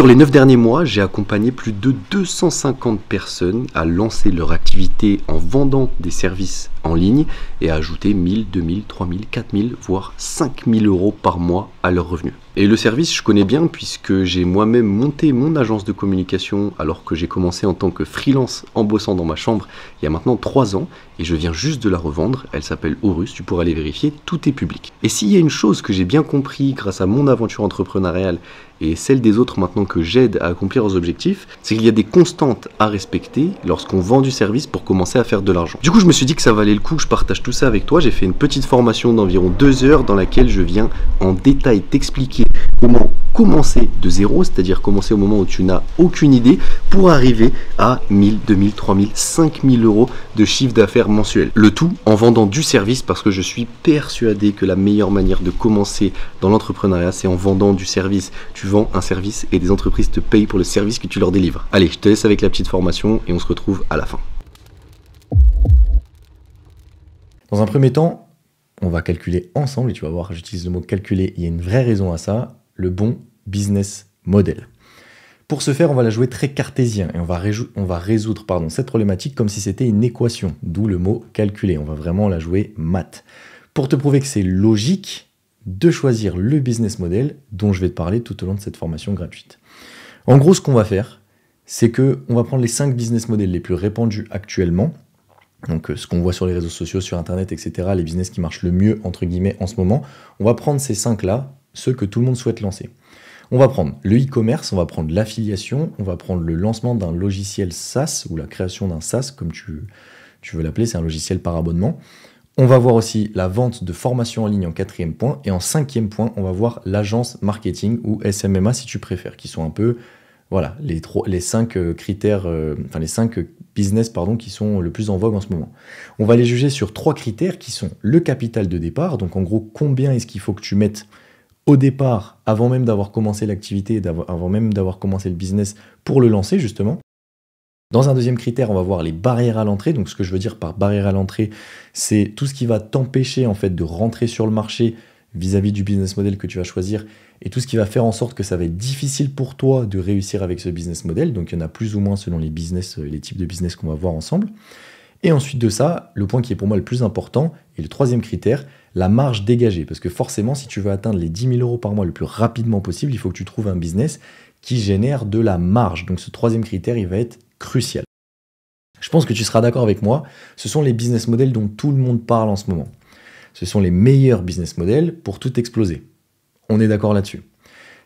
Sur les 9 derniers mois, j'ai accompagné plus de 250 personnes à lancer leur activité en vendant des services en ligne et à ajouter 1000, 2000, 3000, 4000, voire 5000 euros par mois à leurs revenus. Et le service, je connais bien puisque j'ai moi-même monté mon agence de communication alors que j'ai commencé en tant que freelance en bossant dans ma chambre il y a maintenant 3 ans et je viens juste de la revendre. Elle s'appelle Horus, tu pourras aller vérifier, tout est public. Et s'il y a une chose que j'ai bien compris grâce à mon aventure entrepreneuriale et celle des autres maintenant que j'aide à accomplir leurs objectifs, c'est qu'il y a des constantes à respecter lorsqu'on vend du service pour commencer à faire de l'argent. Du coup, je me suis dit que ça valait le coup que je partage tout ça avec toi. J'ai fait une petite formation d'environ deux heures dans laquelle je viens en détail t'expliquer comment commencer de zéro, c'est-à-dire commencer au moment où tu n'as aucune idée, pour arriver à 1000, 2000, 3000, 5000 euros de chiffre d'affaires mensuel. Le tout en vendant du service parce que je suis persuadé que la meilleure manière de commencer dans l'entrepreneuriat, c'est en vendant du service. Tu un service et des entreprises te payent pour le service que tu leur délivres. Allez, je te laisse avec la petite formation et on se retrouve à la fin. Dans un premier temps, on va calculer ensemble, et tu vas voir, j'utilise le mot calculer, il y a une vraie raison à ça, le bon business model. Pour ce faire, on va la jouer très cartésien et on va, on va résoudre pardon, cette problématique comme si c'était une équation, d'où le mot calculer. On va vraiment la jouer math. Pour te prouver que c'est logique, de choisir le business model dont je vais te parler tout au long de cette formation gratuite. En gros, ce qu'on va faire, c'est qu'on va prendre les 5 business models les plus répandus actuellement, donc euh, ce qu'on voit sur les réseaux sociaux, sur internet, etc., les business qui marchent le mieux entre guillemets en ce moment, on va prendre ces 5 là, ceux que tout le monde souhaite lancer. On va prendre le e-commerce, on va prendre l'affiliation, on va prendre le lancement d'un logiciel SaaS ou la création d'un SaaS comme tu veux l'appeler, c'est un logiciel par abonnement. On va voir aussi la vente de formation en ligne en quatrième point. Et en cinquième point, on va voir l'agence marketing ou SMMA si tu préfères, qui sont un peu voilà, les, trois, les cinq euh, critères, euh, enfin les cinq business pardon, qui sont le plus en vogue en ce moment. On va les juger sur trois critères qui sont le capital de départ, donc en gros combien est-ce qu'il faut que tu mettes au départ, avant même d'avoir commencé l'activité, avant même d'avoir commencé le business pour le lancer justement. Dans un deuxième critère, on va voir les barrières à l'entrée. Donc ce que je veux dire par barrière à l'entrée, c'est tout ce qui va t'empêcher en fait de rentrer sur le marché vis-à-vis du business model que tu vas choisir et tout ce qui va faire en sorte que ça va être difficile pour toi de réussir avec ce business model. Donc il y en a plus ou moins selon les business, euh, les types de business qu'on va voir ensemble. Et ensuite de ça, le point qui est pour moi le plus important et le troisième critère, la marge dégagée. Parce que forcément, si tu veux atteindre les 10 000 euros par mois le plus rapidement possible, il faut que tu trouves un business qui génère de la marge. Donc ce troisième critère, il va être crucial. Je pense que tu seras d'accord avec moi, ce sont les business models dont tout le monde parle en ce moment. Ce sont les meilleurs business models pour tout exploser. On est d'accord là-dessus.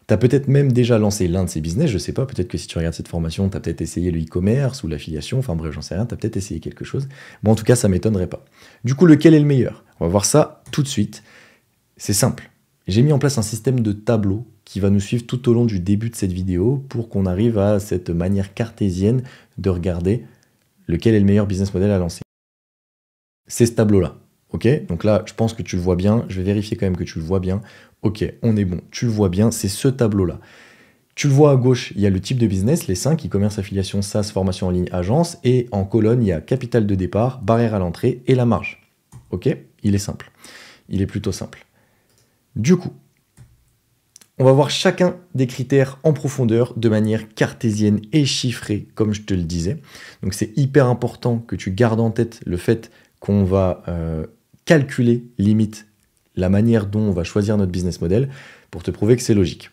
Tu as peut-être même déjà lancé l'un de ces business, je sais pas, peut-être que si tu regardes cette formation, tu as peut-être essayé le e-commerce ou l'affiliation, enfin bref, j'en sais rien, tu as peut-être essayé quelque chose. Bon, en tout cas, ça m'étonnerait pas. Du coup, lequel est le meilleur On va voir ça tout de suite. C'est simple. J'ai mis en place un système de tableau qui va nous suivre tout au long du début de cette vidéo pour qu'on arrive à cette manière cartésienne de regarder lequel est le meilleur business model à lancer. C'est ce tableau-là. OK Donc là, je pense que tu le vois bien. Je vais vérifier quand même que tu le vois bien. OK, on est bon. Tu le vois bien. C'est ce tableau-là. Tu le vois à gauche, il y a le type de business, les 5, e-commerce, affiliation, SaaS, formation en ligne, agence. Et en colonne, il y a capital de départ, barrière à l'entrée et la marge. OK Il est simple. Il est plutôt simple. Du coup, on va voir chacun des critères en profondeur de manière cartésienne et chiffrée, comme je te le disais. Donc c'est hyper important que tu gardes en tête le fait qu'on va euh, calculer limite la manière dont on va choisir notre business model pour te prouver que c'est logique.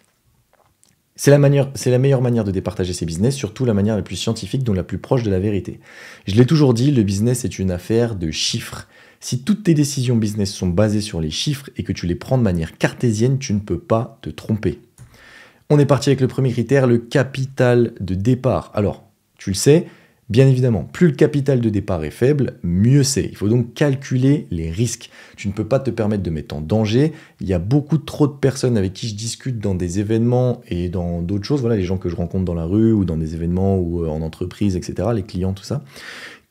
C'est la, manière, la meilleure manière de départager ses business, surtout la manière la plus scientifique, donc la plus proche de la vérité. Je l'ai toujours dit, le business est une affaire de chiffres. Si toutes tes décisions business sont basées sur les chiffres et que tu les prends de manière cartésienne, tu ne peux pas te tromper. On est parti avec le premier critère, le capital de départ. Alors, tu le sais, Bien évidemment, plus le capital de départ est faible, mieux c'est. Il faut donc calculer les risques. Tu ne peux pas te permettre de mettre en danger. Il y a beaucoup trop de personnes avec qui je discute dans des événements et dans d'autres choses. Voilà, les gens que je rencontre dans la rue ou dans des événements ou euh, en entreprise, etc., les clients, tout ça,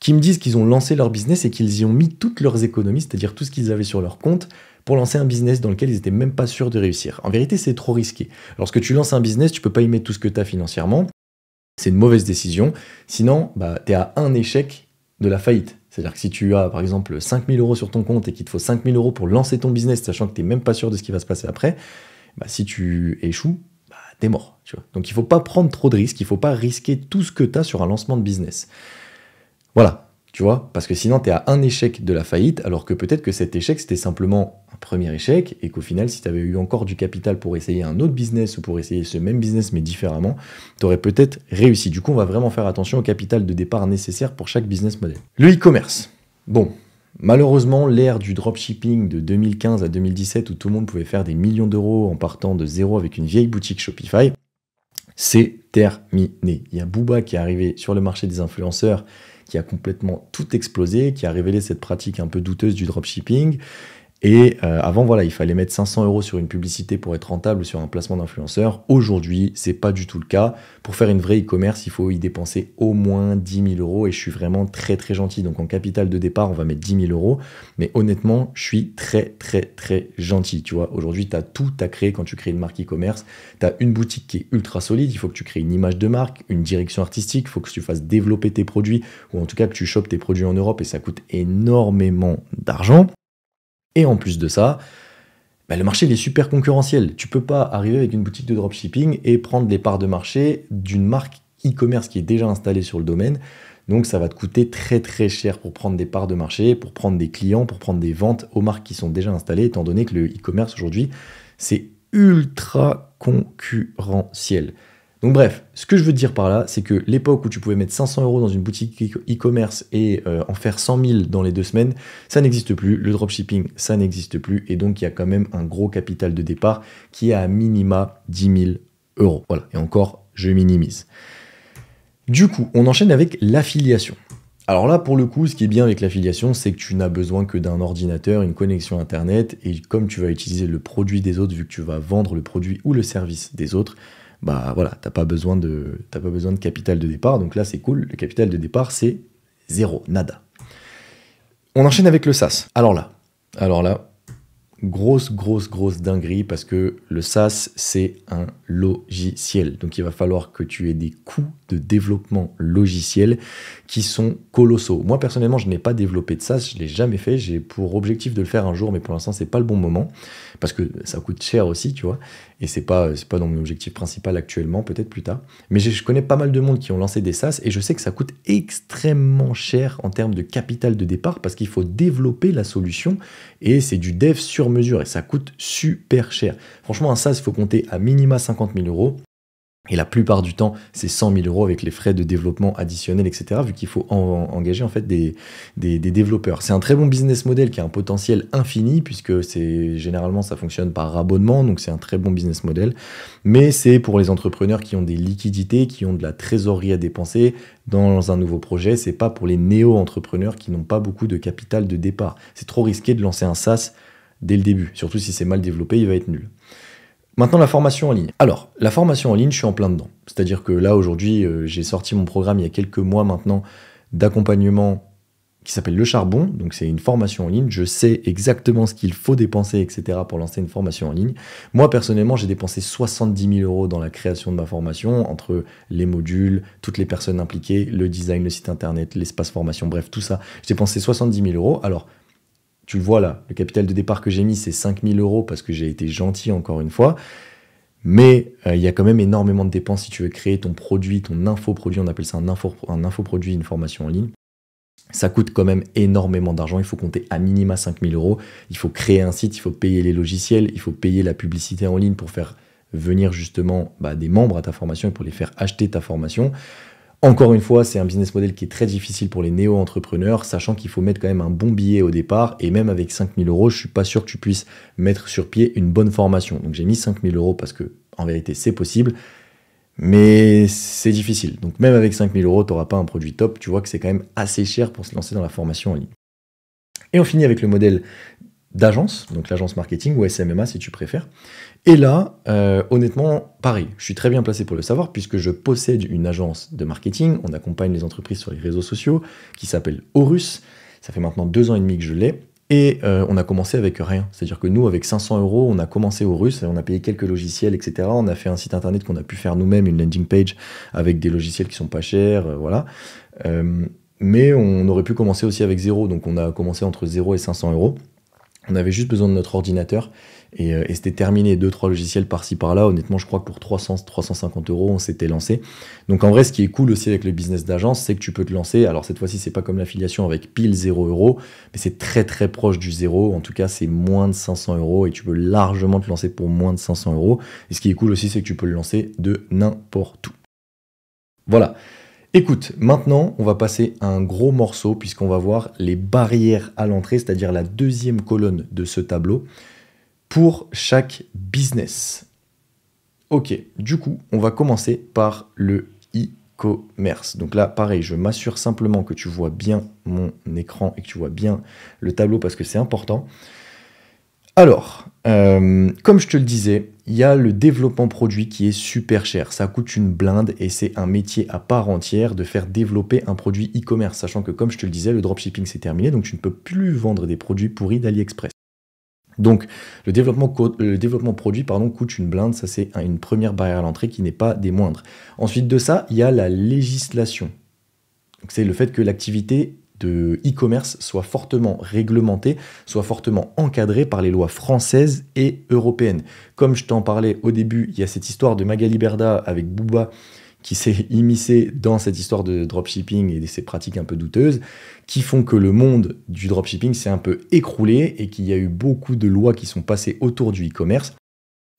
qui me disent qu'ils ont lancé leur business et qu'ils y ont mis toutes leurs économies, c'est-à-dire tout ce qu'ils avaient sur leur compte, pour lancer un business dans lequel ils n'étaient même pas sûrs de réussir. En vérité, c'est trop risqué. Lorsque tu lances un business, tu peux pas y mettre tout ce que tu as financièrement. C'est une mauvaise décision. Sinon, bah, tu es à un échec de la faillite. C'est-à-dire que si tu as, par exemple, 5 000 euros sur ton compte et qu'il te faut 5 000 euros pour lancer ton business, sachant que tu n'es même pas sûr de ce qui va se passer après, bah, si tu échoues, bah, tu es mort. Donc il ne faut pas prendre trop de risques, il ne faut pas risquer tout ce que tu as sur un lancement de business. Voilà, tu vois, parce que sinon tu es à un échec de la faillite, alors que peut-être que cet échec c'était simplement un premier échec et qu'au final, si tu avais eu encore du capital pour essayer un autre business ou pour essayer ce même business mais différemment, tu aurais peut-être réussi. Du coup, on va vraiment faire attention au capital de départ nécessaire pour chaque business model. Le e-commerce. Bon, Malheureusement, l'ère du dropshipping de 2015 à 2017 où tout le monde pouvait faire des millions d'euros en partant de zéro avec une vieille boutique Shopify, c'est terminé. Il y a Booba qui est arrivé sur le marché des influenceurs qui a complètement tout explosé, qui a révélé cette pratique un peu douteuse du dropshipping et euh, avant, voilà, il fallait mettre 500 euros sur une publicité pour être rentable sur un placement d'influenceur. Aujourd'hui, c'est pas du tout le cas. Pour faire une vraie e-commerce, il faut y dépenser au moins 10 000 euros. Et je suis vraiment très très gentil. Donc en capital de départ, on va mettre 10 000 euros. Mais honnêtement, je suis très très très gentil. Tu vois, aujourd'hui, tu as tout à créer quand tu crées une marque e-commerce. Tu as une boutique qui est ultra solide. Il faut que tu crées une image de marque, une direction artistique. Il faut que tu fasses développer tes produits ou en tout cas que tu chopes tes produits en Europe. Et ça coûte énormément d'argent. Et en plus de ça, bah, le marché est super concurrentiel. Tu peux pas arriver avec une boutique de dropshipping et prendre des parts de marché d'une marque e-commerce qui est déjà installée sur le domaine. Donc ça va te coûter très très cher pour prendre des parts de marché, pour prendre des clients, pour prendre des ventes aux marques qui sont déjà installées, étant donné que le e-commerce aujourd'hui, c'est ultra concurrentiel. Donc bref, ce que je veux dire par là, c'est que l'époque où tu pouvais mettre 500 euros dans une boutique e-, e-commerce et euh, en faire 100 000 dans les deux semaines, ça n'existe plus. Le dropshipping, ça n'existe plus. Et donc, il y a quand même un gros capital de départ qui est à minima 10 000 euros. Voilà. Et encore, je minimise. Du coup, on enchaîne avec l'affiliation. Alors là, pour le coup, ce qui est bien avec l'affiliation, c'est que tu n'as besoin que d'un ordinateur, une connexion Internet, et comme tu vas utiliser le produit des autres, vu que tu vas vendre le produit ou le service des autres, bah voilà, t'as pas besoin de pas besoin de capital de départ. Donc là, c'est cool. Le capital de départ, c'est zéro, nada. On enchaîne avec le SaaS. Alors là, alors là, grosse, grosse, grosse dinguerie parce que le SaaS, c'est un logiciel. Donc il va falloir que tu aies des coûts de développement logiciel qui sont colossaux. Moi personnellement, je n'ai pas développé de SaaS, je l'ai jamais fait. J'ai pour objectif de le faire un jour, mais pour l'instant, c'est pas le bon moment parce que ça coûte cher aussi, tu vois. Et c'est pas c'est pas dans mon objectif principal actuellement, peut-être plus tard. Mais je connais pas mal de monde qui ont lancé des SaaS et je sais que ça coûte extrêmement cher en termes de capital de départ parce qu'il faut développer la solution et c'est du dev sur mesure et ça coûte super cher. Franchement, un SaaS, il faut compter à minima 50 000 euros. Et la plupart du temps, c'est 100 000 euros avec les frais de développement additionnels, etc., vu qu'il faut engager en fait des, développeurs. C'est un très bon business model qui a un potentiel infini, puisque c'est généralement ça fonctionne par abonnement, donc c'est un très bon business model. Mais c'est pour les entrepreneurs qui ont des liquidités, qui ont de la trésorerie à dépenser dans un nouveau projet. C'est pas pour les néo-entrepreneurs qui n'ont pas beaucoup de capital de départ. C'est trop risqué de lancer un SaaS dès le début. Surtout si c'est mal développé, il va être nul. Maintenant, la formation en ligne. Alors, la formation en ligne, je suis en plein dedans. C'est-à-dire que là, aujourd'hui, euh, j'ai sorti mon programme il y a quelques mois maintenant d'accompagnement qui s'appelle Le Charbon. Donc, c'est une formation en ligne. Je sais exactement ce qu'il faut dépenser, etc., pour lancer une formation en ligne. Moi, personnellement, j'ai dépensé 70 000 euros dans la création de ma formation, entre les modules, toutes les personnes impliquées, le design, le site internet, l'espace formation, bref, tout ça. J'ai dépensé 70 000 euros. Alors, tu le vois là, le capital de départ que j'ai mis, c'est 5000 euros parce que j'ai été gentil encore une fois. Mais euh, il y a quand même énormément de dépenses si tu veux créer ton produit, ton infoproduit, on appelle ça un, info, un infoproduit, une formation en ligne. Ça coûte quand même énormément d'argent, il faut compter à minima 5000 euros, il faut créer un site, il faut payer les logiciels, il faut payer la publicité en ligne pour faire venir justement bah, des membres à ta formation et pour les faire acheter ta formation. Encore une fois, c'est un business model qui est très difficile pour les néo-entrepreneurs, sachant qu'il faut mettre quand même un bon billet au départ. Et même avec 5000 euros, je suis pas sûr que tu puisses mettre sur pied une bonne formation. Donc j'ai mis 5000 euros parce que, en vérité, c'est possible. Mais c'est difficile. Donc même avec 5000 euros, tu n'auras pas un produit top. Tu vois que c'est quand même assez cher pour se lancer dans la formation en ligne. Et on finit avec le modèle d'agence, donc l'agence marketing ou SMMA si tu préfères. Et là, euh, honnêtement, pareil, je suis très bien placé pour le savoir puisque je possède une agence de marketing. On accompagne les entreprises sur les réseaux sociaux qui s'appelle Horus. Ça fait maintenant deux ans et demi que je l'ai. Et euh, on a commencé avec rien. C'est-à-dire que nous, avec 500 euros, on a commencé Horus, on a payé quelques logiciels, etc. On a fait un site internet qu'on a pu faire nous-mêmes, une landing page avec des logiciels qui sont pas chers, euh, voilà. mais on aurait pu commencer aussi avec zéro. Donc on a commencé entre 0 et 500 euros. On avait juste besoin de notre ordinateur euh, et, c'était terminé, deux, trois logiciels par-ci, par-là. Honnêtement, je crois que pour 300, 350 euros, on s'était lancé. Donc en vrai, ce qui est cool aussi avec le business d'agence, c'est que tu peux te lancer. Alors cette fois-ci, c'est pas comme l'affiliation avec pile 0 euros, mais c'est très très proche du zéro. En tout cas, c'est moins de 500 euros et tu peux largement te lancer pour moins de 500 euros. Et ce qui est cool aussi, c'est que tu peux le lancer de n'importe où. Voilà. Écoute, maintenant, on va passer à un gros morceau puisqu'on va voir les barrières à l'entrée, c'est-à-dire la deuxième colonne de ce tableau pour chaque business. Ok, du coup, on va commencer par le e-commerce. Donc là, pareil, je m'assure simplement que tu vois bien mon écran et que tu vois bien le tableau parce que c'est important. Alors, euh, comme je te le disais, il y a le développement produit qui est super cher. Ça coûte une blinde et c'est un métier à part entière de faire développer un produit e-commerce, sachant que comme je te le disais, le dropshipping c'est terminé, donc tu ne peux plus vendre des produits pourris d'AliExpress. Donc le développement, produit pardon, coûte une blinde, ça c'est une première barrière à l'entrée qui n'est pas des moindres. Ensuite de ça, il y a la législation. C'est le fait que l'activité de e-commerce soit fortement réglementée, soit fortement encadrée par les lois françaises et européennes. Comme je t'en parlais au début, il y a cette histoire de Magali Berda avec Booba qui s'est immiscé dans cette histoire de dropshipping et de ces pratiques un peu douteuses, qui font que le monde du dropshipping s'est un peu écroulé et qu'il y a eu beaucoup de lois qui sont passées autour du e-commerce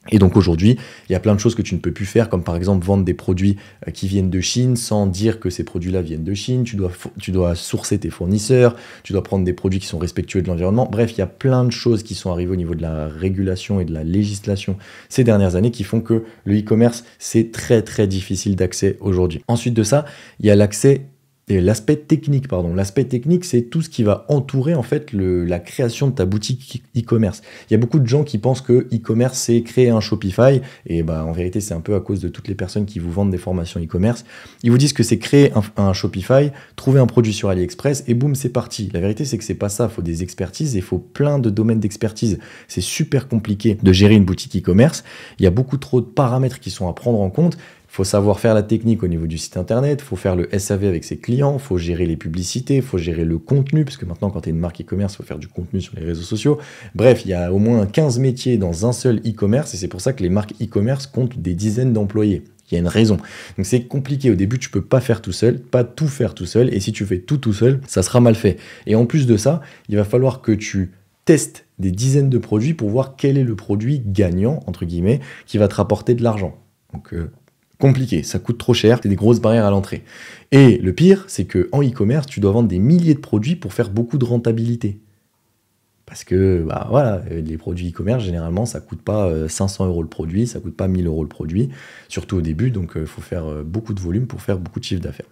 et donc aujourd'hui, il y a plein de choses que tu ne peux plus faire, comme par exemple vendre des produits euh, qui viennent de Chine sans dire que ces produits-là viennent de Chine. Tu dois, tu dois sourcer tes fournisseurs, tu dois prendre des produits qui sont respectueux de l'environnement. Bref, il y a plein de choses qui sont arrivées au niveau de la régulation et de la législation ces dernières années qui font que le e-commerce, c'est très très difficile d'accès aujourd'hui. Ensuite de ça, il y a l'accès l'aspect technique, pardon. L'aspect technique, c'est tout ce qui va entourer en fait la création de ta boutique e-commerce. Il y a beaucoup de gens qui pensent que e-commerce c'est créer un Shopify, et ben, en vérité c'est un peu à cause de toutes les personnes qui vous vendent des formations e-commerce. Ils vous disent que c'est créer un, Shopify, trouver un produit sur AliExpress et boum c'est parti. La vérité c'est que c'est pas ça. Il faut des expertises et il faut plein de domaines d'expertise. C'est super compliqué de gérer une boutique e-commerce. Il y a beaucoup trop de paramètres qui sont à prendre en compte faut savoir faire la technique au niveau du site internet, faut faire le SAV avec ses clients, faut gérer les publicités, faut gérer le contenu, parce que maintenant, quand tu es une marque e-commerce, faut faire du contenu sur les réseaux sociaux. Bref, il y a au moins 15 métiers dans un seul e-commerce, et c'est pour ça que les marques e-commerce comptent des dizaines d'employés. Il y a une raison. Donc c'est compliqué. Au début, tu peux pas faire tout seul, pas tout faire tout seul. Et si tu fais tout tout seul, ça sera mal fait. Et en plus de ça, il va falloir que tu testes des dizaines de produits pour voir quel est le produit gagnant, entre guillemets, qui va te rapporter de l'argent. Donc euh, compliqué, ça coûte trop cher, c'est des grosses barrières à l'entrée. Et le pire, c'est que en e-commerce, tu dois vendre des milliers de produits pour faire beaucoup de rentabilité. Parce que bah voilà, les produits e-commerce, généralement, ça coûte pas 500 euh, euros le produit, ça coûte pas 1000 euros le produit, surtout au début, donc il euh, faut faire euh, beaucoup de volume pour faire beaucoup de chiffre d'affaires.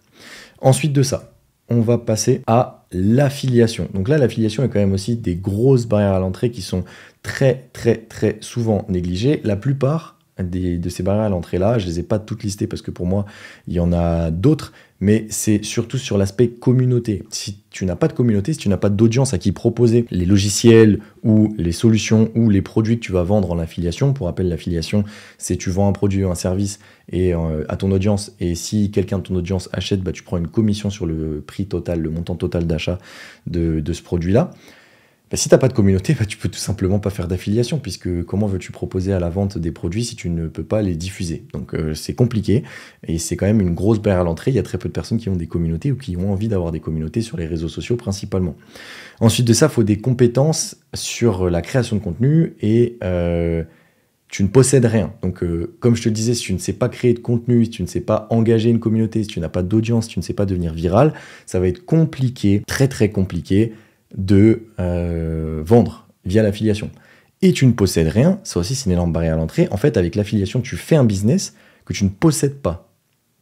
Ensuite de ça, on va passer à l'affiliation. Donc là, l'affiliation est quand même aussi des grosses barrières à l'entrée qui sont très, très, très souvent négligées. La plupart de ces barrières à l'entrée là. Je les ai pas toutes listées parce que pour moi, il y en a d'autres, mais c'est surtout sur l'aspect communauté. Si tu n'as pas de communauté, si tu n'as pas d'audience à qui proposer les logiciels ou les solutions ou les produits que tu vas vendre en affiliation, pour rappel, l'affiliation, c'est tu vends un produit ou un service et euh, à ton audience, et si quelqu'un de ton audience achète, bah, tu prends une commission sur le prix total, le montant total d'achat de ce produit-là. Bah, si tu n'as pas de communauté, bah, tu peux tout simplement pas faire d'affiliation, puisque comment veux-tu proposer à la vente des produits si tu ne peux pas les diffuser Donc euh, c'est compliqué, et c'est quand même une grosse barrière à l'entrée. Il y a très peu de personnes qui ont des communautés ou qui ont envie d'avoir des communautés sur les réseaux sociaux principalement. Ensuite de ça, il faut des compétences sur la création de contenu et... Euh, tu ne possèdes rien. Donc, euh, comme je te le disais, si tu ne sais pas créer de contenu, si tu ne sais pas engager une communauté, si tu n'as pas d'audience, si tu ne sais pas devenir viral, ça va être compliqué, très très compliqué de euh, vendre via l'affiliation. Et tu ne possèdes rien, ça aussi c'est une énorme barrière à l'entrée. En fait, avec l'affiliation, tu fais un business que tu ne possèdes pas.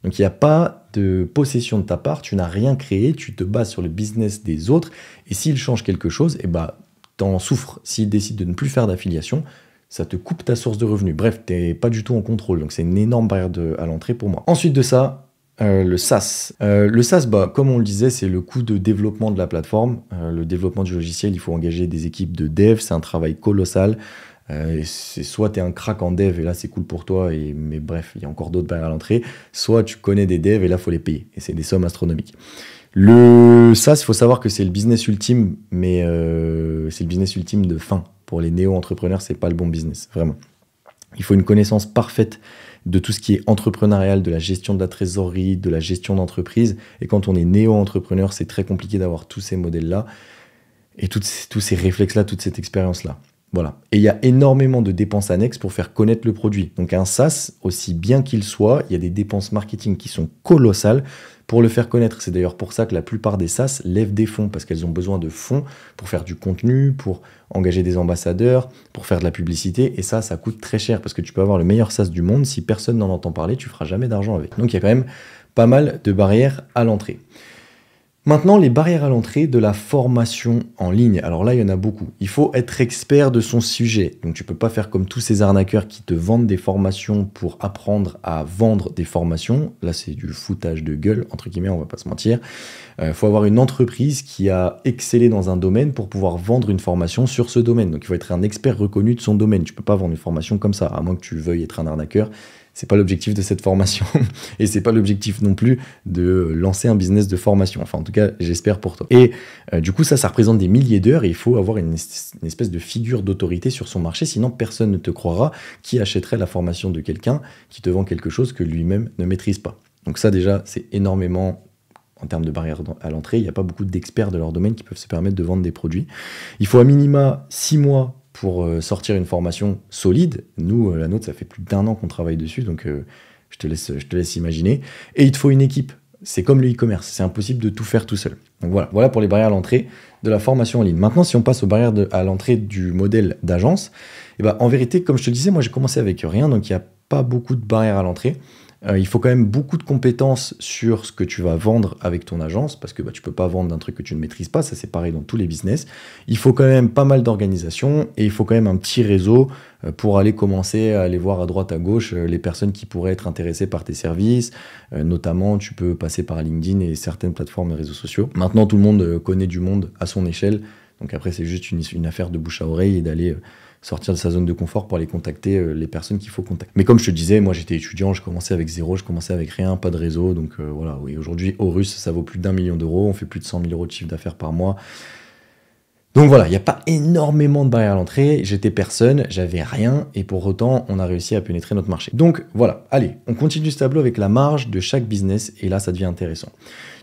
Donc il n'y a pas de possession de ta part, tu n'as rien créé, tu te bases sur le business des autres, et s'ils changent quelque chose, eh bah, t'en souffres. S'ils décident de ne plus faire d'affiliation, ça te coupe ta source de revenus. Bref, t'es pas du tout en contrôle, donc c'est une énorme barrière à l'entrée pour moi. Ensuite de ça, euh, le SaaS. Euh, le SaaS, bah, comme on le disait, c'est le coût de développement de la plateforme. Euh, le développement du logiciel, il faut engager des équipes de dev, c'est un travail colossal. c'est soit tu es un crack en dev et là c'est cool pour toi, et, mais bref, il y a encore d'autres barrières à l'entrée, soit tu connais des devs et là faut les payer, et c'est des sommes astronomiques. Le SaaS, il faut savoir que c'est le business ultime, mais c'est le business ultime de fin. Pour les néo-entrepreneurs, c'est pas le bon business, vraiment. Il faut une connaissance parfaite de tout ce qui est entrepreneurial, de la gestion de la trésorerie, de la gestion d'entreprise. Et quand on est néo-entrepreneur, c'est très compliqué d'avoir tous ces modèles-là et tous ces réflexes-là, toute cette expérience-là. Voilà. Et il y a énormément de dépenses annexes pour faire connaître le produit. Donc un SaaS, aussi bien qu'il soit, il y a des dépenses marketing qui sont colossales pour le faire connaître. C'est d'ailleurs pour ça que la plupart des SaaS lèvent des fonds, parce qu'elles ont besoin de fonds pour faire du contenu, pour engager des ambassadeurs, pour faire de la publicité, et ça, ça coûte très cher, parce que tu peux avoir le meilleur SaaS du monde, si personne n'en entend parler, tu feras jamais d'argent avec. Donc il y a quand même pas mal de barrières à l'entrée. Maintenant, les barrières à l'entrée de la formation en ligne. Alors là, il y en a beaucoup. Il faut être expert de son sujet. Donc tu ne peux pas faire comme tous ces arnaqueurs qui te vendent des formations pour apprendre à vendre des formations. Là, c'est du foutage de gueule, entre guillemets, on va pas se mentir. Il euh, faut avoir une entreprise qui a excellé dans un domaine pour pouvoir vendre une formation sur ce domaine. Donc il faut être un expert reconnu de son domaine. Tu ne peux pas vendre une formation comme ça, à moins que tu veuilles être un arnaqueur c'est pas l'objectif de cette formation et c'est pas l'objectif non plus de lancer un business de formation. Enfin, en tout cas, j'espère pour toi. Et euh, du coup, ça, ça représente des milliers d'heures il faut avoir une, espèce de figure d'autorité sur son marché, sinon personne ne te croira qui achèterait la formation de quelqu'un qui te vend quelque chose que lui-même ne maîtrise pas. Donc ça déjà, c'est énormément en termes de barrière à l'entrée, il n'y a pas beaucoup d'experts de leur domaine qui peuvent se permettre de vendre des produits. Il faut à minima six mois pour euh, sortir une formation solide. Nous, euh, la nôtre, ça fait plus d'un an qu'on travaille dessus, donc euh, je, te laisse, je te laisse imaginer. Et il te faut une équipe. C'est comme le e-commerce, c'est impossible de tout faire tout seul. Donc voilà, voilà pour les barrières à l'entrée de la formation en ligne. Maintenant, si on passe aux barrières à l'entrée du modèle d'agence, eh ben, en vérité, comme je te disais, moi j'ai commencé avec rien, donc il n'y a pas beaucoup de barrières à l'entrée. Euh, il faut quand même beaucoup de compétences sur ce que tu vas vendre avec ton agence, parce que bah, tu ne peux pas vendre d'un truc que tu ne maîtrises pas, ça c'est pareil dans tous les business. Il faut quand même pas mal d'organisation et il faut quand même un petit réseau euh, pour aller commencer à aller voir à droite, à gauche euh, les personnes qui pourraient être intéressées par tes services. notamment, tu peux passer par LinkedIn et certaines plateformes et réseaux sociaux. Maintenant, tout le monde connaît du monde à son échelle. Donc après, c'est juste une, affaire de bouche à oreille et d'aller sortir de sa zone de confort pour aller contacter euh, les personnes qu'il faut contacter. Mais comme je te disais, moi j'étais étudiant, je commençais avec zéro, je commençais avec rien, pas de réseau. Donc euh, voilà, oui, aujourd'hui, au russe ça vaut plus d'un million d'euros, on fait plus de 100 000 euros de chiffre d'affaires par mois. Donc voilà, il n'y a pas énormément de barrières à l'entrée, j'étais personne, j'avais rien, et pour autant, on a réussi à pénétrer notre marché. Donc voilà, allez, on continue ce tableau avec la marge de chaque business, et là, ça devient intéressant.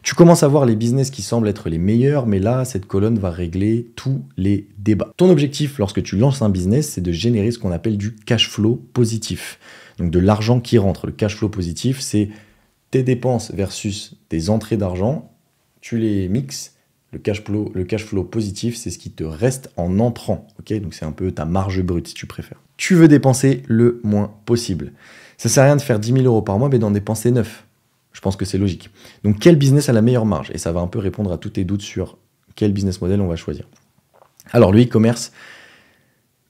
Tu commences à voir les business qui semblent être les meilleurs, mais là, cette colonne va régler tous les débats. Ton objectif lorsque tu lances un business, c'est de générer ce qu'on appelle du cash flow positif. Donc de l'argent qui rentre. Le cash flow positif, c'est tes dépenses versus tes entrées d'argent. Tu les mixes le cash flow, le cash flow positif, c'est ce qui te reste en entrant. ok Donc c'est un peu ta marge brute si tu préfères. Tu veux dépenser le moins possible. Ça sert à rien de faire 10 000 euros par mois, mais d'en dépenser 9. Je pense que c'est logique. Donc quel business a la meilleure marge Et ça va un peu répondre à tous tes doutes sur quel business model on va choisir. Alors le e-commerce,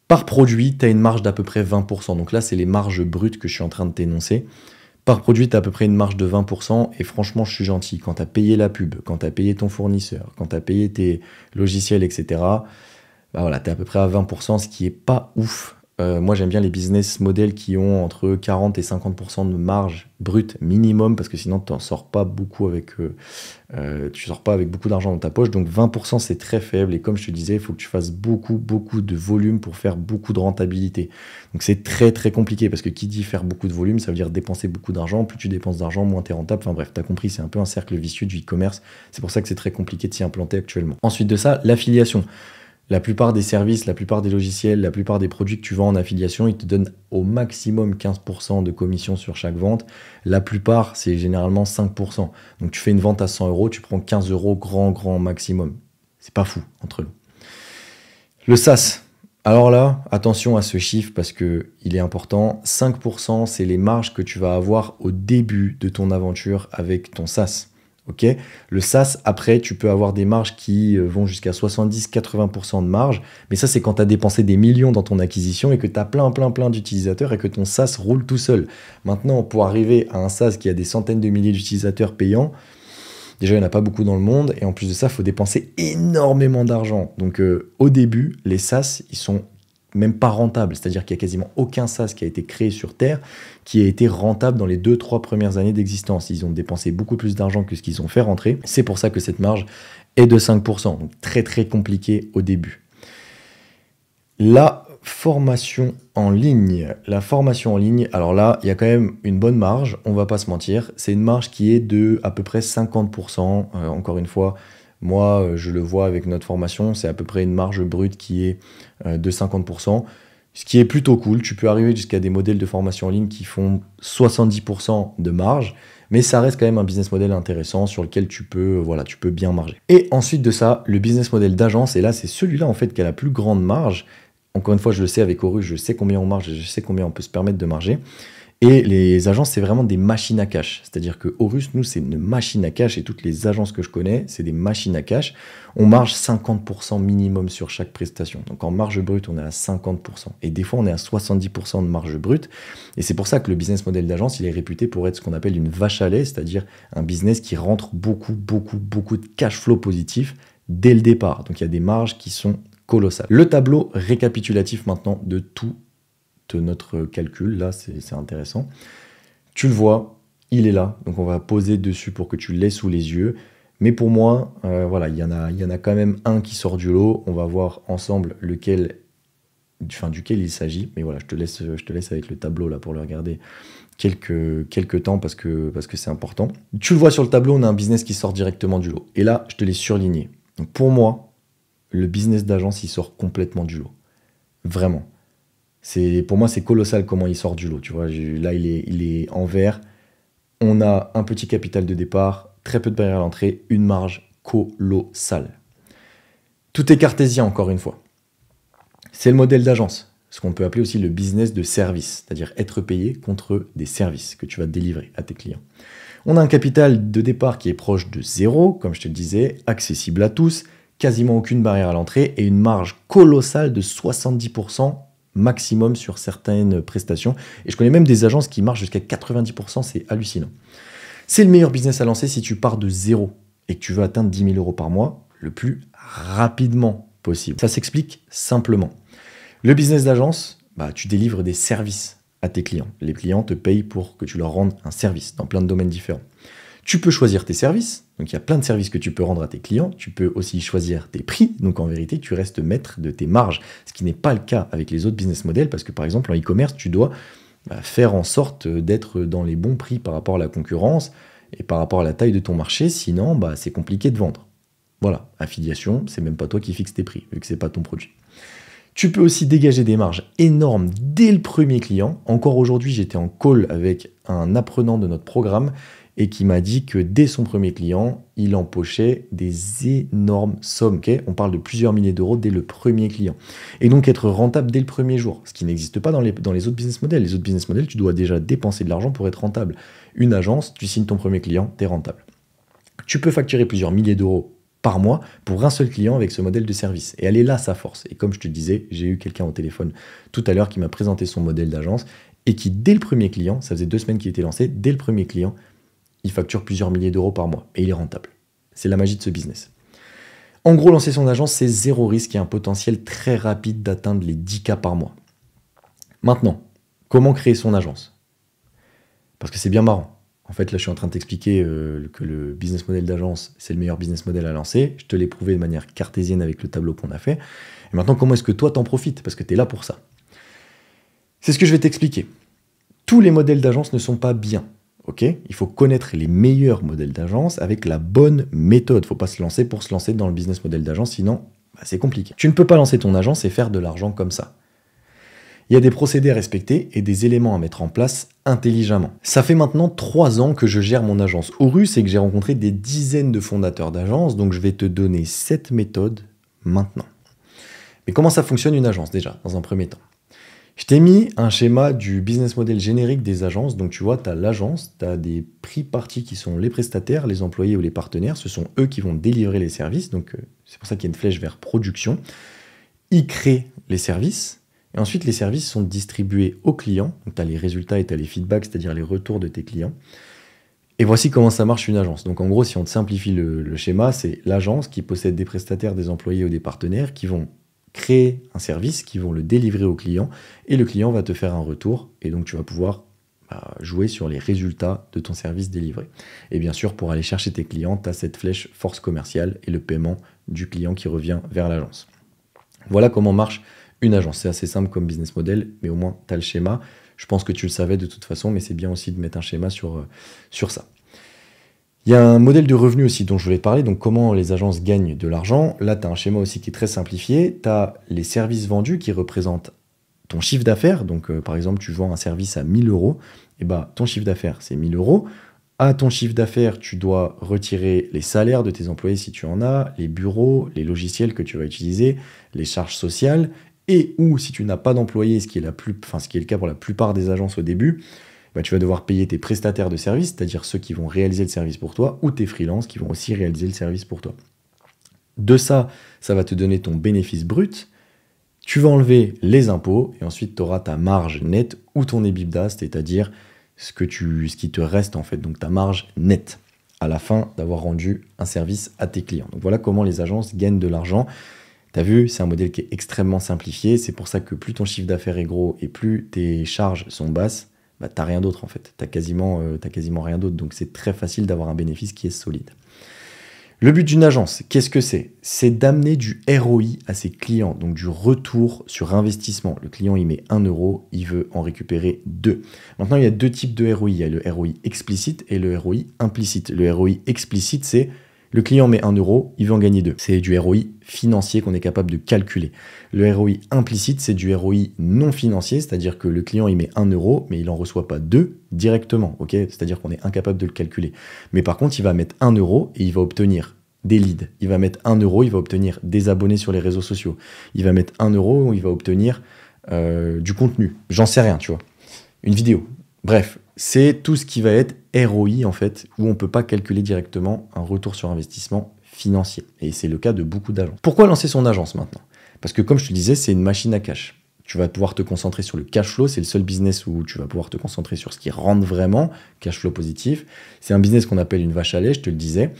par produit, tu as une marge d'à peu près 20%. Donc là, c'est les marges brutes que je suis en train de t'énoncer. Par produit, tu as à peu près une marge de 20%. Et franchement, je suis gentil. Quand tu as payé la pub, quand tu as payé ton fournisseur, quand tu as payé tes logiciels, etc., bah voilà, tu es à peu près à 20%, ce qui est pas ouf euh, moi, j'aime bien les business models qui ont entre 40 et 50% de marge brute minimum, parce que sinon, tu n'en sors pas beaucoup avec, euh, euh, tu sors pas avec beaucoup d'argent dans ta poche. Donc, 20%, c'est très faible. Et comme je te disais, il faut que tu fasses beaucoup, beaucoup de volume pour faire beaucoup de rentabilité. Donc, c'est très, très compliqué, parce que qui dit faire beaucoup de volume, ça veut dire dépenser beaucoup d'argent. Plus tu dépenses d'argent, moins tu es rentable. Enfin, bref, tu as compris, c'est un peu un cercle vicieux du e-commerce. C'est pour ça que c'est très compliqué de s'y implanter actuellement. Ensuite de ça, l'affiliation. La plupart des services, la plupart des logiciels, la plupart des produits que tu vends en affiliation, ils te donnent au maximum 15% de commission sur chaque vente. La plupart, c'est généralement 5%. Donc tu fais une vente à 100 euros, tu prends 15 euros grand, grand maximum. C'est pas fou entre nous. Le SaaS. Alors là, attention à ce chiffre parce que il est important. 5%, c'est les marges que tu vas avoir au début de ton aventure avec ton SaaS ok le SaaS, après, tu peux avoir des marges qui euh, vont jusqu'à 70-80% de marge, mais ça, c'est quand tu as dépensé des millions dans ton acquisition et que tu as plein, plein, plein d'utilisateurs et que ton SaaS roule tout seul. Maintenant, pour arriver à un SaaS qui a des centaines de milliers d'utilisateurs payants, Déjà, il n'y en a pas beaucoup dans le monde. Et en plus de ça, il faut dépenser énormément d'argent. Donc, euh, au début, les SaaS, ils sont même pas rentable. C'est-à-dire qu'il n'y a quasiment aucun SAS qui a été créé sur Terre qui a été rentable dans les 2-3 premières années d'existence. Ils ont dépensé beaucoup plus d'argent que ce qu'ils ont fait rentrer. C'est pour ça que cette marge est de 5%. très, très compliqué au début. La formation en ligne. La formation en ligne, alors là, il y a quand même une bonne marge, on va pas se mentir. C'est une marge qui est de à peu près 50%. Euh, encore une fois, moi, euh, je le vois avec notre formation, c'est à peu près une marge brute qui est euh, de 50%, ce qui est plutôt cool. Tu peux arriver jusqu'à des modèles de formation en ligne qui font 70% de marge, mais ça reste quand même un business model intéressant sur lequel tu peux, euh, voilà, tu peux bien marger. Et ensuite de ça, le business model d'agence, et là, c'est celui-là en fait qui a la plus grande marge. Encore une fois, je le sais avec Horus, je sais combien on marge et je sais combien on peut se permettre de marger. Et les agences, c'est vraiment des machines à cash. C'est-à-dire que Horus, nous, c'est une machine à cash et toutes les agences que je connais, c'est des machines à cash. On marge 50% minimum sur chaque prestation. Donc en marge brute, on est à 50%. Et des fois, on est à 70% de marge brute. Et c'est pour ça que le business model d'agence, il est réputé pour être ce qu'on appelle une vache à lait, c'est-à-dire un business qui rentre beaucoup, beaucoup, beaucoup de cash flow positif dès le départ. Donc il y a des marges qui sont colossales. Le tableau récapitulatif maintenant de tout notre calcul, là c'est intéressant. Tu le vois, il est là, donc on va poser dessus pour que tu l'aies sous les yeux. Mais pour moi, euh, voilà, il y, en a, y en a quand même un qui sort du lot. On va voir ensemble lequel, enfin, duquel il s'agit. Mais voilà, je te, laisse, je te laisse avec le tableau là pour le regarder quelques, quelques temps parce que c'est parce que important. Tu le vois sur le tableau, on a un business qui sort directement du lot. Et là, je te l'ai surligné. Donc pour moi, le business d'agence, il sort complètement du lot. Vraiment. C'est pour moi c'est colossal comment il sort du lot. Tu vois, là il est, il est en vert. On a un petit capital de départ, très peu de barrières à l'entrée, une marge colossale. Tout est cartésien encore une fois. C'est le modèle d'agence, ce qu'on peut appeler aussi le business de service, c'est-à-dire être payé contre des services que tu vas délivrer à tes clients. On a un capital de départ qui est proche de zéro, comme je te le disais, accessible à tous, quasiment aucune barrière à l'entrée et une marge colossale de 70% maximum sur certaines prestations. Et je connais même des agences qui marchent jusqu'à 90%, c'est hallucinant. C'est le meilleur business à lancer si tu pars de zéro et que tu veux atteindre 10 000 euros par mois le plus rapidement possible. Ça s'explique simplement. Le business d'agence, bah, tu délivres des services à tes clients. Les clients te payent pour que tu leur rendes un service dans plein de domaines différents. Tu peux choisir tes services, donc il y a plein de services que tu peux rendre à tes clients. Tu peux aussi choisir tes prix. Donc en vérité, tu restes maître de tes marges, ce qui n'est pas le cas avec les autres business models parce que par exemple en e-commerce, tu dois bah, faire en sorte d'être dans les bons prix par rapport à la concurrence et par rapport à la taille de ton marché. Sinon, bah, c'est compliqué de vendre. Voilà, affiliation, c'est même pas toi qui fixes tes prix vu que c'est pas ton produit. Tu peux aussi dégager des marges énormes dès le premier client. Encore aujourd'hui, j'étais en call avec un apprenant de notre programme et qui m'a dit que dès son premier client, il empochait des énormes sommes. On parle de plusieurs milliers d'euros dès le premier client. Et donc être rentable dès le premier jour, ce qui n'existe pas dans les, dans les autres business models. Les autres business models, tu dois déjà dépenser de l'argent pour être rentable. Une agence, tu signes ton premier client, tu es rentable. Tu peux facturer plusieurs milliers d'euros par mois pour un seul client avec ce modèle de service. Et elle est là sa force. Et comme je te disais, j'ai eu quelqu'un au téléphone tout à l'heure qui m'a présenté son modèle d'agence et qui, dès le premier client, ça faisait deux semaines qu'il était lancé, dès le premier client, il facture plusieurs milliers d'euros par mois et il est rentable. C'est la magie de ce business. En gros, lancer son agence, c'est zéro risque et un potentiel très rapide d'atteindre les 10K par mois. Maintenant, comment créer son agence Parce que c'est bien marrant. En fait, là, je suis en train de t'expliquer euh, que le business model d'agence, c'est le meilleur business model à lancer. Je te l'ai prouvé de manière cartésienne avec le tableau qu'on a fait. Et maintenant, comment est-ce que toi t'en profites Parce que tu es là pour ça. C'est ce que je vais t'expliquer. Tous les modèles d'agence ne sont pas bien il faut connaître les meilleurs modèles d'agence avec la bonne méthode. Il ne Faut pas se lancer pour se lancer dans le business model d'agence, sinon bah, c'est compliqué. Tu ne peux pas lancer ton agence et faire de l'argent comme ça. Il y a des procédés à respecter et des éléments à mettre en place intelligemment. Ça fait maintenant trois ans que je gère mon agence Horus et que j'ai rencontré des dizaines de fondateurs d'agences, donc je vais te donner cette méthode maintenant. Mais comment ça fonctionne une agence déjà, dans un premier temps je t'ai mis un schéma du business model générique des agences. Donc tu vois, tu as l'agence, tu as des prix parties qui sont les prestataires, les employés ou les partenaires. Ce sont eux qui vont délivrer les services. Donc euh, c'est pour ça qu'il y a une flèche vers production. Ils créent les services. Et ensuite, les services sont distribués aux clients. Donc tu as les résultats et tu as les feedbacks, c'est-à-dire les retours de tes clients. Et voici comment ça marche une agence. Donc en gros, si on te simplifie le schéma, c'est l'agence qui possède des prestataires, des employés ou des partenaires qui vont créer un service, qui vont le délivrer au client, et le client va te faire un retour, et donc tu vas pouvoir bah, jouer sur les résultats de ton service délivré. Et bien sûr, pour aller chercher tes clients, tu as cette flèche force commerciale et le paiement du client qui revient vers l'agence. Voilà comment marche une agence. C'est assez simple comme business model, mais au moins tu as le schéma. Je pense que tu le savais de toute façon, mais c'est bien aussi de mettre un schéma sur, euh, sur ça. Il y a un modèle de revenu aussi dont je voulais parler, donc comment les agences gagnent de l'argent. Là, tu as un schéma aussi qui est très simplifié. Tu as les services vendus qui représentent ton chiffre d'affaires. Donc, euh, par exemple, tu vends un service à 1000 euros. Et eh bah, ben, ton chiffre d'affaires, c'est 1000 euros. À ton chiffre d'affaires, tu dois retirer les salaires de tes employés si tu en as, les bureaux, les logiciels que tu vas utiliser, les charges sociales et ou si tu n'as pas d'employés, ce qui est la plus, enfin, ce qui est le cas pour la plupart des agences au début, bah, tu vas devoir payer tes prestataires de services, c'est-à-dire ceux qui vont réaliser le service pour toi, ou tes freelances qui vont aussi réaliser le service pour toi. De ça, ça va te donner ton bénéfice brut. Tu vas enlever les impôts et ensuite tu auras ta marge nette ou ton EBITDA, c'est-à-dire ce, que ce qui te reste en fait, donc ta marge nette à la fin d'avoir rendu un service à tes clients. Donc voilà comment les agences gagnent de l'argent. Tu as vu, c'est un modèle qui est extrêmement simplifié. C'est pour ça que plus ton chiffre d'affaires est gros et plus tes charges sont basses, bah, t'as rien d'autre en fait. T'as quasiment, euh, quasiment rien d'autre. Donc c'est très facile d'avoir un bénéfice qui est solide. Le but d'une agence, qu'est-ce que c'est C'est d'amener du ROI à ses clients, donc du retour sur investissement. Le client, y met 1 euro, il veut en récupérer 2. Maintenant, il y a deux types de ROI. Il y a le ROI explicite et le ROI implicite. Le ROI explicite, c'est le client met 1 euro, il veut en gagner 2. C'est du ROI financier qu'on est capable de calculer. Le ROI implicite, c'est du ROI non financier, c'est-à-dire que le client il met 1 euro, mais il n'en reçoit pas 2 directement, ok c'est-à-dire qu'on est incapable de le calculer. Mais par contre, il va mettre 1 euro et il va obtenir des leads. Il va mettre 1 euro, il va obtenir des abonnés sur les réseaux sociaux. Il va mettre 1 euro, il va obtenir euh, du contenu. J'en sais rien, tu vois. Une vidéo. Bref, c'est tout ce qui va être ROI en fait, où on ne peut pas calculer directement un retour sur investissement financier. Et c'est le cas de beaucoup d'agents. Pourquoi lancer son agence maintenant Parce que comme je te disais, c'est une machine à cash. Tu vas pouvoir te concentrer sur le cash flow, c'est le seul business où tu vas pouvoir te concentrer sur ce qui rentre vraiment, cash flow positif. C'est un business qu'on appelle une vache à lait, je te le disais.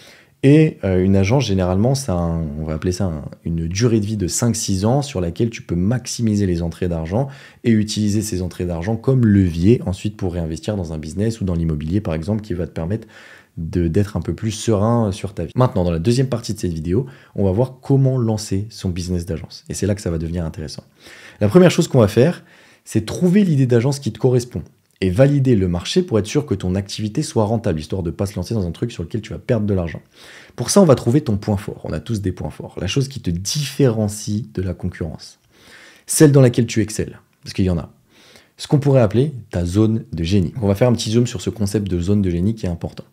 Et euh, une agence, généralement, ça on va appeler ça une durée de vie de 5-6 ans sur laquelle tu peux maximiser les entrées d'argent et utiliser ces entrées d'argent comme levier ensuite pour réinvestir dans un business ou dans l'immobilier, par exemple, qui va te permettre d'être un peu plus serein sur ta vie. Maintenant, dans la deuxième partie de cette vidéo, on va voir comment lancer son business d'agence. Et c'est là que ça va devenir intéressant. La première chose qu'on va faire, c'est trouver l'idée d'agence qui te correspond et valider le marché pour être sûr que ton activité soit rentable, histoire de pas se lancer dans un truc sur lequel tu vas perdre de l'argent. Pour ça, on va trouver ton point fort. On a tous des points forts. La chose qui te différencie de la concurrence. Celle dans laquelle tu excelles, parce qu'il y en a. Ce qu'on pourrait appeler ta zone de génie. On va faire un petit zoom sur ce concept de zone de génie qui est important.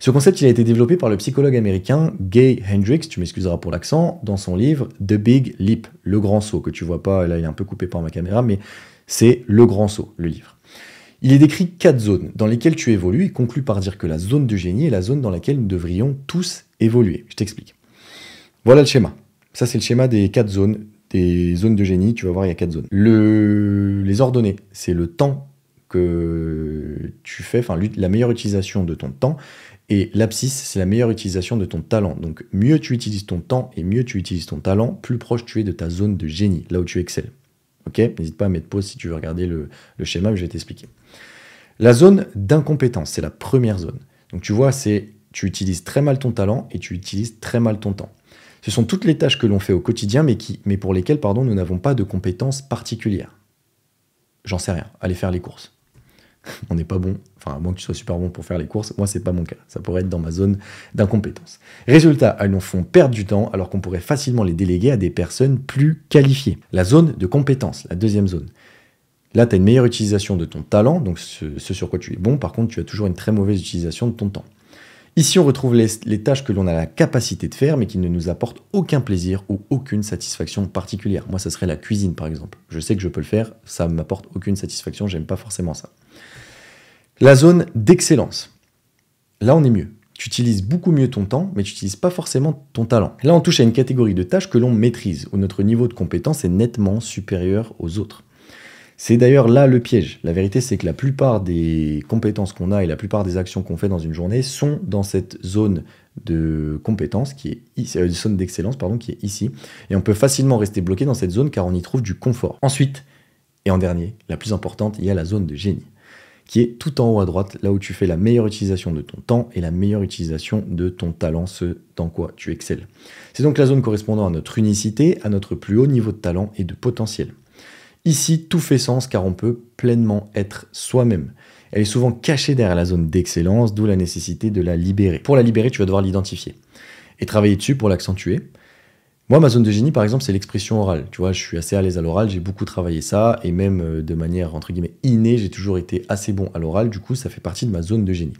Ce concept, il a été développé par le psychologue américain Gay Hendricks, tu m'excuseras pour l'accent, dans son livre The Big Leap, Le Grand Saut, que tu vois pas, là il est un peu coupé par ma caméra, mais c'est Le Grand Saut, le livre. Il est décrit quatre zones dans lesquelles tu évolues et conclut par dire que la zone de génie est la zone dans laquelle nous devrions tous évoluer. Je t'explique. Voilà le schéma. Ça, c'est le schéma des quatre zones, des zones de génie. Tu vas voir, il y a quatre zones. Les ordonnées, c'est le temps que tu fais, enfin, la meilleure utilisation de ton temps. Et l'abscisse, c'est la meilleure utilisation de ton talent. Donc, mieux tu utilises ton temps et mieux tu utilises ton talent, plus proche tu es de ta zone de génie, là où tu excelles. Ok N'hésite pas à mettre pause si tu veux regarder le, le schéma que je vais t'expliquer. La zone d'incompétence, c'est la première zone. Donc tu vois, c'est tu utilises très mal ton talent et tu utilises très mal ton temps. Ce sont toutes les tâches que l'on fait au quotidien, mais, qui, mais pour lesquelles pardon, nous n'avons pas de compétences particulières. J'en sais rien, allez faire les courses. On n'est pas bon, enfin à moins que tu sois super bon pour faire les courses, moi c'est pas mon cas, ça pourrait être dans ma zone d'incompétence. Résultat, elles nous font perdre du temps alors qu'on pourrait facilement les déléguer à des personnes plus qualifiées. La zone de compétence, la deuxième zone. Là, tu as une meilleure utilisation de ton talent, donc ce, sur quoi tu es bon. Par contre, tu as toujours une très mauvaise utilisation de ton temps. Ici, on retrouve les, tâches que l'on a la capacité de faire, mais qui ne nous apportent aucun plaisir ou aucune satisfaction particulière. Moi, ça serait la cuisine, par exemple. Je sais que je peux le faire, ça ne m'apporte aucune satisfaction, j'aime pas forcément ça. La zone d'excellence. Là, on est mieux. Tu utilises beaucoup mieux ton temps, mais tu n'utilises pas forcément ton talent. Là, on touche à une catégorie de tâches que l'on maîtrise, où notre niveau de compétence est nettement supérieur aux autres. C'est d'ailleurs là le piège. La vérité, c'est que la plupart des compétences qu'on a et la plupart des actions qu'on fait dans une journée sont dans cette zone de compétences qui est euh, zone d'excellence pardon qui est ici et on peut facilement rester bloqué dans cette zone car on y trouve du confort. Ensuite et en dernier, la plus importante, il y a la zone de génie qui est tout en haut à droite, là où tu fais la meilleure utilisation de ton temps et la meilleure utilisation de ton talent, ce dans quoi tu excelles. C'est donc la zone correspondant à notre unicité, à notre plus haut niveau de talent et de potentiel. Ici, tout fait sens car on peut pleinement être soi-même. Elle est souvent cachée derrière la zone d'excellence, d'où la nécessité de la libérer. Pour la libérer, tu vas devoir l'identifier et travailler dessus pour l'accentuer. Moi, ma zone de génie, par exemple, c'est l'expression orale. Tu vois, je suis assez à l'aise à l'oral, j'ai beaucoup travaillé ça, et même euh, de manière, entre guillemets, innée, j'ai toujours été assez bon à l'oral, du coup, ça fait partie de ma zone de génie.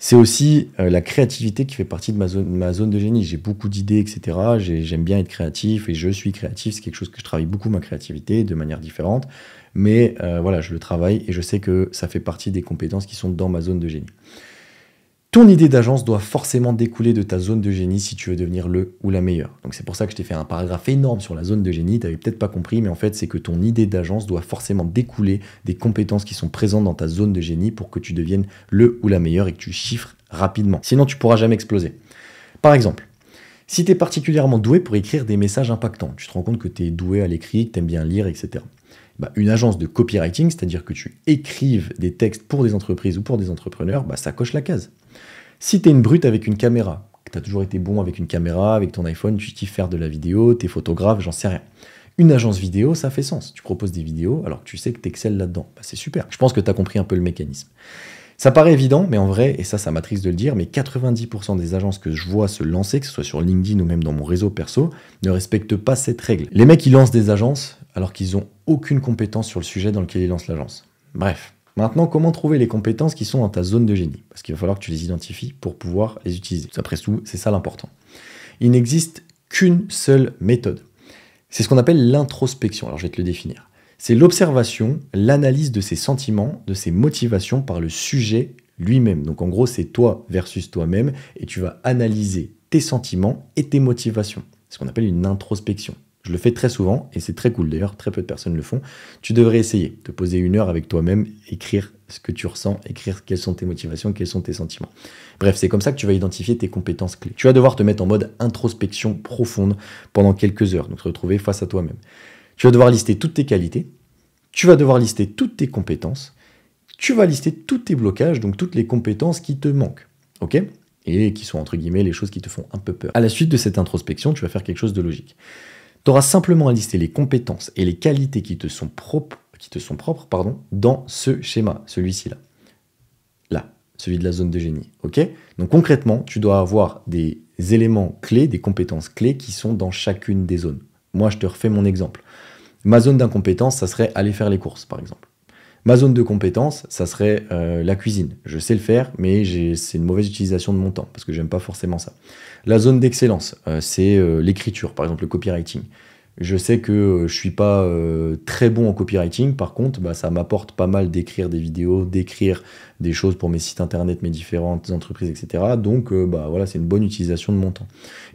C'est aussi euh, la créativité qui fait partie de ma zone, de génie. J'ai beaucoup d'idées, etc. J'aime bien être créatif et je suis créatif. C'est quelque chose que je travaille beaucoup, ma créativité, de manière différente. Mais euh, voilà, je le travaille et je sais que ça fait partie des compétences qui sont dans ma zone de génie. Ton idée d'agence doit forcément découler de ta zone de génie si tu veux devenir le ou la meilleure. Donc c'est pour ça que je t'ai fait un paragraphe énorme sur la zone de génie, Tu t'avais peut-être pas compris, mais en fait c'est que ton idée d'agence doit forcément découler des compétences qui sont présentes dans ta zone de génie pour que tu deviennes le ou la meilleure et que tu chiffres rapidement. Sinon tu pourras jamais exploser. Par exemple, si tu es particulièrement doué pour écrire des messages impactants, tu te rends compte que tu es doué à l'écrit, que tu aimes bien lire, etc. Bah, une agence de copywriting, c'est-à-dire que tu écrives des textes pour des entreprises ou pour des entrepreneurs, bah, ça coche la case. Si t'es une brute avec une caméra, que t'as toujours été bon avec une caméra, avec ton iPhone, tu kiffes faire de la vidéo, t'es photographe, j'en sais rien. Une agence vidéo, ça fait sens. Tu proposes des vidéos alors que tu sais que t'excelles là-dedans. Bah, c'est super. Je pense que tu as compris un peu le mécanisme. Ça paraît évident, mais en vrai, et ça, ça m'attriste de le dire, mais 90% des agences que je vois se lancer, que ce soit sur LinkedIn ou même dans mon réseau perso, ne respectent pas cette règle. Les mecs, ils lancent des agences alors qu'ils n'ont aucune compétence sur le sujet dans lequel ils lancent l'agence. Bref, Maintenant, comment trouver les compétences qui sont dans ta zone de génie Parce qu'il va falloir que tu les identifies pour pouvoir les utiliser. Après tout, c'est ça l'important. Il n'existe qu'une seule méthode. C'est ce qu'on appelle l'introspection. Alors je vais te le définir. C'est l'observation, l'analyse de ses sentiments, de ses motivations par le sujet lui-même. Donc en gros, c'est toi versus toi-même et tu vas analyser tes sentiments et tes motivations. C'est ce qu'on appelle une introspection. Je le fais très souvent et c'est très cool d'ailleurs, très peu de personnes le font. Tu devrais essayer de poser une heure avec toi-même, écrire ce que tu ressens, écrire quelles sont tes motivations, quels sont tes sentiments. Bref, c'est comme ça que tu vas identifier tes compétences clés. Tu vas devoir te mettre en mode introspection profonde pendant quelques heures, donc te retrouver face à toi-même. Tu vas devoir lister toutes tes qualités, tu vas devoir lister toutes tes compétences, tu vas lister tous tes blocages, donc toutes les compétences qui te manquent. OK et qui sont entre guillemets les choses qui te font un peu peur. À la suite de cette introspection, tu vas faire quelque chose de logique. Tu auras simplement à lister les compétences et les qualités qui te sont propres, qui te sont propres pardon, dans ce schéma, celui-ci là. Là, celui de la zone de génie. ok Donc concrètement, tu dois avoir des éléments clés, des compétences clés qui sont dans chacune des zones. Moi, je te refais mon exemple. Ma zone d'incompétence, ça serait aller faire les courses, par exemple. Ma zone de compétence, ça serait euh, la cuisine. Je sais le faire, mais c'est une mauvaise utilisation de mon temps, parce que j'aime pas forcément ça. La zone d'excellence, euh, c'est euh, l'écriture, par exemple le copywriting. Je sais que euh, je suis pas très bon en copywriting, par contre, bah, ça m'apporte pas mal d'écrire des vidéos, d'écrire des choses pour mes sites internet, mes différentes entreprises, etc. Donc, bah voilà, c'est une bonne utilisation de mon temps.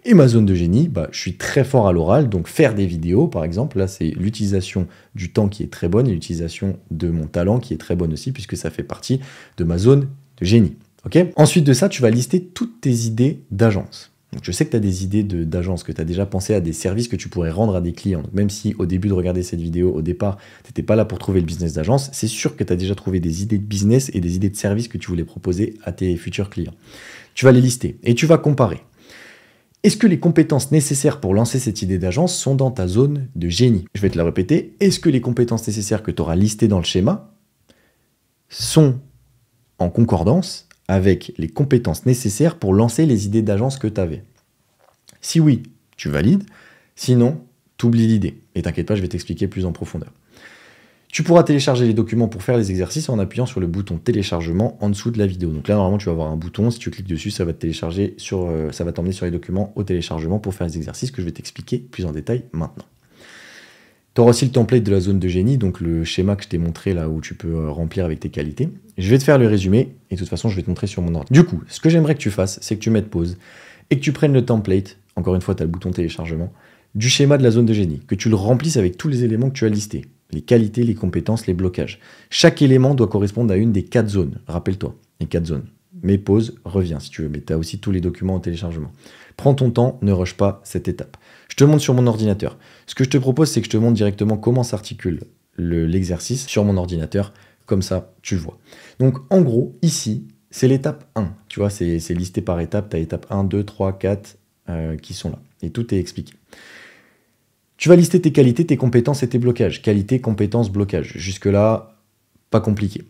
Et ma zone de génie, bah, je suis très fort à l'oral, donc faire des vidéos, par exemple, là, c'est l'utilisation du temps qui est très bonne et l'utilisation de mon talent qui est très bonne aussi, puisque ça fait partie de ma zone de génie. ok Ensuite de ça, tu vas lister toutes tes idées d'agence je sais que tu as des idées d'agence, que tu as déjà pensé à des services que tu pourrais rendre à des clients. même si au début de regarder cette vidéo, au départ, tu n'étais pas là pour trouver le business d'agence, c'est sûr que tu as déjà trouvé des idées de business et des idées de services que tu voulais proposer à tes futurs clients. Tu vas les lister et tu vas comparer. Est-ce que les compétences nécessaires pour lancer cette idée d'agence sont dans ta zone de génie Je vais te la répéter. Est-ce que les compétences nécessaires que tu auras listées dans le schéma sont en concordance avec les compétences nécessaires pour lancer les idées d'agence que tu avais Si oui, tu valides, sinon, tu oublies l'idée. Et t'inquiète pas, je vais t'expliquer plus en profondeur. Tu pourras télécharger les documents pour faire les exercices en appuyant sur le bouton téléchargement en dessous de la vidéo. Donc là normalement tu vas avoir un bouton, si tu cliques dessus, ça va télécharger sur euh, ça va t'emmener sur les documents au téléchargement pour faire les exercices que je vais t'expliquer plus en détail maintenant. Tu auras aussi le template de la zone de génie, donc le schéma que je t'ai montré là où tu peux euh, remplir avec tes qualités. Je vais te faire le résumé et de toute façon je vais te montrer sur mon ordre. Du coup, ce que j'aimerais que tu fasses, c'est que tu mettes pause et que tu prennes le template, encore une fois tu as le bouton téléchargement, du schéma de la zone de génie, que tu le remplisses avec tous les éléments que tu as listés, les qualités, les compétences, les blocages. Chaque élément doit correspondre à une des quatre zones, rappelle-toi, les quatre zones. Mais pause, reviens si tu veux, mais tu as aussi tous les documents en téléchargement. Prends ton temps, ne rush pas cette étape. Je te montre sur mon ordinateur. Ce que je te propose, c'est que je te montre directement comment s'articule l'exercice sur mon ordinateur. Comme ça, tu vois. Donc, en gros, ici, c'est l'étape 1. Tu vois, c'est listé par étape. Tu as étape 1, 2, 3, 4 qui sont là. Et tout est expliqué. Tu vas lister tes qualités, tes compétences et tes blocages. Qualité, compétences, blocage. Jusque-là, pas compliqué.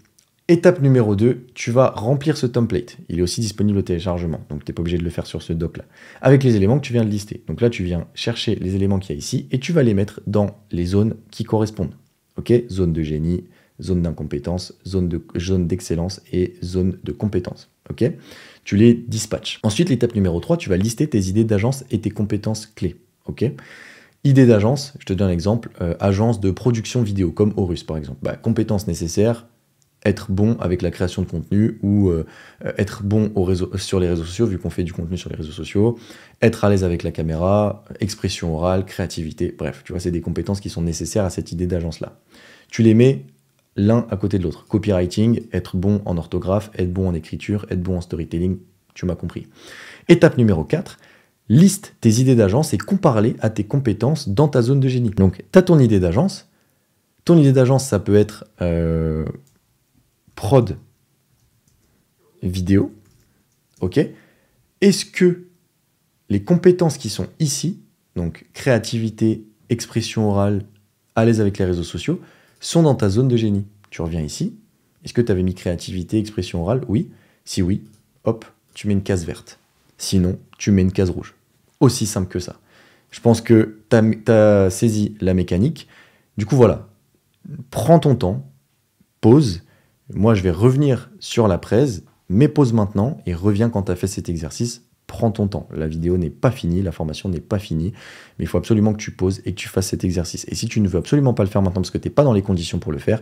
Étape numéro 2, tu vas remplir ce template. Il est aussi disponible au téléchargement, donc tu n'es pas obligé de le faire sur ce doc-là, avec les éléments que tu viens de lister. Donc là, tu viens chercher les éléments qu'il y a ici et tu vas les mettre dans les zones qui correspondent. Ok Zone de génie, zone d'incompétence, zone d'excellence et zone de compétence. Ok Tu les dispatches. Ensuite, l'étape numéro 3, tu vas lister tes idées d'agence et tes compétences clés. Ok Idée d'agence, je te donne un exemple, euh, agence de production vidéo comme Horus par exemple. Bah, compétences nécessaires, être bon avec la création de contenu ou euh, être bon au sur les réseaux sociaux, vu qu'on fait du contenu sur les réseaux sociaux, être à l'aise avec la caméra, expression orale, créativité, bref, tu vois, c'est des compétences qui sont nécessaires à cette idée d'agence-là. Tu les mets l'un à côté de l'autre. Copywriting, être bon en orthographe, être bon en écriture, être bon en storytelling, tu m'as compris. Étape numéro 4, liste tes idées d'agence et compare-les à tes compétences dans ta zone de génie. Donc, tu as ton idée d'agence, ton idée d'agence, ça peut être euh, prod vidéo, ok Est-ce que les compétences qui sont ici, donc créativité, expression orale, à l'aise avec les réseaux sociaux, sont dans ta zone de génie Tu reviens ici. Est-ce que tu avais mis créativité, expression orale Oui. Si oui, hop, tu mets une case verte. Sinon, tu mets une case rouge. Aussi simple que ça. Je pense que tu as, saisi la mécanique. Du coup, voilà. Prends ton temps, pose, moi, je vais revenir sur la presse, mais pose maintenant et reviens quand tu as fait cet exercice. Prends ton temps. La vidéo n'est pas finie, la formation n'est pas finie, mais il faut absolument que tu poses et que tu fasses cet exercice. Et si tu ne veux absolument pas le faire maintenant parce que tu n'es pas dans les conditions pour le faire,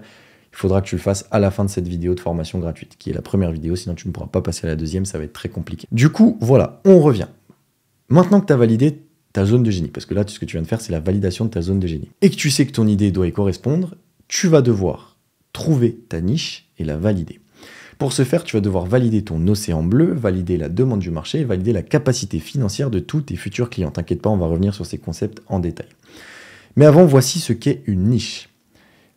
il faudra que tu le fasses à la fin de cette vidéo de formation gratuite, qui est la première vidéo, sinon tu ne pourras pas passer à la deuxième, ça va être très compliqué. Du coup, voilà, on revient. Maintenant que tu as validé ta zone de génie, parce que là, ce que tu viens de faire, c'est la validation de ta zone de génie, et que tu sais que ton idée doit y correspondre, tu vas devoir trouver ta niche et la valider. Pour ce faire, tu vas devoir valider ton océan bleu, valider la demande du marché valider la capacité financière de tous tes futurs clients. T'inquiète pas, on va revenir sur ces concepts en détail. Mais avant, voici ce qu'est une niche.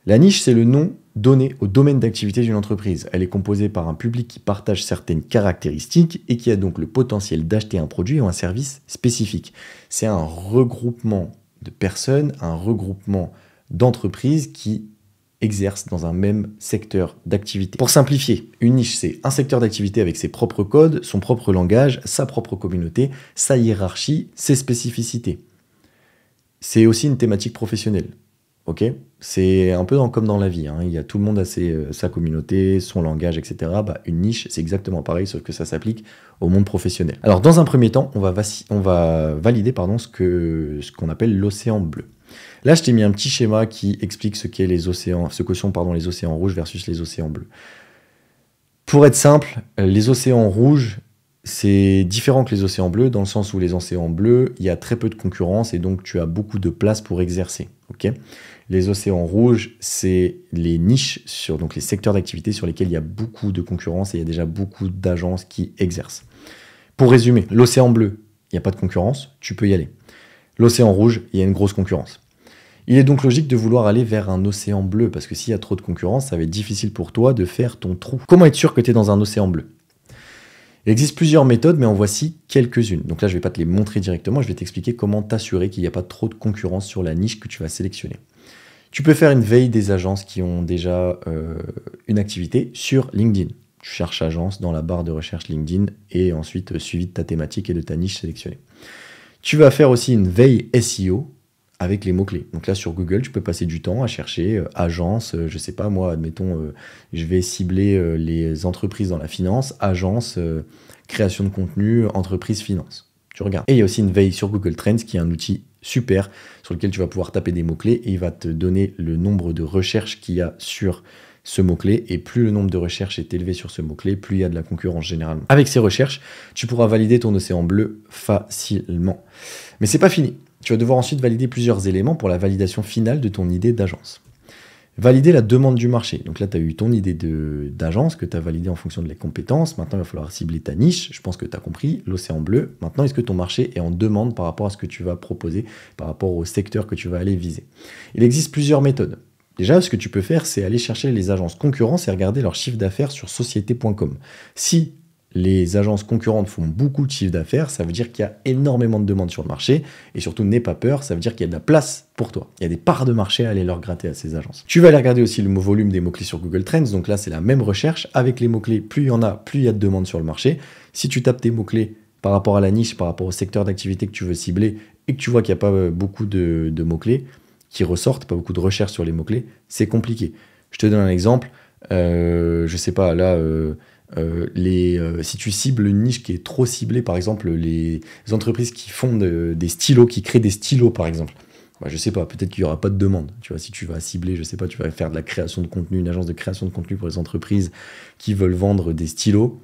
La niche, c'est le nom donné au domaine d'activité d'une entreprise. Elle est composée par un public qui partage certaines caractéristiques et qui a donc le potentiel d'acheter un produit ou un service spécifique. C'est un regroupement de personnes, un regroupement d'entreprises qui Exerce dans un même secteur d'activité. Pour simplifier, une niche, c'est un secteur d'activité avec ses propres codes, son propre langage, sa propre communauté, sa hiérarchie, ses spécificités. C'est aussi une thématique professionnelle. ok c'est un peu comme dans la vie, hein. il y a tout le monde a euh, sa communauté, son langage, etc. Bah, une niche, c'est exactement pareil, sauf que ça s'applique au monde professionnel. Alors dans un premier temps, on va, on va valider pardon, ce qu'on appelle l'océan bleu. Là, je t'ai mis un petit schéma qui explique ce qu'est les océans, ce que sont pardon, les océans rouges versus les océans bleus. Pour être simple, les océans rouges, c'est différent que les océans bleus dans le sens où les océans bleus, il y a très peu de concurrence et donc tu as beaucoup de place pour exercer. les océans rouges, c'est les niches sur donc les secteurs d'activité sur lesquels il y a beaucoup de concurrence et il y a déjà beaucoup d'agences qui exercent. Pour résumer, l'océan bleu, il n'y a pas de concurrence, tu peux y aller. L'océan rouge, il y a une grosse concurrence. Il est donc logique de vouloir aller vers un océan bleu, parce que s'il y a trop de concurrence, ça va être difficile pour toi de faire ton trou. Comment être sûr que tu es dans un océan bleu Il existe plusieurs méthodes, mais en voici quelques-unes. Donc là, je ne vais pas te les montrer directement, je vais t'expliquer comment t'assurer qu'il n'y a pas trop de concurrence sur la niche que tu vas sélectionner. Tu peux faire une veille des agences qui ont déjà euh, une activité sur LinkedIn. Tu cherches agence dans la barre de recherche LinkedIn et ensuite euh, suivi de ta thématique et de ta niche sélectionnée. Tu vas faire aussi une veille SEO avec les mots-clés. Donc là, sur Google, tu peux passer du temps à chercher euh, agence, euh, je sais pas moi, admettons, euh, je vais cibler les entreprises dans la finance, agence, création de contenu, entreprise finance. Tu regardes. Et il y a aussi une veille sur Google Trends qui est un outil super sur lequel tu vas pouvoir taper des mots-clés et il va te donner le nombre de recherches qu'il y a sur ce mot-clé et plus le nombre de recherches est élevé sur ce mot-clé, plus il y a de la concurrence généralement. Avec ces recherches, tu pourras valider ton océan bleu facilement. Mais c'est pas fini. Tu vas devoir ensuite valider plusieurs éléments pour la validation finale de ton idée d'agence. Valider la demande du marché. Donc là, tu as eu ton idée d'agence que tu as validée en fonction de les compétences. Maintenant, il va falloir cibler ta niche. Je pense que tu as compris l'océan bleu. Maintenant, est-ce que ton marché est en demande par rapport à ce que tu vas proposer, par rapport au secteur que tu vas aller viser Il existe plusieurs méthodes. Déjà, ce que tu peux faire, c'est aller chercher les agences concurrentes et regarder leur chiffre d'affaires sur société.com. Si les agences concurrentes font beaucoup de chiffres d'affaires, ça veut dire qu'il y a énormément de demandes sur le marché. Et surtout, n'aie pas peur, ça veut dire qu'il y a de la place pour toi. Il y a des parts de marché à aller leur gratter à ces agences. Tu vas aller regarder aussi le volume des mots-clés sur Google Trends. Donc là, c'est la même recherche. Avec les mots-clés, plus il y en a, plus il y a de demandes sur le marché. Si tu tapes tes mots-clés par rapport à la niche, par rapport au secteur d'activité que tu veux cibler et que tu vois qu'il n'y a pas euh, beaucoup de, mots-clés qui ressortent, pas beaucoup de recherches sur les mots-clés, c'est compliqué. Je te donne un exemple. Euh, je sais pas, là. Euh, euh, les, euh, si tu cibles une niche qui est trop ciblée, par exemple, les entreprises qui font des stylos, qui créent des stylos, par exemple, bah, je sais pas, peut-être qu'il y aura pas de demande. Tu si tu vas cibler, je sais pas, tu vas faire de la création de contenu, une agence de création de contenu pour les entreprises qui veulent vendre des stylos,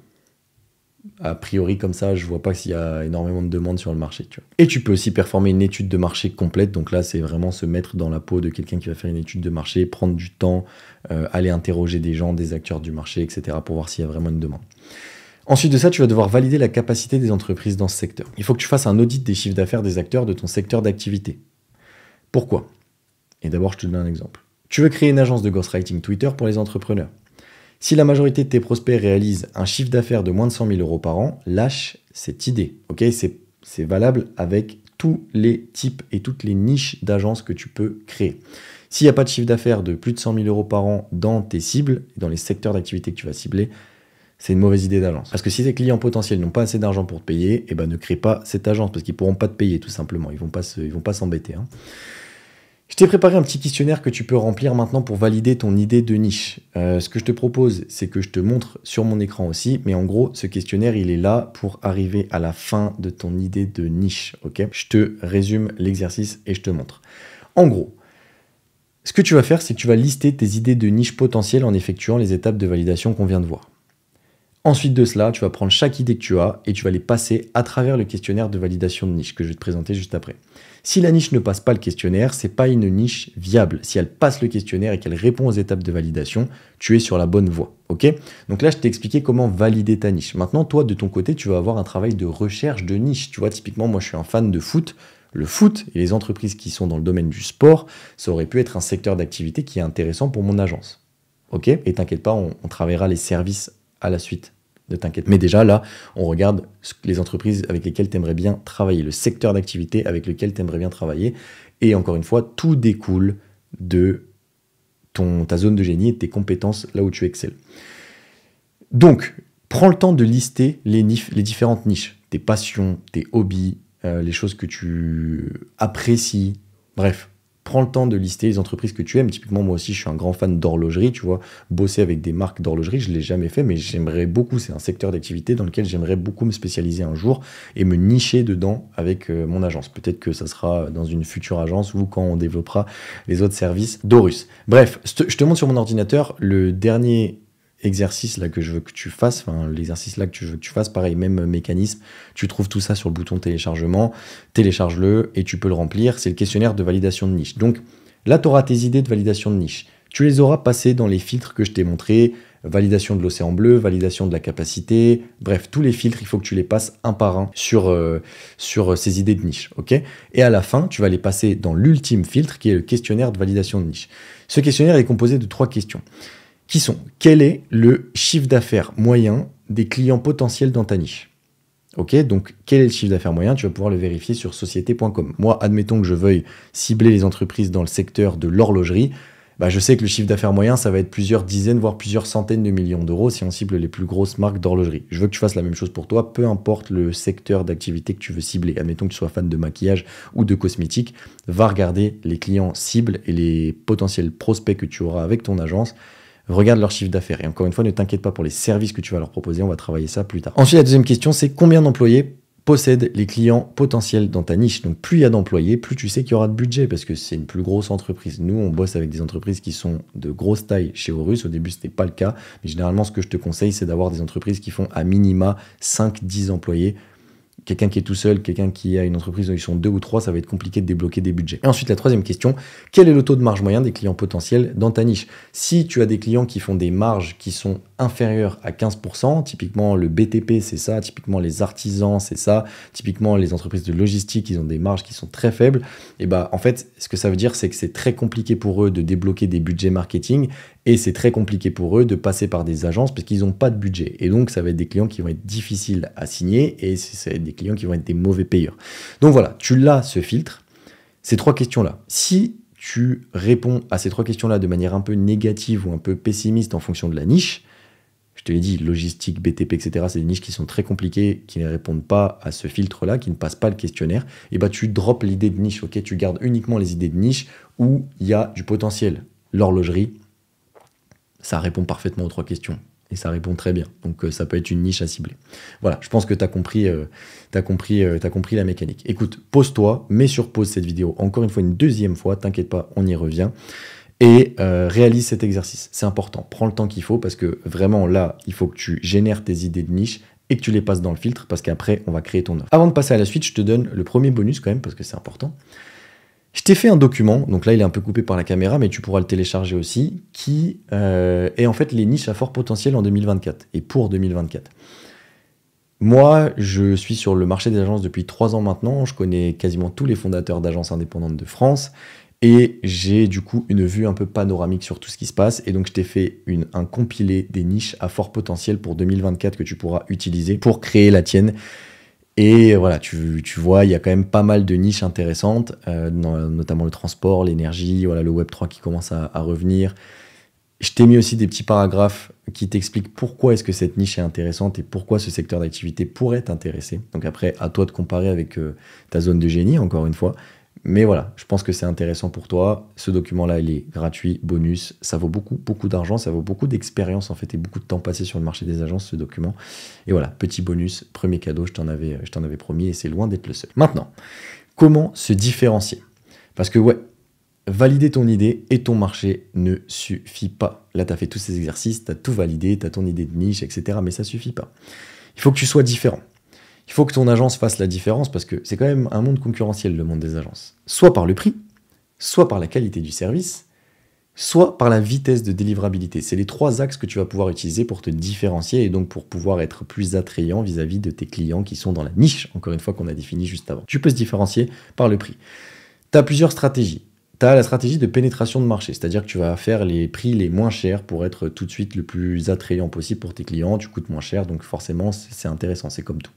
a priori comme ça, je vois pas s'il y a énormément de demandes sur le marché. Et tu peux aussi performer une étude de marché complète. Donc là, c'est vraiment se mettre dans la peau de quelqu'un qui va faire une étude de marché, prendre du temps, euh, aller interroger des gens, des acteurs du marché, etc. pour voir s'il y a vraiment une demande. Ensuite de ça, tu vas devoir valider la capacité des entreprises dans ce secteur. Il faut que tu fasses un audit des chiffres d'affaires des acteurs de ton secteur d'activité. Pourquoi Et d'abord, je te donne un exemple. Tu veux créer une agence de ghostwriting Twitter pour les entrepreneurs. Si la majorité de tes prospects réalisent un chiffre d'affaires de moins de 100 000 euros par an, lâche cette idée. Ok, c'est valable avec tous les types et toutes les niches d'agences que tu peux créer. S'il n'y a pas de chiffre d'affaires de plus de 100 000 euros par an dans tes cibles, dans les secteurs d'activité que tu vas cibler, c'est une mauvaise idée d'agence. Parce que si tes clients potentiels n'ont pas assez d'argent pour te payer, eh ben ne crée pas cette agence parce qu'ils ne pourront pas te payer tout simplement. Ils ne vont pas s'embêter. Hein. Je t'ai préparé un petit questionnaire que tu peux remplir maintenant pour valider ton idée de niche. Euh, ce que je te propose, c'est que je te montre sur mon écran aussi, mais en gros, ce questionnaire, il est là pour arriver à la fin de ton idée de niche. Ok Je te résume l'exercice et je te montre. En gros, ce que tu vas faire, c'est que tu vas lister tes idées de niche potentielles en effectuant les étapes de validation qu'on vient de voir. Ensuite de cela, tu vas prendre chaque idée que tu as et tu vas les passer à travers le questionnaire de validation de niche que je vais te présenter juste après. Si la niche ne passe pas le questionnaire, c'est pas une niche viable. Si elle passe le questionnaire et qu'elle répond aux étapes de validation, tu es sur la bonne voie. Ok Donc là, je t'ai expliqué comment valider ta niche. Maintenant, toi, de ton côté, tu vas avoir un travail de recherche de niche. Tu vois, typiquement, moi, je suis un fan de foot. Le foot et les entreprises qui sont dans le domaine du sport, ça aurait pu être un secteur d'activité qui est intéressant pour mon agence. Ok Et t'inquiète pas, on, on travaillera les services à la suite. de t'inquiète. Mais déjà, là, on regarde les entreprises avec lesquelles tu aimerais bien travailler, le secteur d'activité avec lequel tu aimerais bien travailler. Et encore une fois, tout découle de ton, ta zone de génie et de tes compétences là où tu excelles. Donc, prends le temps de lister les, différentes niches, tes passions, tes hobbies, euh, les choses que tu apprécies. Bref, prends le temps de lister les entreprises que tu aimes. Typiquement, moi aussi, je suis un grand fan d'horlogerie, tu vois. Bosser avec des marques d'horlogerie, je ne l'ai jamais fait, mais j'aimerais beaucoup. C'est un secteur d'activité dans lequel j'aimerais beaucoup me spécialiser un jour et me nicher dedans avec euh, mon agence. Peut-être que ça sera dans une future agence ou quand on développera les autres services d'Horus. Bref, je te montre sur mon ordinateur le dernier exercice là que je veux que tu fasses, enfin l'exercice là que tu veux que tu fasses, pareil, même mécanisme, tu trouves tout ça sur le bouton téléchargement, télécharge-le et tu peux le remplir. C'est le questionnaire de validation de niche. Donc là, tu auras tes idées de validation de niche. Tu les auras passées dans les filtres que je t'ai montré, validation de l'océan bleu, validation de la capacité, bref, tous les filtres, il faut que tu les passes un par un sur, euh, sur euh, ces idées de niche, ok Et à la fin, tu vas les passer dans l'ultime filtre qui est le questionnaire de validation de niche. Ce questionnaire est composé de trois questions qui sont quel est le chiffre d'affaires moyen des clients potentiels dans ta niche Ok, donc quel est le chiffre d'affaires moyen Tu vas pouvoir le vérifier sur société.com. Moi, admettons que je veuille cibler les entreprises dans le secteur de l'horlogerie. Bah, je sais que le chiffre d'affaires moyen, ça va être plusieurs dizaines, voire plusieurs centaines de millions d'euros si on cible les plus grosses marques d'horlogerie. Je veux que tu fasses la même chose pour toi, peu importe le secteur d'activité que tu veux cibler. Admettons que tu sois fan de maquillage ou de cosmétiques. va regarder les clients cibles et les potentiels prospects que tu auras avec ton agence regarde leur chiffre d'affaires. Et encore une fois, ne t'inquiète pas pour les services que tu vas leur proposer, on va travailler ça plus tard. Ensuite, la deuxième question, c'est combien d'employés possèdent les clients potentiels dans ta niche. Donc plus il y a d'employés, plus tu sais qu'il y aura de budget parce que c'est une plus grosse entreprise. Nous, on bosse avec des entreprises qui sont de grosse taille chez Horus. Au début, ce n'était pas le cas, mais généralement ce que je te conseille, c'est d'avoir des entreprises qui font à minima 5 10 employés Quelqu'un qui est tout seul, quelqu'un qui a une entreprise où ils sont deux ou trois, ça va être compliqué de débloquer des budgets. Et ensuite, la troisième question, quel est le taux de marge moyen des clients potentiels dans ta niche Si tu as des clients qui font des marges qui sont inférieures à 15%, typiquement le BTP, c'est ça, typiquement les artisans, c'est ça, typiquement les entreprises de logistique, ils ont des marges qui sont très faibles, et eh bah ben, en fait, ce que ça veut dire, c'est que c'est très compliqué pour eux de débloquer des budgets marketing et c'est très compliqué pour eux de passer par des agences parce qu'ils n'ont pas de budget. Et donc, ça va être des clients qui vont être difficiles à signer et ça va être des clients qui vont être des mauvais payeurs. Donc voilà, tu l'as ce filtre. Ces trois questions-là. Si tu réponds à ces trois questions-là de manière un peu négative ou un peu pessimiste en fonction de la niche, je te l'ai dit, logistique, BTP, etc., c'est des niches qui sont très compliquées, qui ne répondent pas à ce filtre-là, qui ne passent pas le questionnaire, et eh bah ben, tu drops l'idée de niche, ok Tu gardes uniquement les idées de niche où il y a du potentiel. L'horlogerie, ça répond parfaitement aux trois questions. Et ça répond très bien. Donc euh, ça peut être une niche à cibler. Voilà, je pense que tu as compris, euh, compris, euh, compris la mécanique. Écoute, pose-toi, mets sur pause cette vidéo encore une fois, une deuxième fois, t'inquiète pas, on y revient. Et réalise cet exercice, c'est important. Prends le temps qu'il faut parce que vraiment là, il faut que tu génères tes idées de niche et que tu les passes dans le filtre parce qu'après, on va créer ton offre. Avant de passer à la suite, je te donne le premier bonus quand même parce que c'est important. Je t'ai fait un document, donc là il est un peu coupé par la caméra, mais tu pourras le télécharger aussi, qui euh, est en fait les niches à fort potentiel en 2024 et pour 2024. Moi, je suis sur le marché des agences depuis trois ans maintenant, je connais quasiment tous les fondateurs d'agences indépendantes de France, et j'ai du coup une vue un peu panoramique sur tout ce qui se passe, et donc je t'ai fait un compilé des niches à fort potentiel pour 2024 que tu pourras utiliser pour créer la tienne et voilà, tu, vois, il y a quand même pas mal de niches intéressantes, euh, notamment le transport, l'énergie, voilà, le Web 3 qui commence à, revenir. Je t'ai mis aussi des petits paragraphes qui t'expliquent pourquoi est-ce que cette niche est intéressante et pourquoi ce secteur d'activité pourrait t'intéresser. Donc après, à toi de comparer avec euh, ta zone de génie, encore une fois. Mais voilà, je pense que c'est intéressant pour toi. Ce document-là, il est gratuit, bonus. Ça vaut beaucoup, beaucoup d'argent, ça vaut beaucoup d'expérience en fait et beaucoup de temps passé sur le marché des agences, ce document. Et voilà, petit bonus, premier cadeau, je t'en avais, je avais promis et c'est loin d'être le seul. Maintenant, comment se différencier Parce que ouais, valider ton idée et ton marché ne suffit pas. Là, tu as fait tous ces exercices, tu as tout validé, tu as ton idée de niche, etc. Mais ça suffit pas. Il faut que tu sois différent. Il faut que ton agence fasse la différence parce que c'est quand même un monde concurrentiel, le monde des agences. Soit par le prix, soit par la qualité du service, soit par la vitesse de délivrabilité. C'est les trois axes que tu vas pouvoir utiliser pour te différencier et donc pour pouvoir être plus attrayant vis-à-vis de tes clients qui sont dans la niche, encore une fois qu'on a défini juste avant. Tu peux se différencier par le prix. Tu as plusieurs stratégies. Tu as la stratégie de pénétration de marché, c'est-à-dire que tu vas faire les prix les moins chers pour être tout de suite le plus attrayant possible pour tes clients. Tu coûtes moins cher, donc forcément c'est intéressant, c'est comme tout.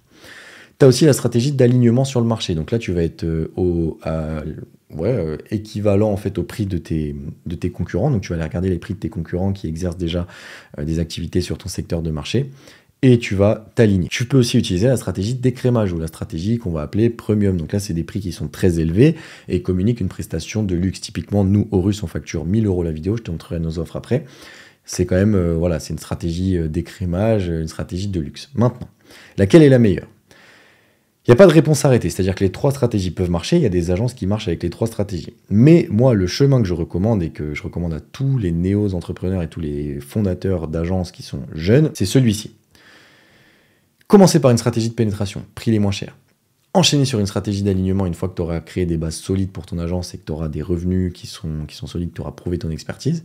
Tu as aussi la stratégie d'alignement sur le marché. Donc là, tu vas être euh, au, euh, équivalent en fait au prix de tes, de tes concurrents. Donc tu vas aller regarder les prix de tes concurrents qui exercent déjà euh, des activités sur ton secteur de marché et tu vas t'aligner. Tu peux aussi utiliser la stratégie d'écrémage ou la stratégie qu'on va appeler premium. Donc là, c'est des prix qui sont très élevés et communiquent une prestation de luxe. Typiquement, nous, Horus, on facture 1000 euros la vidéo. Je te montrerai nos offres après. C'est quand même, voilà, c'est une stratégie d'écrémage, une stratégie de luxe. Maintenant, laquelle est la meilleure il n'y a pas de réponse arrêtée, c'est-à-dire que les trois stratégies peuvent marcher, il y a des agences qui marchent avec les trois stratégies. Mais moi, le chemin que je recommande et que je recommande à tous les néo-entrepreneurs et tous les fondateurs d'agences qui sont jeunes, c'est celui-ci. Commencez par une stratégie de pénétration, prix les moins chers. Enchaînez sur une stratégie d'alignement une fois que tu auras créé des bases solides pour ton agence et que tu auras des revenus qui sont, qui sont solides, que tu auras prouvé ton expertise.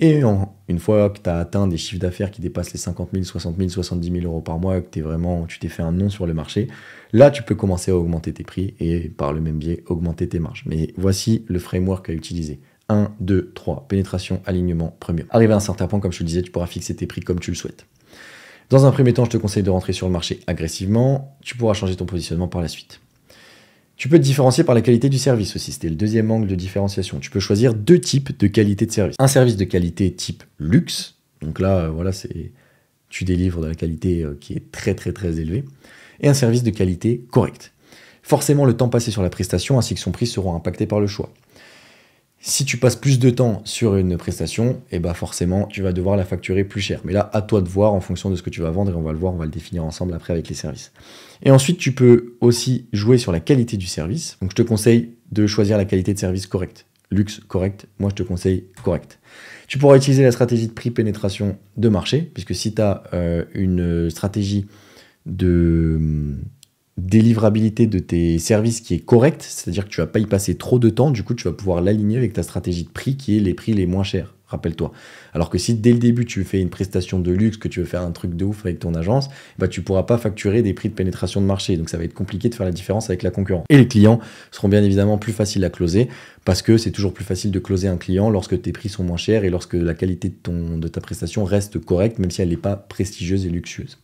Et une fois que tu as atteint des chiffres d'affaires qui dépassent les 50 000, 60 000, 70 000 euros par mois, que es vraiment, tu t'es fait un nom sur le marché, là tu peux commencer à augmenter tes prix et par le même biais augmenter tes marges. Mais voici le framework à utiliser. 1, 2, 3, pénétration, alignement, premium. Arrivé à un certain point, comme je te le disais, tu pourras fixer tes prix comme tu le souhaites. Dans un premier temps, je te conseille de rentrer sur le marché agressivement, tu pourras changer ton positionnement par la suite. Tu peux te différencier par la qualité du service aussi, c'était le deuxième angle de différenciation. Tu peux choisir deux types de qualité de service. Un service de qualité type luxe, donc là, euh, voilà, c'est tu délivres de la qualité euh, qui est très très très élevée, et un service de qualité correcte. Forcément, le temps passé sur la prestation ainsi que son prix seront impactés par le choix. Si tu passes plus de temps sur une prestation, et eh ben, forcément, tu vas devoir la facturer plus cher. Mais là, à toi de voir en fonction de ce que tu vas vendre, et on va le voir, on va le définir ensemble après avec les services. Et ensuite, tu peux aussi jouer sur la qualité du service. Donc, je te conseille de choisir la qualité de service correcte. Luxe, correct. Moi, je te conseille correct. Tu pourras utiliser la stratégie de prix pénétration de marché, puisque si tu as euh, une stratégie de hum, délivrabilité de tes services qui est correcte, c'est-à-dire que tu vas pas y passer trop de temps, du coup, tu vas pouvoir l'aligner avec ta stratégie de prix qui est les prix les moins chers rappelle-toi. Alors que si dès le début tu fais une prestation de luxe, que tu veux faire un truc de ouf avec ton agence, bah tu pourras pas facturer des prix de pénétration de marché. Donc ça va être compliqué de faire la différence avec la concurrence. Et les clients seront bien évidemment plus faciles à closer parce que c'est toujours plus facile de closer un client lorsque tes prix sont moins chers et lorsque la qualité de, ton, de ta prestation reste correcte, même si elle n'est pas prestigieuse et luxueuse.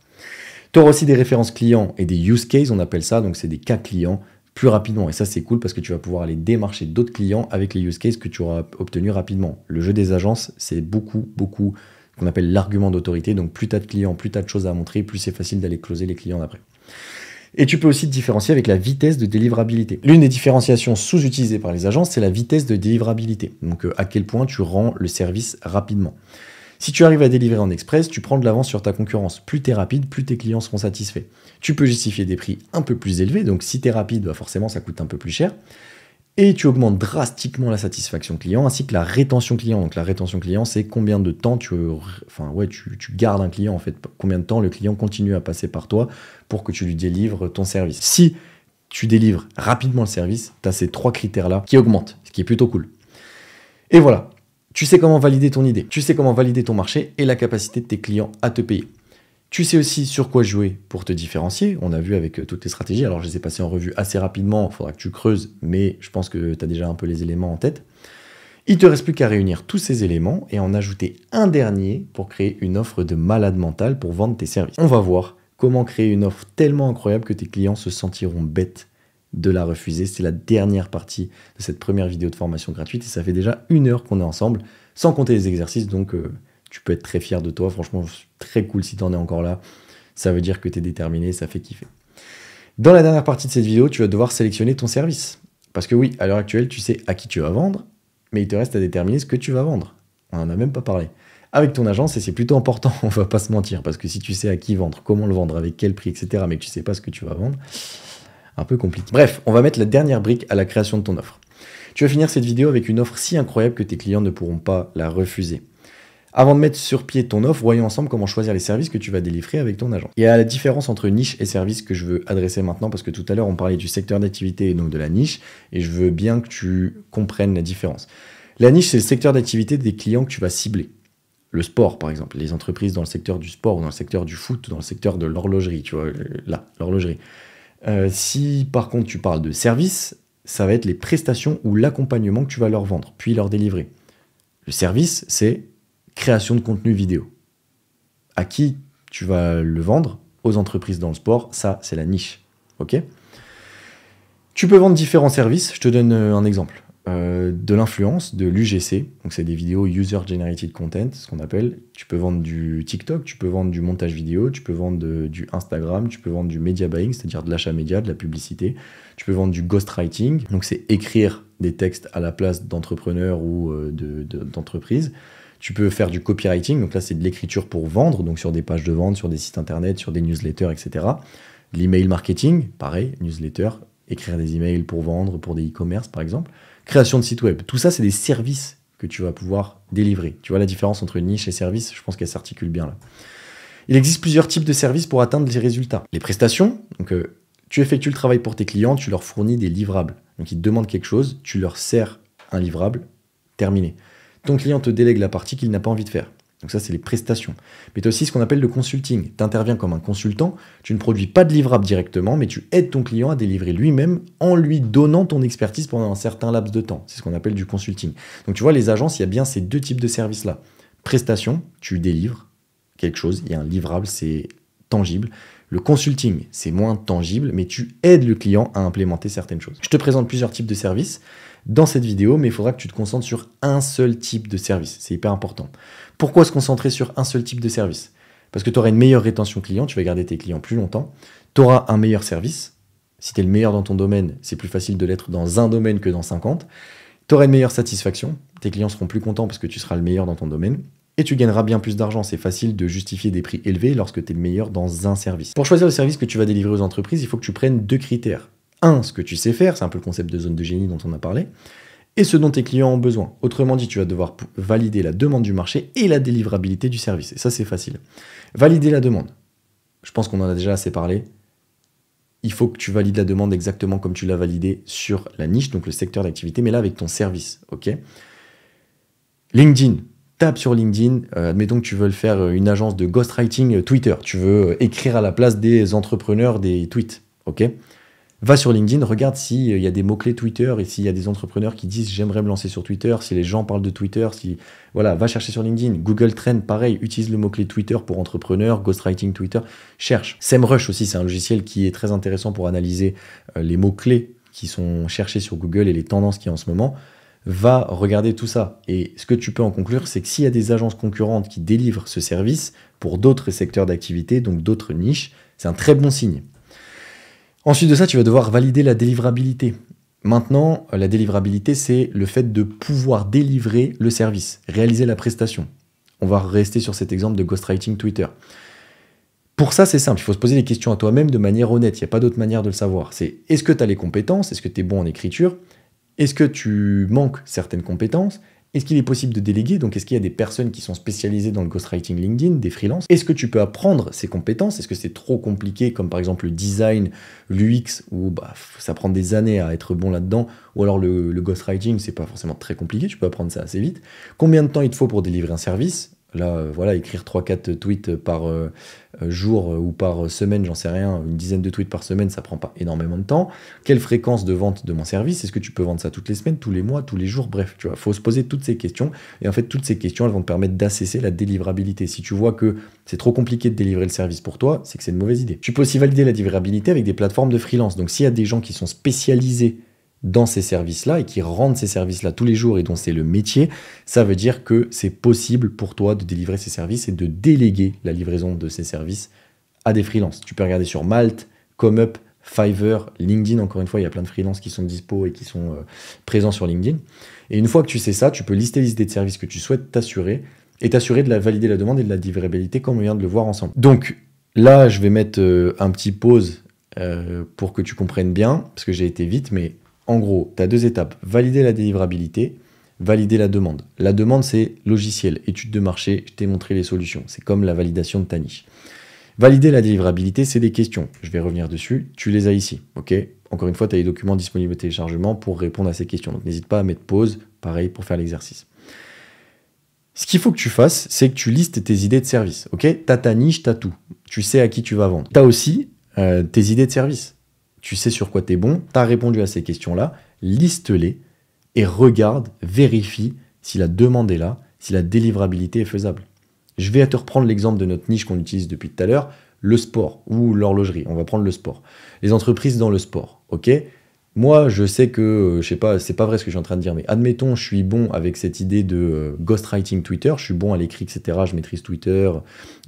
Tu auras aussi des références clients et des use cases, on appelle ça, donc c'est des cas clients plus rapidement. Et ça, c'est cool parce que tu vas pouvoir aller démarcher d'autres clients avec les use cases que tu auras obtenus rapidement. Le jeu des agences, c'est beaucoup, beaucoup qu'on appelle l'argument d'autorité. Donc plus tu as de clients, plus tu as de choses à montrer, plus c'est facile d'aller closer les clients d'après. Et tu peux aussi te différencier avec la vitesse de délivrabilité. L'une des différenciations sous-utilisées par les agences, c'est la vitesse de délivrabilité. Donc euh, à quel point tu rends le service rapidement. Si tu arrives à délivrer en express, tu prends de l'avance sur ta concurrence. Plus tu es rapide, plus tes clients seront satisfaits. Tu peux justifier des prix un peu plus élevés, donc si tu es rapide, bah forcément ça coûte un peu plus cher. Et tu augmentes drastiquement la satisfaction client ainsi que la rétention client. Donc la rétention client, c'est combien de temps tu, enfin, ouais, tu, tu, gardes un client en fait, combien de temps le client continue à passer par toi pour que tu lui délivres ton service. Si tu délivres rapidement le service, tu as ces trois critères-là qui augmentent, ce qui est plutôt cool. Et voilà, tu sais comment valider ton idée, tu sais comment valider ton marché et la capacité de tes clients à te payer. Tu sais aussi sur quoi jouer pour te différencier. On a vu avec euh, toutes tes stratégies. Alors, je les ai passées en revue assez rapidement. Il faudra que tu creuses, mais je pense que tu as déjà un peu les éléments en tête. Il te reste plus qu'à réunir tous ces éléments et en ajouter un dernier pour créer une offre de malade mental pour vendre tes services. On va voir comment créer une offre tellement incroyable que tes clients se sentiront bêtes de la refuser. C'est la dernière partie de cette première vidéo de formation gratuite et ça fait déjà une heure qu'on est ensemble, sans compter les exercices. Donc euh, tu peux être très fier de toi. Franchement, très cool si tu en es encore là. Ça veut dire que tu es déterminé, ça fait kiffer. Dans la dernière partie de cette vidéo, tu vas devoir sélectionner ton service. Parce que oui, à l'heure actuelle, tu sais à qui tu vas vendre, mais il te reste à déterminer ce que tu vas vendre. On n'en a même pas parlé. Avec ton agence, et c'est plutôt important, on va pas se mentir, parce que si tu sais à qui vendre, comment le vendre, avec quel prix, etc., mais que tu sais pas ce que tu vas vendre, un peu compliqué. Bref, on va mettre la dernière brique à la création de ton offre. Tu vas finir cette vidéo avec une offre si incroyable que tes clients ne pourront pas la refuser. Avant de mettre sur pied ton offre, voyons ensemble comment choisir les services que tu vas délivrer avec ton agent. Il y a la différence entre niche et service que je veux adresser maintenant parce que tout à l'heure on parlait du secteur d'activité et donc de la niche et je veux bien que tu comprennes la différence. La niche c'est le secteur d'activité des clients que tu vas cibler. Le sport par exemple, les entreprises dans le secteur du sport ou dans le secteur du foot, dans le secteur de l'horlogerie, tu vois, là, l'horlogerie. Euh, si par contre tu parles de service, ça va être les prestations ou l'accompagnement que tu vas leur vendre, puis leur délivrer. Le service, c'est création de contenu vidéo. À qui tu vas le vendre Aux entreprises dans le sport, ça c'est la niche. Ok Tu peux vendre différents services, je te donne euh, un exemple. Euh, de l'influence, de l'UGC. Donc, c'est des vidéos User Generated Content, ce qu'on appelle. Tu peux vendre du TikTok, tu peux vendre du montage vidéo, tu peux vendre du Instagram, tu peux vendre du media buying, c'est-à-dire de l'achat média, de la publicité. Tu peux vendre du ghostwriting. Donc, c'est écrire des textes à la place d'entrepreneurs ou euh, d'entreprises. tu peux faire du copywriting, donc là c'est de l'écriture pour vendre, donc sur des pages de vente, sur des sites internet, sur des newsletters, etc. L'email marketing, pareil, newsletter, écrire des emails pour vendre, pour des e-commerce par exemple création de site web. Tout ça, c'est des services que tu vas pouvoir délivrer. Tu vois la différence entre niche et service Je pense qu'elle s'articule bien là. Il existe plusieurs types de services pour atteindre les résultats. Les prestations, donc euh, tu effectues le travail pour tes clients, tu leur fournis des livrables. Donc ils te demandent quelque chose, tu leur sers un livrable, terminé. Ton client te délègue la partie qu'il n'a pas envie de faire. Donc ça, c'est les prestations. Mais tu as aussi ce qu'on appelle le consulting. Tu interviens comme un consultant, tu ne produis pas de livrable directement, mais tu aides ton client à délivrer lui-même en lui donnant ton expertise pendant un certain laps de temps. C'est ce qu'on appelle du consulting. Donc tu vois, les agences, il y a bien ces deux types de services-là. Prestation, tu délivres quelque chose, il y a un livrable, c'est tangible. Le consulting, c'est moins tangible, mais tu aides le client à implémenter certaines choses. Je te présente plusieurs types de services dans cette vidéo, mais il faudra que tu te concentres sur un seul type de service. C'est hyper important. Pourquoi se concentrer sur un seul type de service Parce que tu auras une meilleure rétention client, tu vas garder tes clients plus longtemps, tu auras un meilleur service. Si tu es le meilleur dans ton domaine, c'est plus facile de l'être dans un domaine que dans 50. Tu auras une meilleure satisfaction, tes clients seront plus contents parce que tu seras le meilleur dans ton domaine. Et tu gagneras bien plus d'argent, c'est facile de justifier des prix élevés lorsque tu es le meilleur dans un service. Pour choisir le service que tu vas délivrer aux entreprises, il faut que tu prennes deux critères. Un, ce que tu sais faire, c'est un peu le concept de zone de génie dont on a parlé et ce dont tes clients ont besoin. Autrement dit, tu vas devoir valider la demande du marché et la délivrabilité du service. Et ça, c'est facile. Valider la demande. Je pense qu'on en a déjà assez parlé. Il faut que tu valides la demande exactement comme tu l'as validée sur la niche, donc le secteur d'activité, mais là avec ton service. ok LinkedIn. Tape sur LinkedIn. Euh, admettons que tu veux faire euh, une agence de ghostwriting euh, Twitter. Tu veux écrire à la place des entrepreneurs des tweets. ok va sur LinkedIn, regarde s'il euh, y a des mots-clés Twitter et s'il y a des entrepreneurs qui disent j'aimerais me lancer sur Twitter, si les gens parlent de Twitter, si. Voilà, va chercher sur LinkedIn. Google Trend, pareil, utilise le mot-clé Twitter pour entrepreneur, ghostwriting Twitter, cherche. SEMrush aussi, c'est un logiciel qui est très intéressant pour analyser euh, les mots-clés qui sont cherchés sur Google et les tendances qu'il y a en ce moment. Va regarder tout ça. Et ce que tu peux en conclure, c'est que s'il y a des agences concurrentes qui délivrent ce service pour d'autres secteurs d'activité, donc d'autres niches, c'est un très bon signe. Ensuite de ça, tu vas devoir valider la délivrabilité. Maintenant, la délivrabilité, c'est le fait de pouvoir délivrer le service, réaliser la prestation. On va rester sur cet exemple de ghostwriting Twitter. Pour ça, c'est simple, il faut se poser les questions à toi-même de manière honnête, il n'y a pas d'autre manière de le savoir. C'est est-ce que tu as les compétences, est-ce que tu es bon en écriture, est-ce que tu manques certaines compétences, est-ce qu'il est possible de déléguer Donc, est-ce qu'il y a des personnes qui sont spécialisées dans le ghostwriting LinkedIn, des freelances Est-ce que tu peux apprendre ces compétences Est-ce que c'est trop compliqué, comme par exemple le design, l'UX, où bah, ça prend des années à être bon là-dedans Ou alors le, le ghostwriting, c'est pas forcément très compliqué, tu peux apprendre ça assez vite. Combien de temps il te faut pour délivrer un service Là, euh, voilà, écrire 3-4 tweets par euh, jour ou par semaine, j'en sais rien, une dizaine de tweets par semaine, ça prend pas énormément de temps. Quelle fréquence de vente de mon service Est-ce que tu peux vendre ça toutes les semaines, tous les mois, tous les jours Bref, tu vois, faut se poser toutes ces questions. Et en fait, toutes ces questions, elles vont te permettre d'assesser la délivrabilité. Si tu vois que c'est trop compliqué de délivrer le service pour toi, c'est que c'est une mauvaise idée. Tu peux aussi valider la délivrabilité avec des plateformes de freelance. Donc, s'il y a des gens qui sont spécialisés dans ces services-là et qui rendent ces services-là tous les jours et dont c'est le métier, ça veut dire que c'est possible pour toi de délivrer ces services et de déléguer la livraison de ces services à des freelances. Tu peux regarder sur Malte, ComeUp, Fiverr, LinkedIn, encore une fois, il y a plein de freelances qui sont dispo et qui sont euh, présents sur LinkedIn. Et une fois que tu sais ça, tu peux lister les idées de services que tu souhaites t'assurer et t'assurer de la valider la demande et de la livrabilité comme on vient de le voir ensemble. Donc là, je vais mettre euh, un petit pause euh, pour que tu comprennes bien, parce que j'ai été vite, mais en gros, tu as deux étapes. Valider la délivrabilité, valider la demande. La demande, c'est logiciel, étude de marché, je t'ai montré les solutions. C'est comme la validation de ta niche. Valider la délivrabilité, c'est des questions. Je vais revenir dessus. Tu les as ici. ok Encore une fois, tu as les documents disponibles au téléchargement pour répondre à ces questions. Donc n'hésite pas à mettre pause, pareil, pour faire l'exercice. Ce qu'il faut que tu fasses, c'est que tu listes tes idées de service. ok tu as ta niche, tu as tout. Tu sais à qui tu vas vendre. Tu as aussi euh, tes idées de service tu sais sur quoi tu es bon, tu as répondu à ces questions-là, liste-les et regarde, vérifie si la demande est là, si la délivrabilité est faisable. Je vais te reprendre l'exemple de notre niche qu'on utilise depuis tout à l'heure, le sport ou l'horlogerie. On va prendre le sport. Les entreprises dans le sport, ok Moi, je sais que, euh, je sais pas, c'est pas vrai ce que je suis en train de dire, mais admettons, je suis bon avec cette idée de euh, ghostwriting Twitter, je suis bon à l'écrit, etc. Je maîtrise Twitter,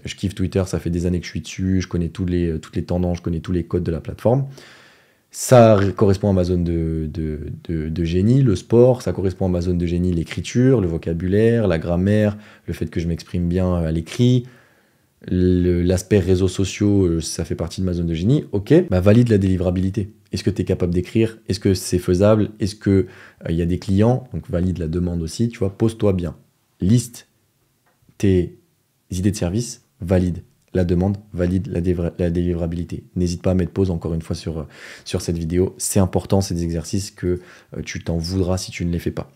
je kiffe Twitter, ça fait des années que je suis dessus, je connais les, euh, toutes les tendances, je connais tous les codes de la plateforme. Ça correspond à ma zone de, génie, le sport, ça correspond à ma zone de génie, l'écriture, le vocabulaire, la grammaire, le fait que je m'exprime bien à l'écrit, l'aspect réseaux sociaux, euh, ça fait partie de ma zone de génie. Ok, bah, valide la délivrabilité. Est-ce que tu es capable d'écrire Est-ce que c'est faisable Est-ce qu'il euh, y a des clients Donc valide la demande aussi, tu vois, pose-toi bien. Liste tes idées de service, valide la demande valide la, délivrabilité. N'hésite pas à mettre pause encore une fois sur, euh, sur cette vidéo. C'est important, c'est des exercices que euh, tu t'en voudras si tu ne les fais pas.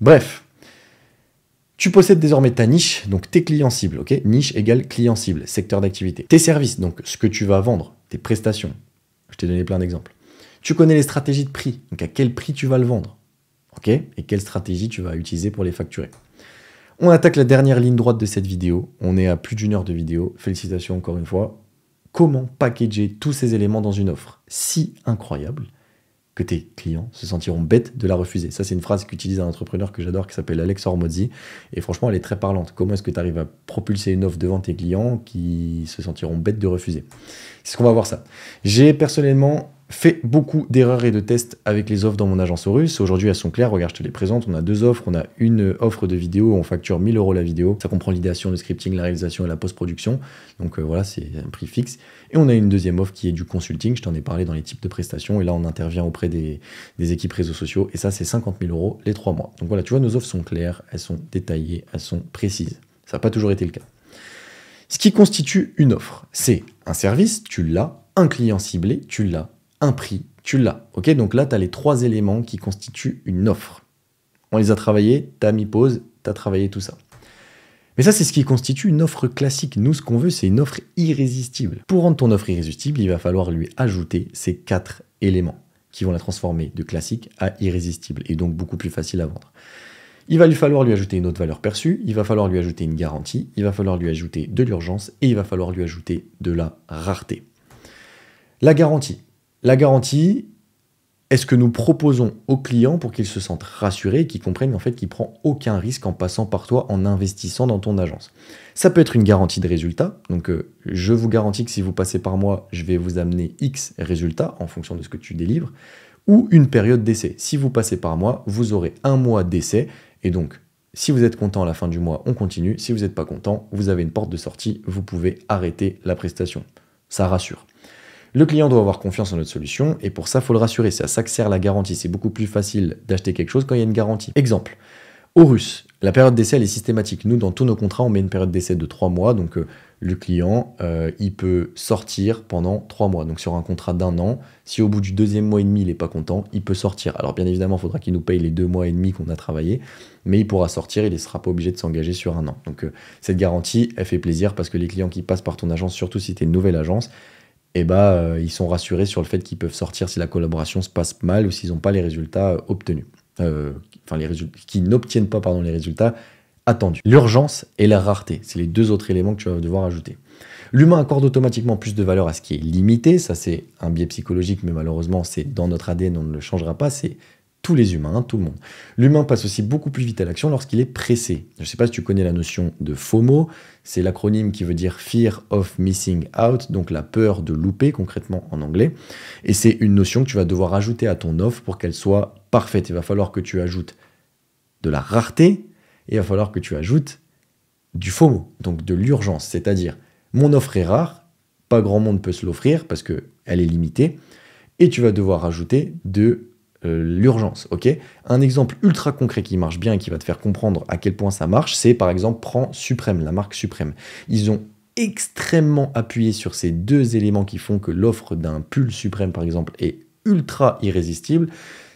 Bref, tu possèdes désormais ta niche, donc tes clients cibles, ok Niche égale client cible, secteur d'activité. Tes services, donc ce que tu vas vendre, tes prestations. Je t'ai donné plein d'exemples. Tu connais les stratégies de prix, donc à quel prix tu vas le vendre, ok Et quelle stratégie tu vas utiliser pour les facturer. On attaque la dernière ligne droite de cette vidéo. On est à plus d'une heure de vidéo. Félicitations encore une fois. Comment packager tous ces éléments dans une offre si incroyable que tes clients se sentiront bêtes de la refuser. Ça, c'est une phrase qu'utilise un entrepreneur que j'adore qui s'appelle Alex Ormozzi. Et franchement, elle est très parlante. Comment est-ce que tu arrives à propulser une offre devant tes clients qui se sentiront bêtes de refuser C'est ce qu'on va voir ça. J'ai personnellement fait beaucoup d'erreurs et de tests avec les offres dans mon agence Horus. Aujourd'hui, elles sont claires. Regarde, je te les présente. On a deux offres. On a une offre de vidéo. Où on facture 1000 euros la vidéo. Ça comprend l'idéation, le scripting, la réalisation et la post-production. Donc euh, voilà, c'est un prix fixe. Et on a une deuxième offre qui est du consulting. Je t'en ai parlé dans les types de prestations. Et là, on intervient auprès des, des équipes réseaux sociaux. Et ça, c'est 50 000 euros les trois mois. Donc voilà, tu vois, nos offres sont claires. Elles sont détaillées. Elles sont précises. Ça n'a pas toujours été le cas. Ce qui constitue une offre, c'est un service, tu l'as, un client ciblé, tu l'as, un prix, tu l'as. Ok, donc là, tu as les trois éléments qui constituent une offre. On les a travaillés, tu as mis pause, tu as travaillé tout ça. Mais ça, c'est ce qui constitue une offre classique. Nous, ce qu'on veut, c'est une offre irrésistible. Pour rendre ton offre irrésistible, il va falloir lui ajouter ces quatre éléments qui vont la transformer de classique à irrésistible et donc beaucoup plus facile à vendre. Il va lui falloir lui ajouter une autre valeur perçue, il va falloir lui ajouter une garantie, il va falloir lui ajouter de l'urgence et il va falloir lui ajouter de la rareté. La garantie, la garantie, est ce que nous proposons aux clients pour qu'ils se sentent rassurés et qu'ils comprennent en fait qu'il prend aucun risque en passant par toi, en investissant dans ton agence. Ça peut être une garantie de résultat. Donc, euh, je vous garantis que si vous passez par moi, je vais vous amener X résultats en fonction de ce que tu délivres. Ou une période d'essai. Si vous passez par moi, vous aurez un mois d'essai. Et donc, si vous êtes content à la fin du mois, on continue. Si vous n'êtes pas content, vous avez une porte de sortie. Vous pouvez arrêter la prestation. Ça rassure. Le client doit avoir confiance en notre solution et pour ça, faut le rassurer. C'est à ça que sert la garantie. C'est beaucoup plus facile d'acheter quelque chose quand il y a une garantie. Exemple. Au russe, la période d'essai, elle est systématique. Nous, dans tous nos contrats, on met une période d'essai de 3 mois. Donc, euh, le client, euh, il peut sortir pendant 3 mois. Donc, sur un contrat d'un an, si au bout du deuxième mois et demi, il n'est pas content, il peut sortir. Alors, bien évidemment, il faudra qu'il nous paye les 2 mois et demi qu'on a travaillé, mais il pourra sortir, il ne sera pas obligé de s'engager sur un an. Donc, euh, cette garantie, elle fait plaisir parce que les clients qui passent par ton agence, surtout si tu es une nouvelle agence, et eh bah, ben, euh, ils sont rassurés sur le fait qu'ils peuvent sortir si la collaboration se passe mal ou s'ils n'ont pas les résultats euh, obtenus. Euh, enfin, les qui n'obtiennent pas pardon, les résultats attendus. L'urgence et la rareté, c'est les deux autres éléments que tu vas devoir ajouter. L'humain accorde automatiquement plus de valeur à ce qui est limité, ça c'est un biais psychologique, mais malheureusement c'est dans notre ADN, on ne le changera pas, c'est tous les humains, hein, tout le monde. L'humain passe aussi beaucoup plus vite à l'action lorsqu'il est pressé. Je ne sais pas si tu connais la notion de FOMO, c'est l'acronyme qui veut dire Fear of Missing Out, donc la peur de louper concrètement en anglais. Et c'est une notion que tu vas devoir ajouter à ton offre pour qu'elle soit parfaite. Il va falloir que tu ajoutes de la rareté et il va falloir que tu ajoutes du mot, donc de l'urgence. C'est-à-dire, mon offre est rare, pas grand monde peut se l'offrir parce qu'elle est limitée. Et tu vas devoir ajouter de euh, l'urgence. ok un exemple ultra concret qui marche bien et qui va te faire comprendre à quel point ça marche, c'est par exemple prends Suprême, la marque Suprême. Ils ont extrêmement appuyé sur ces deux éléments qui font que l'offre d'un pull Suprême par exemple est ultra irrésistible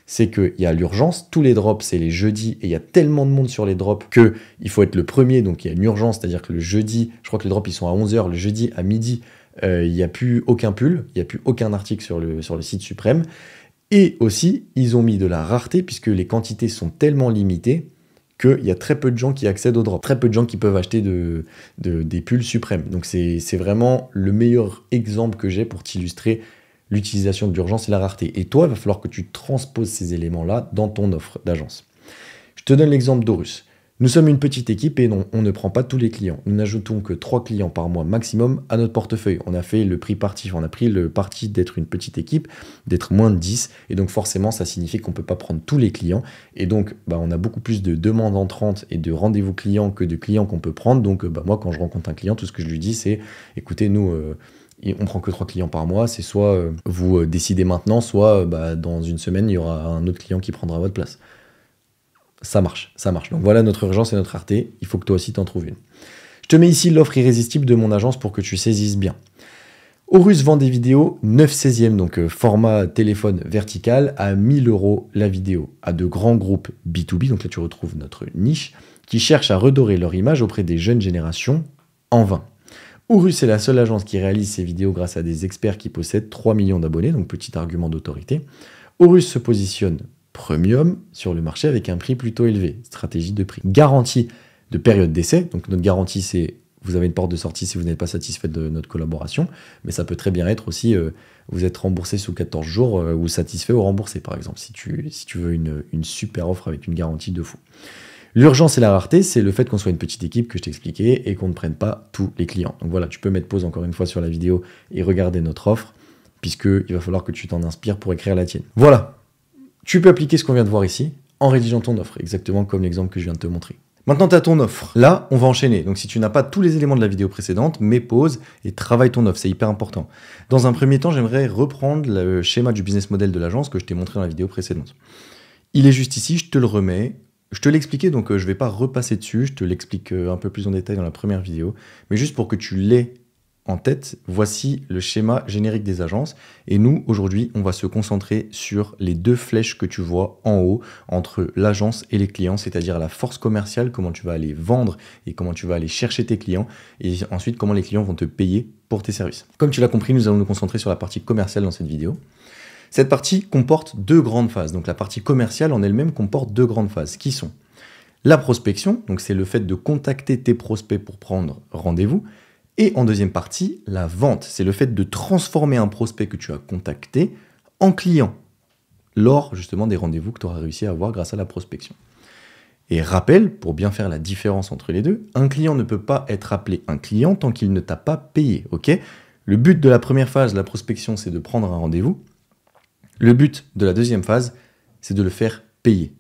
c'est qu'il y a l'urgence. Tous les drops, c'est les jeudis, et il y a tellement de monde sur les drops que il faut être le premier, donc il y a une urgence, c'est-à-dire que le jeudi, je crois que les drops ils sont à 11h, le jeudi à midi, euh, il y n'y a plus aucun pull, il n'y a plus aucun article sur le, sur le site suprême. Et aussi, ils ont mis de la rareté puisque les quantités sont tellement limitées qu'il y a très peu de gens qui accèdent au drop, très peu de gens qui peuvent acheter des pulls suprêmes. Donc c'est vraiment le meilleur exemple que j'ai pour t'illustrer l'utilisation de l'urgence et la rareté. Et toi, il va falloir que tu transposes ces éléments-là dans ton offre d'agence. Je te donne l'exemple d'Horus. Nous sommes une petite équipe et non, on ne prend pas tous les clients. Nous n'ajoutons que 3 clients par mois maximum à notre portefeuille. On a fait le prix parti, on a pris le parti d'être une petite équipe, d'être moins de 10. Et donc forcément, ça signifie qu'on ne peut pas prendre tous les clients. Et donc, bah, on a beaucoup plus de demandes entrantes et de rendez-vous clients que de clients qu'on peut prendre. Donc, bah, moi, quand je rencontre un client, tout ce que je lui dis, c'est écoutez, nous... Euh, et on prend que trois clients par mois, c'est soit euh, vous euh, décidez maintenant, soit bah, dans une semaine, il y aura un autre client qui prendra votre place. Ça marche, ça marche. Donc voilà notre urgence et notre Arte. Il faut que toi aussi t'en trouves une. Je te mets ici l'offre irrésistible de mon agence pour que tu saisisses bien. Horus vend des vidéos 9 16e, donc euh, format téléphone vertical, à 1000 euros la vidéo, à de grands groupes B2B, donc là tu retrouves notre niche, qui cherchent à redorer leur image auprès des jeunes générations en vain. Horus est la seule agence qui réalise ces vidéos grâce à des experts qui possèdent 3 millions d'abonnés, donc petit argument d'autorité. Horus se positionne premium sur le marché avec un prix plutôt élevé. Stratégie de prix. Garantie de période d'essai. Donc notre garantie, c'est vous avez une porte de sortie si vous n'êtes pas satisfait de notre collaboration, mais ça peut très bien être aussi euh, vous êtes remboursé sous 14 jours euh, ou satisfait ou remboursé, par exemple, si tu, si tu veux une, une super offre avec une garantie de fou. L'urgence et la rareté, c'est le fait qu'on soit une petite équipe que je t'expliquais et qu'on ne prenne pas tous les clients. Donc voilà, tu peux mettre pause encore une fois sur la vidéo et regarder notre offre, puisque il va falloir que tu t'en inspires pour écrire la tienne. Voilà, tu peux appliquer ce qu'on vient de voir ici en rédigeant ton offre, exactement comme l'exemple que je viens de te montrer. Maintenant, tu as ton offre. Là, on va enchaîner. Donc, si tu n'as pas tous les éléments de la vidéo précédente, mets pause et travaille ton offre. C'est hyper important. Dans un premier temps, j'aimerais reprendre le schéma du business model de l'agence que je t'ai montré dans la vidéo précédente. Il est juste ici, je te le remets. Je te l'expliquais. donc euh, je ne vais pas repasser dessus. Je te l'explique euh, un peu plus en détail dans la première vidéo. Mais juste pour que tu l'aies en tête, voici le schéma générique des agences. Et nous, aujourd'hui, on va se concentrer sur les deux flèches que tu vois en haut entre l'agence et les clients, c'est-à-dire la force commerciale, comment tu vas aller vendre et comment tu vas aller chercher tes clients, et ensuite comment les clients vont te payer pour tes services. Comme tu l'as compris, nous allons nous concentrer sur la partie commerciale dans cette vidéo. Cette partie comporte deux grandes phases. Donc la partie commerciale en elle-même comporte deux grandes phases qui sont la prospection, donc c'est le fait de contacter tes prospects pour prendre rendez-vous, et en deuxième partie, la vente, c'est le fait de transformer un prospect que tu as contacté en client lors justement des rendez-vous que tu auras réussi à avoir grâce à la prospection. Et rappel, pour bien faire la différence entre les deux, un client ne peut pas être appelé un client tant qu'il ne t'a pas payé, ok Le but de la première phase de la prospection, c'est de prendre un rendez-vous. Le but de la deuxième phase, c'est de le faire payer.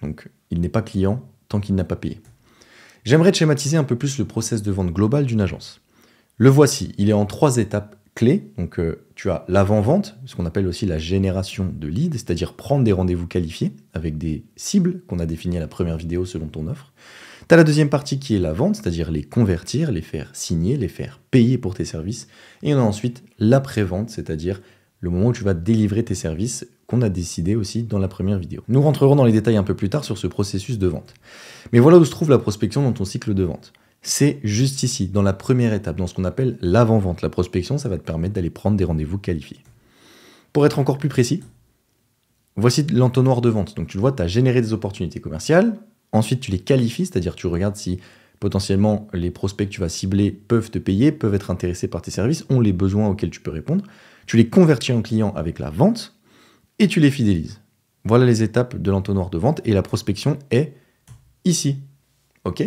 Donc, il n'est pas client tant qu'il n'a pas payé. J'aimerais schématiser un peu plus le process de vente global d'une agence. Le voici, il est en trois étapes clés. Donc euh, tu as l'avant-vente, ce qu'on appelle aussi la génération de leads, c'est-à-dire prendre des rendez-vous qualifiés avec des cibles qu'on a définies à la première vidéo selon ton offre. Tu as la deuxième partie qui est la vente, c'est-à-dire les convertir, les faire signer, les faire payer pour tes services. Et on a ensuite l'après-vente, c'est-à-dire le moment où tu vas délivrer tes services qu'on a décidé aussi dans la première vidéo. Nous rentrerons dans les détails un peu plus tard sur ce processus de vente. Mais voilà où se trouve la prospection dans ton cycle de vente c'est juste ici, dans la première étape, dans ce qu'on appelle l'avant-vente. La prospection, ça va te permettre d'aller prendre des rendez-vous qualifiés. Pour être encore plus précis, voici l'entonnoir de vente. Donc tu le vois, tu as généré des opportunités commerciales, ensuite tu les qualifies, c'est-à-dire tu regardes si potentiellement les prospects que tu vas cibler peuvent te payer, peuvent être intéressés par tes services, ont les besoins auxquels tu peux répondre. Tu les convertis en clients avec la vente et tu les fidélises. Voilà les étapes de l'entonnoir de vente et la prospection est ici. OK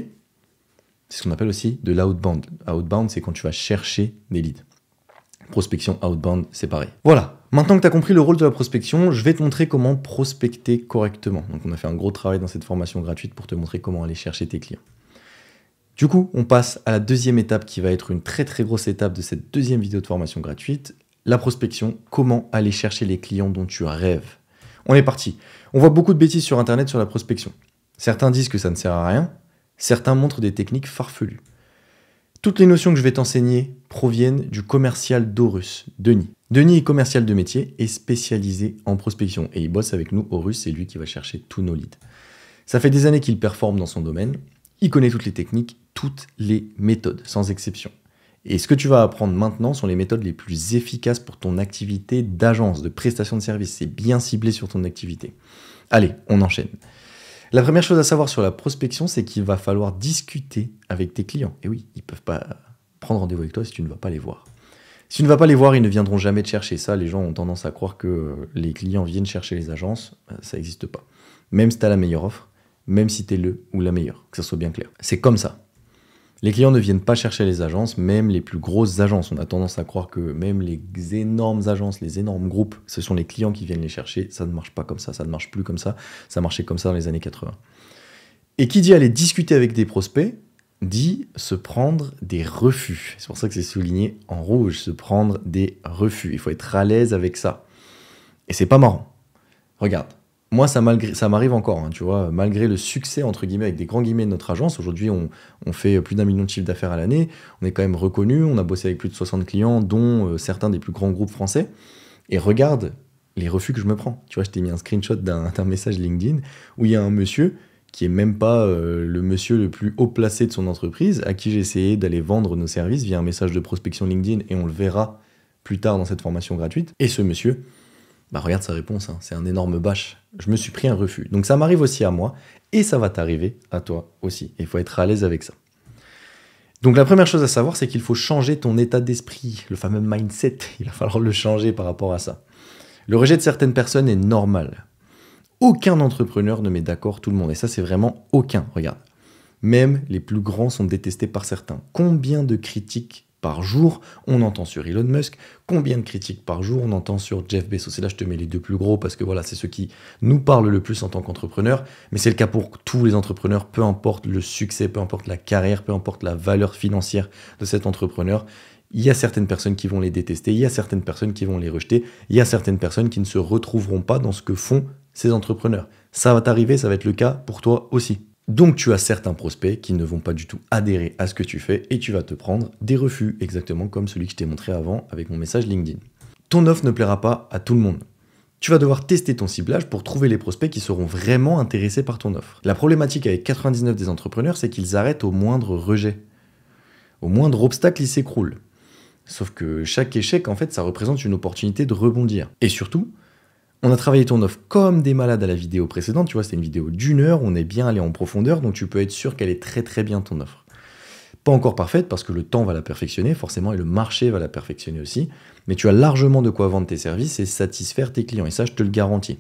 c'est ce qu'on appelle aussi de l'outbound. Outbound, c'est quand tu vas chercher des leads. Prospection outbound, c'est pareil. Voilà. Maintenant que tu as compris le rôle de la prospection, je vais te montrer comment prospecter correctement. Donc on a fait un gros travail dans cette formation gratuite pour te montrer comment aller chercher tes clients. Du coup, on passe à la deuxième étape qui va être une très très grosse étape de cette deuxième vidéo de formation gratuite, la prospection, comment aller chercher les clients dont tu rêves. On est parti. On voit beaucoup de bêtises sur Internet sur la prospection. Certains disent que ça ne sert à rien, Certains montrent des techniques farfelues. Toutes les notions que je vais t'enseigner proviennent du commercial d'Horus, Denis. Denis est commercial de métier et spécialisé en prospection. Et il bosse avec nous, Horus, c'est lui qui va chercher tous nos leads. Ça fait des années qu'il performe dans son domaine. Il connaît toutes les techniques, toutes les méthodes, sans exception. Et ce que tu vas apprendre maintenant sont les méthodes les plus efficaces pour ton activité d'agence, de prestation de service. C'est bien ciblé sur ton activité. Allez, on enchaîne. La première chose à savoir sur la prospection, c'est qu'il va falloir discuter avec tes clients. Et oui, ils ne peuvent pas prendre rendez-vous avec toi si tu ne vas pas les voir. Si tu ne vas pas les voir, ils ne viendront jamais te chercher. Ça, les gens ont tendance à croire que les clients viennent chercher les agences. Euh, ça n'existe pas. Même si tu as la meilleure offre, même si tu es le ou la meilleure, que ça soit bien clair. C'est comme ça. Les clients ne viennent pas chercher les agences, même les plus grosses agences. On a tendance à croire que même les énormes agences, les énormes groupes, ce sont les clients qui viennent les chercher. Ça ne marche pas comme ça, ça ne marche plus comme ça. Ça marchait comme ça dans les années 80. Et qui dit aller discuter avec des prospects, dit se prendre des refus. C'est pour ça que c'est souligné en rouge, se prendre des refus. Il faut être à l'aise avec ça. Et c'est pas marrant. Regarde, moi, ça, ça m'arrive encore, hein, tu vois, malgré le succès, entre guillemets, avec des grands guillemets de notre agence. Aujourd'hui, on, fait plus d'un million de chiffres d'affaires à l'année. On est quand même reconnu. On a bossé avec plus de 60 clients, dont euh, certains des plus grands groupes français. Et regarde les refus que je me prends. Tu vois, je t'ai mis un screenshot d'un, message LinkedIn où il y a un monsieur qui est même pas euh, le monsieur le plus haut placé de son entreprise, à qui j'ai essayé d'aller vendre nos services via un message de prospection LinkedIn, et on le verra plus tard dans cette formation gratuite. Et ce monsieur, bah regarde sa réponse, hein. c'est un énorme bâche. Je me suis pris un refus. Donc ça m'arrive aussi à moi et ça va t'arriver à toi aussi. Il faut être à l'aise avec ça. Donc la première chose à savoir, c'est qu'il faut changer ton état d'esprit, le fameux mindset. Il va falloir le changer par rapport à ça. Le rejet de certaines personnes est normal. Aucun entrepreneur ne met d'accord tout le monde. Et ça, c'est vraiment aucun. Regarde. Même les plus grands sont détestés par certains. Combien de critiques par jour on entend sur Elon Musk, combien de critiques par jour on entend sur Jeff Bezos. Et là, je te mets les deux plus gros parce que voilà, c'est ce qui nous parle le plus en tant qu'entrepreneur. Mais c'est le cas pour tous les entrepreneurs, peu importe le succès, peu importe la carrière, peu importe la valeur financière de cet entrepreneur. Il y a certaines personnes qui vont les détester, il y a certaines personnes qui vont les rejeter, il y a certaines personnes qui ne se retrouveront pas dans ce que font ces entrepreneurs. Ça va t'arriver, ça va être le cas pour toi aussi. Donc tu as certains prospects qui ne vont pas du tout adhérer à ce que tu fais et tu vas te prendre des refus, exactement comme celui que je t'ai montré avant avec mon message LinkedIn. Ton offre ne plaira pas à tout le monde. Tu vas devoir tester ton ciblage pour trouver les prospects qui seront vraiment intéressés par ton offre. La problématique avec 99 des entrepreneurs, c'est qu'ils arrêtent au moindre rejet. Au moindre obstacle, ils s'écroulent. Sauf que chaque échec, en fait, ça représente une opportunité de rebondir. Et surtout, on a travaillé ton offre comme des malades à la vidéo précédente, tu vois, c'était une vidéo d'une heure, on est bien allé en profondeur, donc tu peux être sûr qu'elle est très très bien ton offre. Pas encore parfaite parce que le temps va la perfectionner forcément et le marché va la perfectionner aussi, mais tu as largement de quoi vendre tes services et satisfaire tes clients, et ça je te le garantis.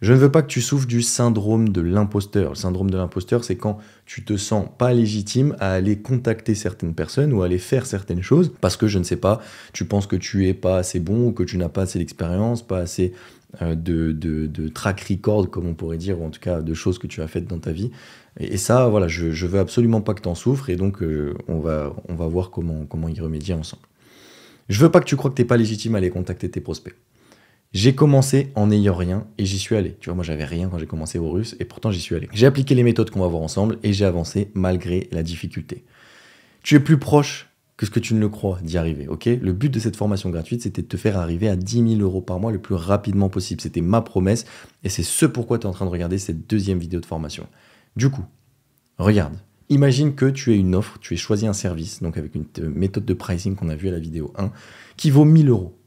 Je ne veux pas que tu souffres du syndrome de l'imposteur. Le syndrome de l'imposteur, c'est quand tu te sens pas légitime à aller contacter certaines personnes ou à aller faire certaines choses parce que je ne sais pas, tu penses que tu es pas assez bon ou que tu n'as pas assez d'expérience, pas assez euh, de, de, de, track record, comme on pourrait dire, ou en tout cas de choses que tu as faites dans ta vie. Et, ça, voilà, je, veux absolument pas que tu en souffres et donc euh, on, va, on va voir comment, comment y remédier ensemble. Je veux pas que tu crois que tu n'es pas légitime à aller contacter tes prospects. J'ai commencé en n'ayant rien et j'y suis allé. Tu vois, moi j'avais rien quand j'ai commencé au russe et pourtant j'y suis allé. J'ai appliqué les méthodes qu'on va voir ensemble et j'ai avancé malgré la difficulté. Tu es plus proche que ce que tu ne le crois d'y arriver, ok Le but de cette formation gratuite, c'était de te faire arriver à 10 000 euros par mois le plus rapidement possible. C'était ma promesse et c'est ce pourquoi tu es en train de regarder cette deuxième vidéo de formation. Du coup, regarde. Imagine que tu aies une offre, tu aies choisi un service, donc avec une méthode de pricing qu'on a vu à la vidéo 1, qui vaut 1000 euros.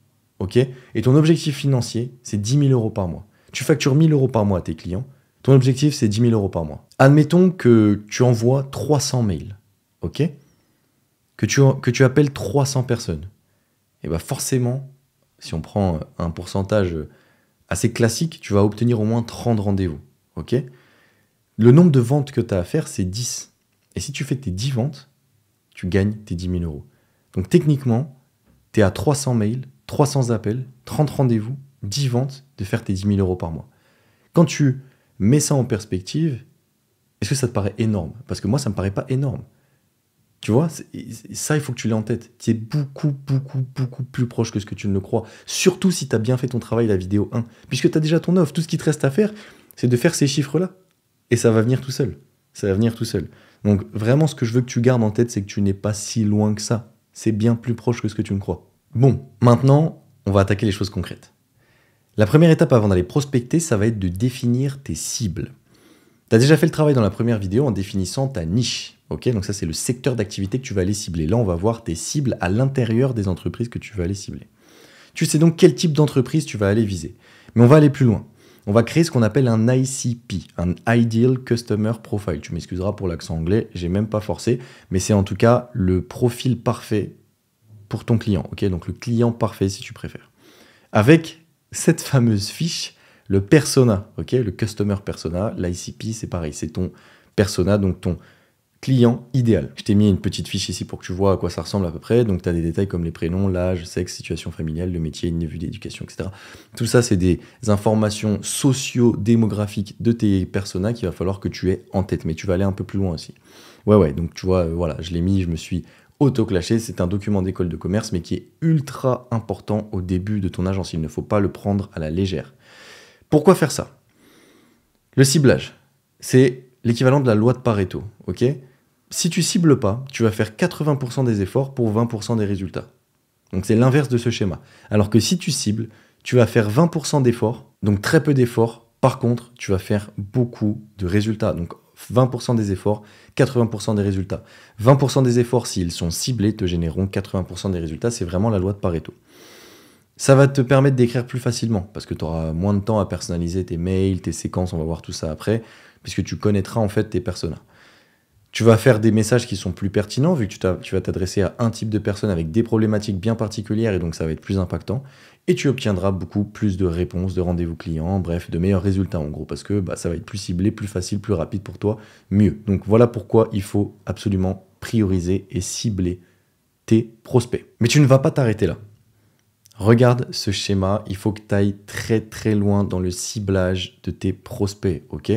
Et ton objectif financier, c'est 10 000 euros par mois. Tu factures 1 000 euros par mois à tes clients. Ton objectif, c'est 10 000 euros par mois. Admettons que tu envoies 300 mails, que tu, que tu appelles 300 personnes. Et eh ben, forcément, si on prend un pourcentage assez classique, tu vas obtenir au moins 30 rendez-vous, Le nombre de ventes que tu as à faire, c'est 10. Et si tu fais tes 10 ventes, tu gagnes tes 10 000 euros. Donc techniquement, tu es à 300 mails 300 appels, 30 rendez-vous, 10 ventes, de faire tes 10 000 euros par mois. Quand tu mets ça en perspective, est-ce que ça te paraît énorme Parce que moi, ça ne me paraît pas énorme. Tu vois, ça, il faut que tu l'aies en tête. Tu es beaucoup, beaucoup, beaucoup plus proche que ce que tu ne le crois. Surtout si tu as bien fait ton travail, la vidéo 1. Puisque tu as déjà ton offre, tout ce qui te reste à faire, c'est de faire ces chiffres-là. Et ça va venir tout seul. Ça va venir tout seul. Donc vraiment, ce que je veux que tu gardes en tête, c'est que tu n'es pas si loin que ça. C'est bien plus proche que ce que tu ne crois. Bon, maintenant, on va attaquer les choses concrètes. La première étape avant d'aller prospecter, ça va être de définir tes cibles. Tu as déjà fait le travail dans la première vidéo en définissant ta niche. ok Donc ça, c'est le secteur d'activité que tu vas aller cibler. Là, on va voir tes cibles à l'intérieur des entreprises que tu vas aller cibler. Tu sais donc quel type d'entreprise tu vas aller viser. Mais on va aller plus loin. On va créer ce qu'on appelle un ICP, un Ideal Customer Profile. Tu m'excuseras pour l'accent anglais, j'ai même pas forcé, mais c'est en tout cas le profil parfait pour ton client. ok Donc le client parfait si tu préfères. Avec cette fameuse fiche, le persona, ok le customer persona, l'ICP c'est pareil, c'est ton persona, donc ton client idéal. Je t'ai mis une petite fiche ici pour que tu vois à quoi ça ressemble à peu près. Donc tu as des détails comme les prénoms, l'âge, sexe, situation familiale, le métier, niveau d'éducation, etc. Tout ça, c'est des informations socio-démographiques de tes personas qu'il va falloir que tu aies en tête. Mais tu vas aller un peu plus loin aussi. Ouais, ouais, donc tu vois, euh, voilà, je l'ai mis, je me suis Autoclasher, c'est un document d'école de commerce, mais qui est ultra important au début de ton agence. Il ne faut pas le prendre à la légère. Pourquoi faire ça Le ciblage, c'est l'équivalent de la loi de Pareto. ok si tu cibles pas, tu vas faire 80% des efforts pour 20% des résultats. Donc c'est l'inverse de ce schéma. Alors que si tu cibles, tu vas faire 20% d'efforts, donc très peu d'efforts. Par contre, tu vas faire beaucoup de résultats. Donc 20% des efforts, 80% des résultats. 20% des efforts, s'ils sont ciblés, te généreront 80% des résultats. C'est vraiment la loi de Pareto. Ça va te permettre d'écrire plus facilement parce que tu auras moins de temps à personnaliser tes mails, tes séquences, on va voir tout ça après, puisque tu connaîtras en fait tes personas. Tu vas faire des messages qui sont plus pertinents vu que tu, tu vas t'adresser à un type de personne avec des problématiques bien particulières et donc ça va être plus impactant et tu obtiendras beaucoup plus de réponses, de rendez-vous clients, bref, de meilleurs résultats en gros, parce que bah, ça va être plus ciblé, plus facile, plus rapide pour toi, mieux. Donc voilà pourquoi il faut absolument prioriser et cibler tes prospects. Mais tu ne vas pas t'arrêter là. Regarde ce schéma, il faut que tu ailles très très loin dans le ciblage de tes prospects, ok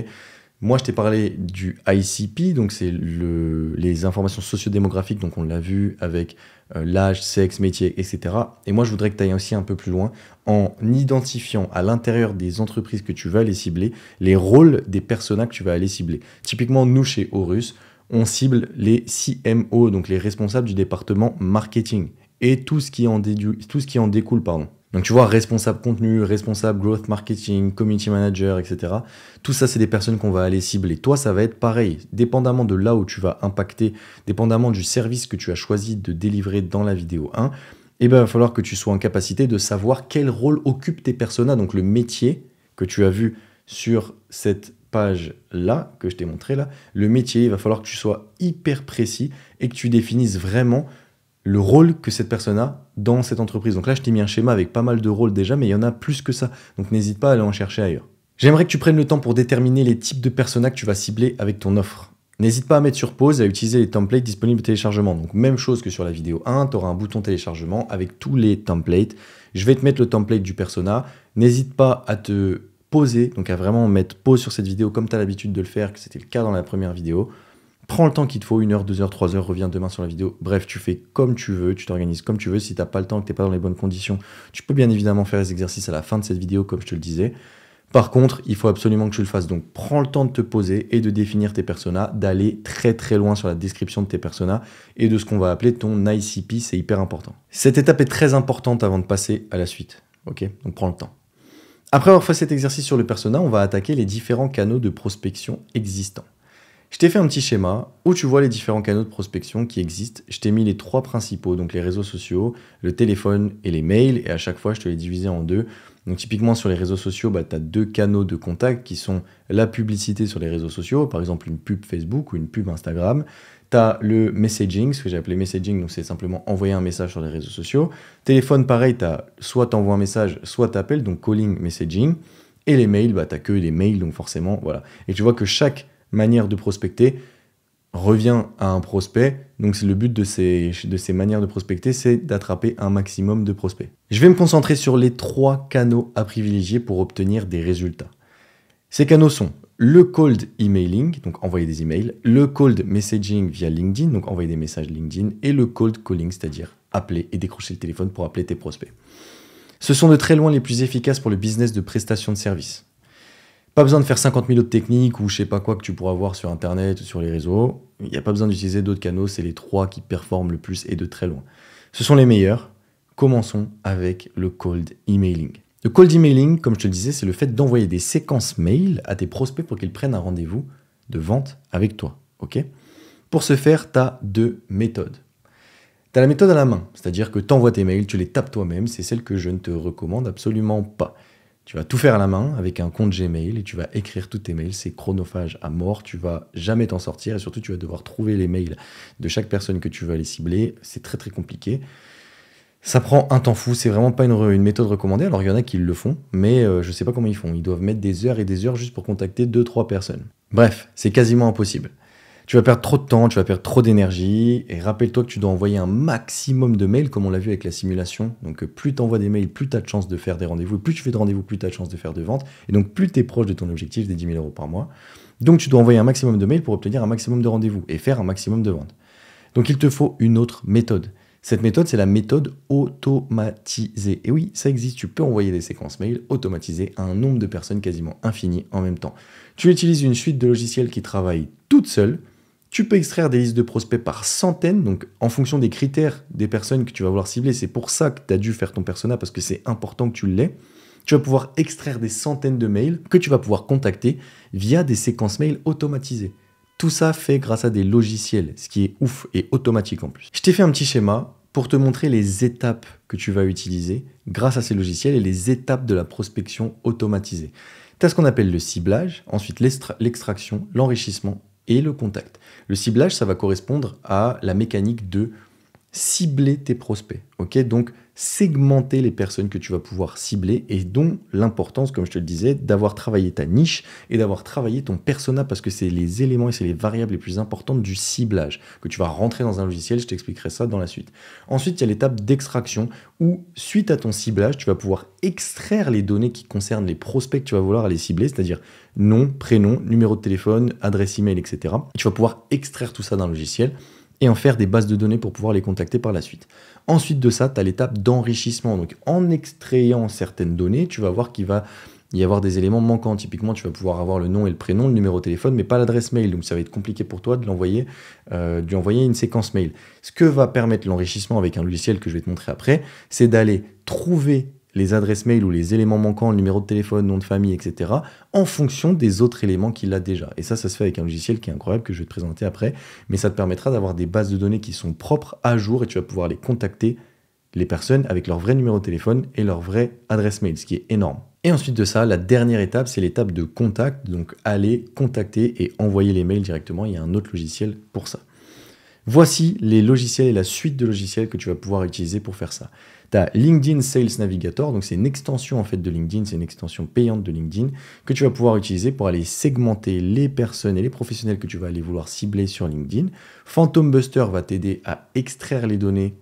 moi, je t'ai parlé du ICP, donc c'est les informations sociodémographiques, donc on l'a vu avec euh, l'âge, sexe, métier, etc. Et moi, je voudrais que tu ailles aussi un peu plus loin en identifiant à l'intérieur des entreprises que tu vas aller cibler les rôles des personnages que tu vas aller cibler. Typiquement, nous, chez Horus, on cible les CMO, donc les responsables du département marketing, et tout ce qui en, tout ce qui en découle. Pardon. Donc tu vois, responsable contenu, responsable growth marketing, community manager, etc. Tout ça, c'est des personnes qu'on va aller cibler. Toi, ça va être pareil. Dépendamment de là où tu vas impacter, dépendamment du service que tu as choisi de délivrer dans la vidéo 1, eh il ben, va falloir que tu sois en capacité de savoir quel rôle occupent tes personas, donc le métier que tu as vu sur cette page-là, que je t'ai montré là. Le métier, il va falloir que tu sois hyper précis et que tu définisses vraiment le rôle que cette personne a dans cette entreprise. Donc là, je t'ai mis un schéma avec pas mal de rôles déjà, mais il y en a plus que ça. Donc n'hésite pas à aller en chercher ailleurs. J'aimerais que tu prennes le temps pour déterminer les types de personas que tu vas cibler avec ton offre. N'hésite pas à mettre sur pause et à utiliser les templates disponibles au téléchargement. Donc même chose que sur la vidéo 1, tu auras un bouton téléchargement avec tous les templates. Je vais te mettre le template du persona. N'hésite pas à te poser, donc à vraiment mettre pause sur cette vidéo comme tu as l'habitude de le faire, que c'était le cas dans la première vidéo. Prends le temps qu'il te faut, une heure, deux heures, trois heures, reviens demain sur la vidéo. Bref, tu fais comme tu veux, tu t'organises comme tu veux. Si tu n'as pas le temps, que tu n'es pas dans les bonnes conditions, tu peux bien évidemment faire les exercices à la fin de cette vidéo, comme je te le disais. Par contre, il faut absolument que tu le fasses. Donc, prends le temps de te poser et de définir tes personas, d'aller très très loin sur la description de tes personas et de ce qu'on va appeler ton ICP. C'est hyper important. Cette étape est très importante avant de passer à la suite. Ok Donc, prends le temps. Après avoir fait cet exercice sur le persona, on va attaquer les différents canaux de prospection existants. Je t'ai fait un petit schéma où tu vois les différents canaux de prospection qui existent. Je t'ai mis les trois principaux, donc les réseaux sociaux, le téléphone et les mails. Et à chaque fois, je te les divisé en deux. Donc typiquement sur les réseaux sociaux, bah, tu as deux canaux de contact qui sont la publicité sur les réseaux sociaux, par exemple une pub Facebook ou une pub Instagram. Tu as le messaging, ce que j'ai appelé messaging, donc c'est simplement envoyer un message sur les réseaux sociaux. Téléphone, pareil, tu as soit t'envoies un message, soit t'appelles. donc calling, messaging. Et les mails, bah, tu que les mails, donc forcément, voilà. Et tu vois que chaque manière de prospecter revient à un prospect. Donc c'est le but de ces, de ces manières de prospecter, c'est d'attraper un maximum de prospects. Je vais me concentrer sur les trois canaux à privilégier pour obtenir des résultats. Ces canaux sont le cold emailing, donc envoyer des emails, le cold messaging via LinkedIn, donc envoyer des messages LinkedIn, et le cold calling, c'est-à-dire appeler et décrocher le téléphone pour appeler tes prospects. Ce sont de très loin les plus efficaces pour le business de prestation de services. Pas besoin de faire 50 000 autres techniques ou je sais pas quoi que tu pourras voir sur internet ou sur les réseaux. Il n'y a pas besoin d'utiliser d'autres canaux, c'est les trois qui performent le plus et de très loin. Ce sont les meilleurs. Commençons avec le cold emailing. Le cold emailing, comme je te le disais, c'est le fait d'envoyer des séquences mail à tes prospects pour qu'ils prennent un rendez-vous de vente avec toi. ok pour ce faire, tu as deux méthodes. Tu as la méthode à la main, c'est-à-dire que tu envoies tes mails, tu les tapes toi-même, c'est celle que je ne te recommande absolument pas. Tu vas tout faire à la main avec un compte Gmail et tu vas écrire tous tes mails. C'est chronophage à mort. Tu vas jamais t'en sortir et surtout tu vas devoir trouver les mails de chaque personne que tu veux aller cibler. C'est très très compliqué. Ça prend un temps fou. C'est vraiment pas une, méthode recommandée. Alors il y en a qui le font, mais je euh, je sais pas comment ils font. Ils doivent mettre des heures et des heures juste pour contacter 2-3 personnes. Bref, c'est quasiment impossible. Tu vas perdre trop de temps, tu vas perdre trop d'énergie. Et rappelle-toi que tu dois envoyer un maximum de mails, comme on l'a vu avec la simulation. Donc euh, plus tu envoies des mails, plus tu as de chances de faire des rendez-vous. Plus tu fais de rendez-vous, plus tu as de chances de faire de ventes. Et donc plus tu es proche de ton objectif des 10 000 euros par mois. Donc tu dois envoyer un maximum de mails pour obtenir un maximum de rendez-vous et faire un maximum de ventes. Donc il te faut une autre méthode. Cette méthode, c'est la méthode automatisée. Et oui, ça existe, tu peux envoyer des séquences mails automatisées à un nombre de personnes quasiment infini en même temps. Tu utilises une suite de logiciels qui travaillent toute seule, tu peux extraire des listes de prospects par centaines, donc en fonction des critères des personnes que tu vas vouloir cibler. C'est pour ça que tu as dû faire ton persona parce que c'est important que tu l'aies. Tu vas pouvoir extraire des centaines de mails que tu vas pouvoir contacter via des séquences mails automatisées. Tout ça fait grâce à des logiciels, ce qui est ouf et automatique en plus. Je t'ai fait un petit schéma pour te montrer les étapes que tu vas utiliser grâce à ces logiciels et les étapes de la prospection automatisée. Tu as ce qu'on appelle le ciblage, ensuite l'extraction, l'enrichissement et le contact. Le ciblage, ça va correspondre à la mécanique de cibler tes prospects. ok Donc, segmenter les personnes que tu vas pouvoir cibler et dont l'importance, comme je te le disais, d'avoir travaillé ta niche et d'avoir travaillé ton persona parce que c'est les éléments et c'est les variables les plus importantes du ciblage que tu vas rentrer dans un logiciel. Je t'expliquerai ça dans la suite. Ensuite, il y a l'étape d'extraction où, suite à ton ciblage, tu vas pouvoir extraire les données qui concernent les prospects que tu vas vouloir aller cibler, c'est-à-dire nom, prénom, numéro de téléphone, adresse email, etc. tu vas pouvoir extraire tout ça d'un logiciel et en faire des bases de données pour pouvoir les contacter par la suite. Ensuite de ça, tu as l'étape d'enrichissement. Donc en extrayant certaines données, tu vas voir qu'il va y avoir des éléments manquants. Typiquement, tu vas pouvoir avoir le nom et le prénom, le numéro de téléphone, mais pas l'adresse mail. Donc ça va être compliqué pour toi de l'envoyer, euh, une séquence mail. Ce que va permettre l'enrichissement avec un logiciel que je vais te montrer après, c'est d'aller trouver les adresses mail ou les éléments manquants, le numéro de téléphone, nom de famille, etc., en fonction des autres éléments qu'il a déjà. Et ça, ça se fait avec un logiciel qui est incroyable que je vais te présenter après, mais ça te permettra d'avoir des bases de données qui sont propres à jour et tu vas pouvoir les contacter, les personnes, avec leur vrai numéro de téléphone et leur vraie adresse mail, ce qui est énorme. Et ensuite de ça, la dernière étape, c'est l'étape de contact, donc aller contacter et envoyer les mails directement, il y a un autre logiciel pour ça. Voici les logiciels et la suite de logiciels que tu vas pouvoir utiliser pour faire ça. LinkedIn Sales Navigator, donc c'est une extension en fait de LinkedIn, c'est une extension payante de LinkedIn que tu vas pouvoir utiliser pour aller segmenter les personnes et les professionnels que tu vas aller vouloir cibler sur LinkedIn. Phantom Buster va t'aider à extraire les données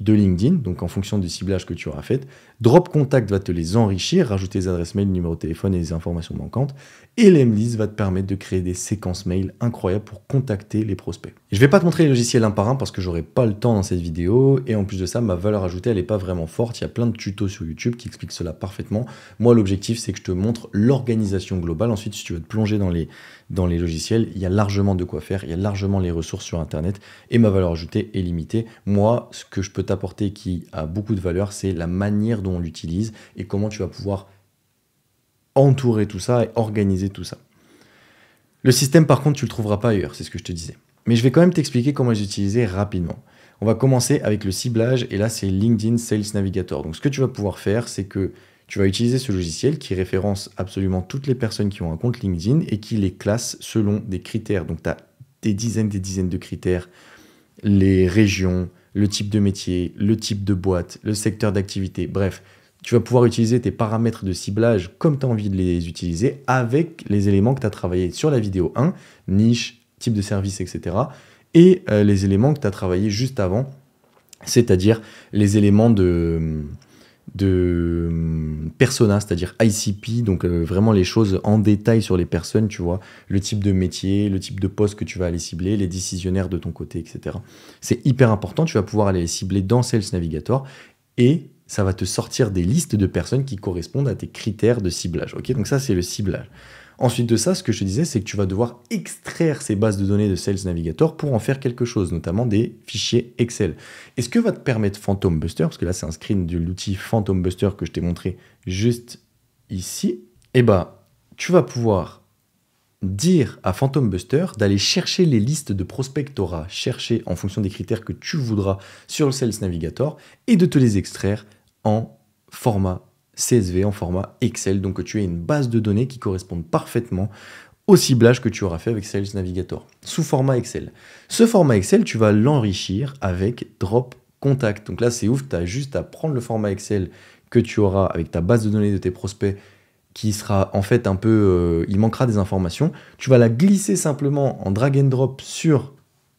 de LinkedIn, donc en fonction du ciblage que tu auras fait. Drop Contact va te les enrichir, rajouter les adresses mail, le numéro de téléphone et les informations manquantes. Et l'Emlist va te permettre de créer des séquences mail incroyables pour contacter les prospects. Je ne vais pas te montrer les logiciels un par un parce que j'aurai pas le temps dans cette vidéo. Et en plus de ça, ma valeur ajoutée, elle est pas vraiment forte. Il y a plein de tutos sur YouTube qui expliquent cela parfaitement. Moi, l'objectif, c'est que je te montre l'organisation globale. Ensuite, si tu veux te plonger dans les dans les logiciels, il y a largement de quoi faire, il y a largement les ressources sur Internet et ma valeur ajoutée est limitée. Moi, ce que je peux t'apporter qui a beaucoup de valeur, c'est la manière dont on l'utilise et comment tu vas pouvoir entourer tout ça et organiser tout ça. Le système, par contre, tu le trouveras pas ailleurs, c'est ce que je te disais. Mais je vais quand même t'expliquer comment les utiliser rapidement. On va commencer avec le ciblage et là c'est LinkedIn Sales Navigator. Donc ce que tu vas pouvoir faire, c'est que tu vas utiliser ce logiciel qui référence absolument toutes les personnes qui ont un compte LinkedIn et qui les classe selon des critères. Donc tu as des dizaines des dizaines de critères, les régions, le type de métier, le type de boîte, le secteur d'activité, bref. Tu vas pouvoir utiliser tes paramètres de ciblage comme tu as envie de les utiliser avec les éléments que tu as travaillé sur la vidéo 1, niche, type de service, etc. Et euh, les éléments que tu as travaillé juste avant, c'est-à-dire les éléments de de hum, persona, c'est-à-dire ICP, donc euh, vraiment les choses en détail sur les personnes, tu vois, le type de métier, le type de poste que tu vas aller cibler, les décisionnaires de ton côté, etc. C'est hyper important, tu vas pouvoir aller les cibler dans Sales Navigator et ça va te sortir des listes de personnes qui correspondent à tes critères de ciblage. ok Donc ça, c'est le ciblage. Ensuite de ça, ce que je te disais, c'est que tu vas devoir extraire ces bases de données de Sales Navigator pour en faire quelque chose, notamment des fichiers Excel. Et ce que va te permettre Phantom Buster, parce que là c'est un screen de l'outil Phantom Buster que je t'ai montré juste ici, eh ben, tu vas pouvoir dire à Phantom Buster d'aller chercher les listes de prospects que tu cherchées en fonction des critères que tu voudras sur le Sales Navigator et de te les extraire en format CSV en format Excel, donc que tu aies une base de données qui corresponde parfaitement au ciblage que tu auras fait avec Sales Navigator, sous format Excel. Ce format Excel, tu vas l'enrichir avec Drop Contact. Donc là, c'est ouf, tu as juste à prendre le format Excel que tu auras avec ta base de données de tes prospects qui sera en fait un peu... Euh, il manquera des informations. Tu vas la glisser simplement en drag and drop sur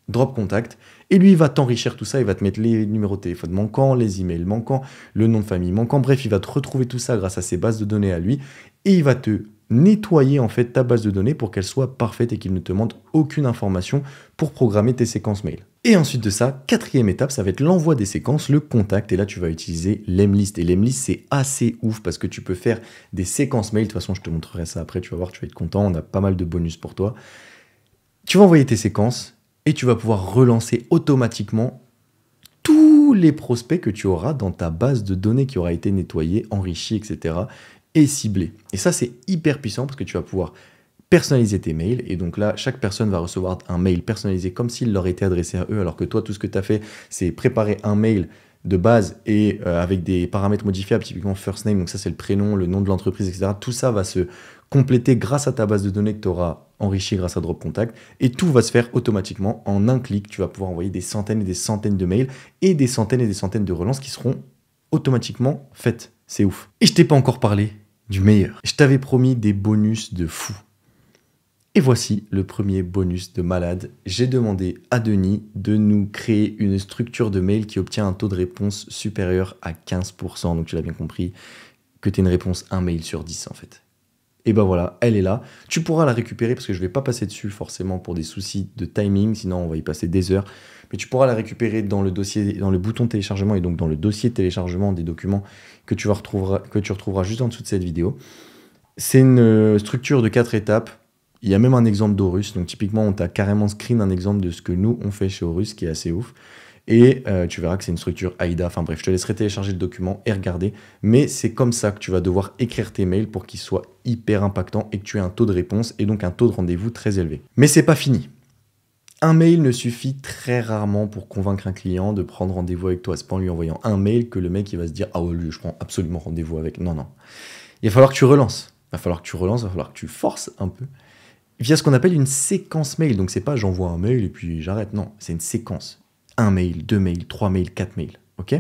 Drop Contact et lui, il va t'enrichir tout ça, il va te mettre les numéros de téléphone manquants, les emails manquants, le nom de famille manquant. Bref, il va te retrouver tout ça grâce à ses bases de données à lui et il va te nettoyer en fait ta base de données pour qu'elle soit parfaite et qu'il ne te demande aucune information pour programmer tes séquences mail. Et ensuite de ça, quatrième étape, ça va être l'envoi des séquences, le contact, et là tu vas utiliser l'emlist. Et l'emlist c'est assez ouf parce que tu peux faire des séquences mail, de toute façon je te montrerai ça après, tu vas voir, tu vas être content, on a pas mal de bonus pour toi. Tu vas envoyer tes séquences, et tu vas pouvoir relancer automatiquement tous les prospects que tu auras dans ta base de données qui aura été nettoyée, enrichie, etc. et ciblée. Et ça, c'est hyper puissant parce que tu vas pouvoir personnaliser tes mails. Et donc là, chaque personne va recevoir un mail personnalisé comme s'il leur était adressé à eux, alors que toi, tout ce que tu as fait, c'est préparer un mail de base et euh, avec des paramètres modifiables, typiquement first name, donc ça c'est le prénom, le nom de l'entreprise, etc. Tout ça va se Compléter grâce à ta base de données que tu auras enrichie grâce à Drop Contact. Et tout va se faire automatiquement. En un clic, tu vas pouvoir envoyer des centaines et des centaines de mails et des centaines et des centaines de relances qui seront automatiquement faites. C'est ouf. Et je t'ai pas encore parlé du meilleur. Je t'avais promis des bonus de fou. Et voici le premier bonus de malade. J'ai demandé à Denis de nous créer une structure de mail qui obtient un taux de réponse supérieur à 15%. Donc tu l'as bien compris, que tu une réponse 1 mail sur 10 en fait et ben voilà, elle est là. Tu pourras la récupérer parce que je vais pas passer dessus forcément pour des soucis de timing, sinon on va y passer des heures. Mais tu pourras la récupérer dans le dossier, dans le bouton téléchargement et donc dans le dossier de téléchargement des documents que tu, retrouveras, que tu retrouveras juste en dessous de cette vidéo. C'est une euh, structure de quatre étapes. Il y a même un exemple d'Horus. Donc typiquement, on t'a carrément screen un exemple de ce que nous on fait chez Horus, qui est assez ouf. Et euh, tu verras que c'est une structure AIDA. Enfin bref, je te laisserai télécharger le document et regarder. Mais c'est comme ça que tu vas devoir écrire tes mails pour qu'ils soient hyper impactants et que tu aies un taux de réponse et donc un taux de rendez-vous très élevé. Mais c'est pas fini. Un mail ne suffit très rarement pour convaincre un client de prendre rendez-vous avec toi. C'est pas en lui envoyant un mail que le mec va se dire Ah ouais, oh, je prends absolument rendez-vous avec. Non, non. Il va falloir que tu relances. Il va falloir que tu relances, il va falloir que tu forces un peu. Via ce qu'on appelle une séquence mail. Donc c'est pas j'envoie un mail et puis j'arrête. Non, c'est une séquence un mail, deux mails, trois mails, quatre mails. ok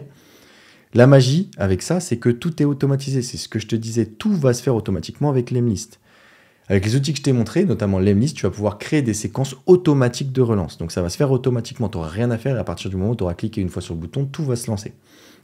la magie avec ça, c'est que tout est automatisé. C'est ce que je te disais, tout va se faire automatiquement avec l'Emlist. Avec les outils que je t'ai montrés, notamment l'Emlist, tu vas pouvoir créer des séquences automatiques de relance. Donc ça va se faire automatiquement, tu n'auras rien à faire et à partir du moment où tu auras cliqué une fois sur le bouton, tout va se lancer.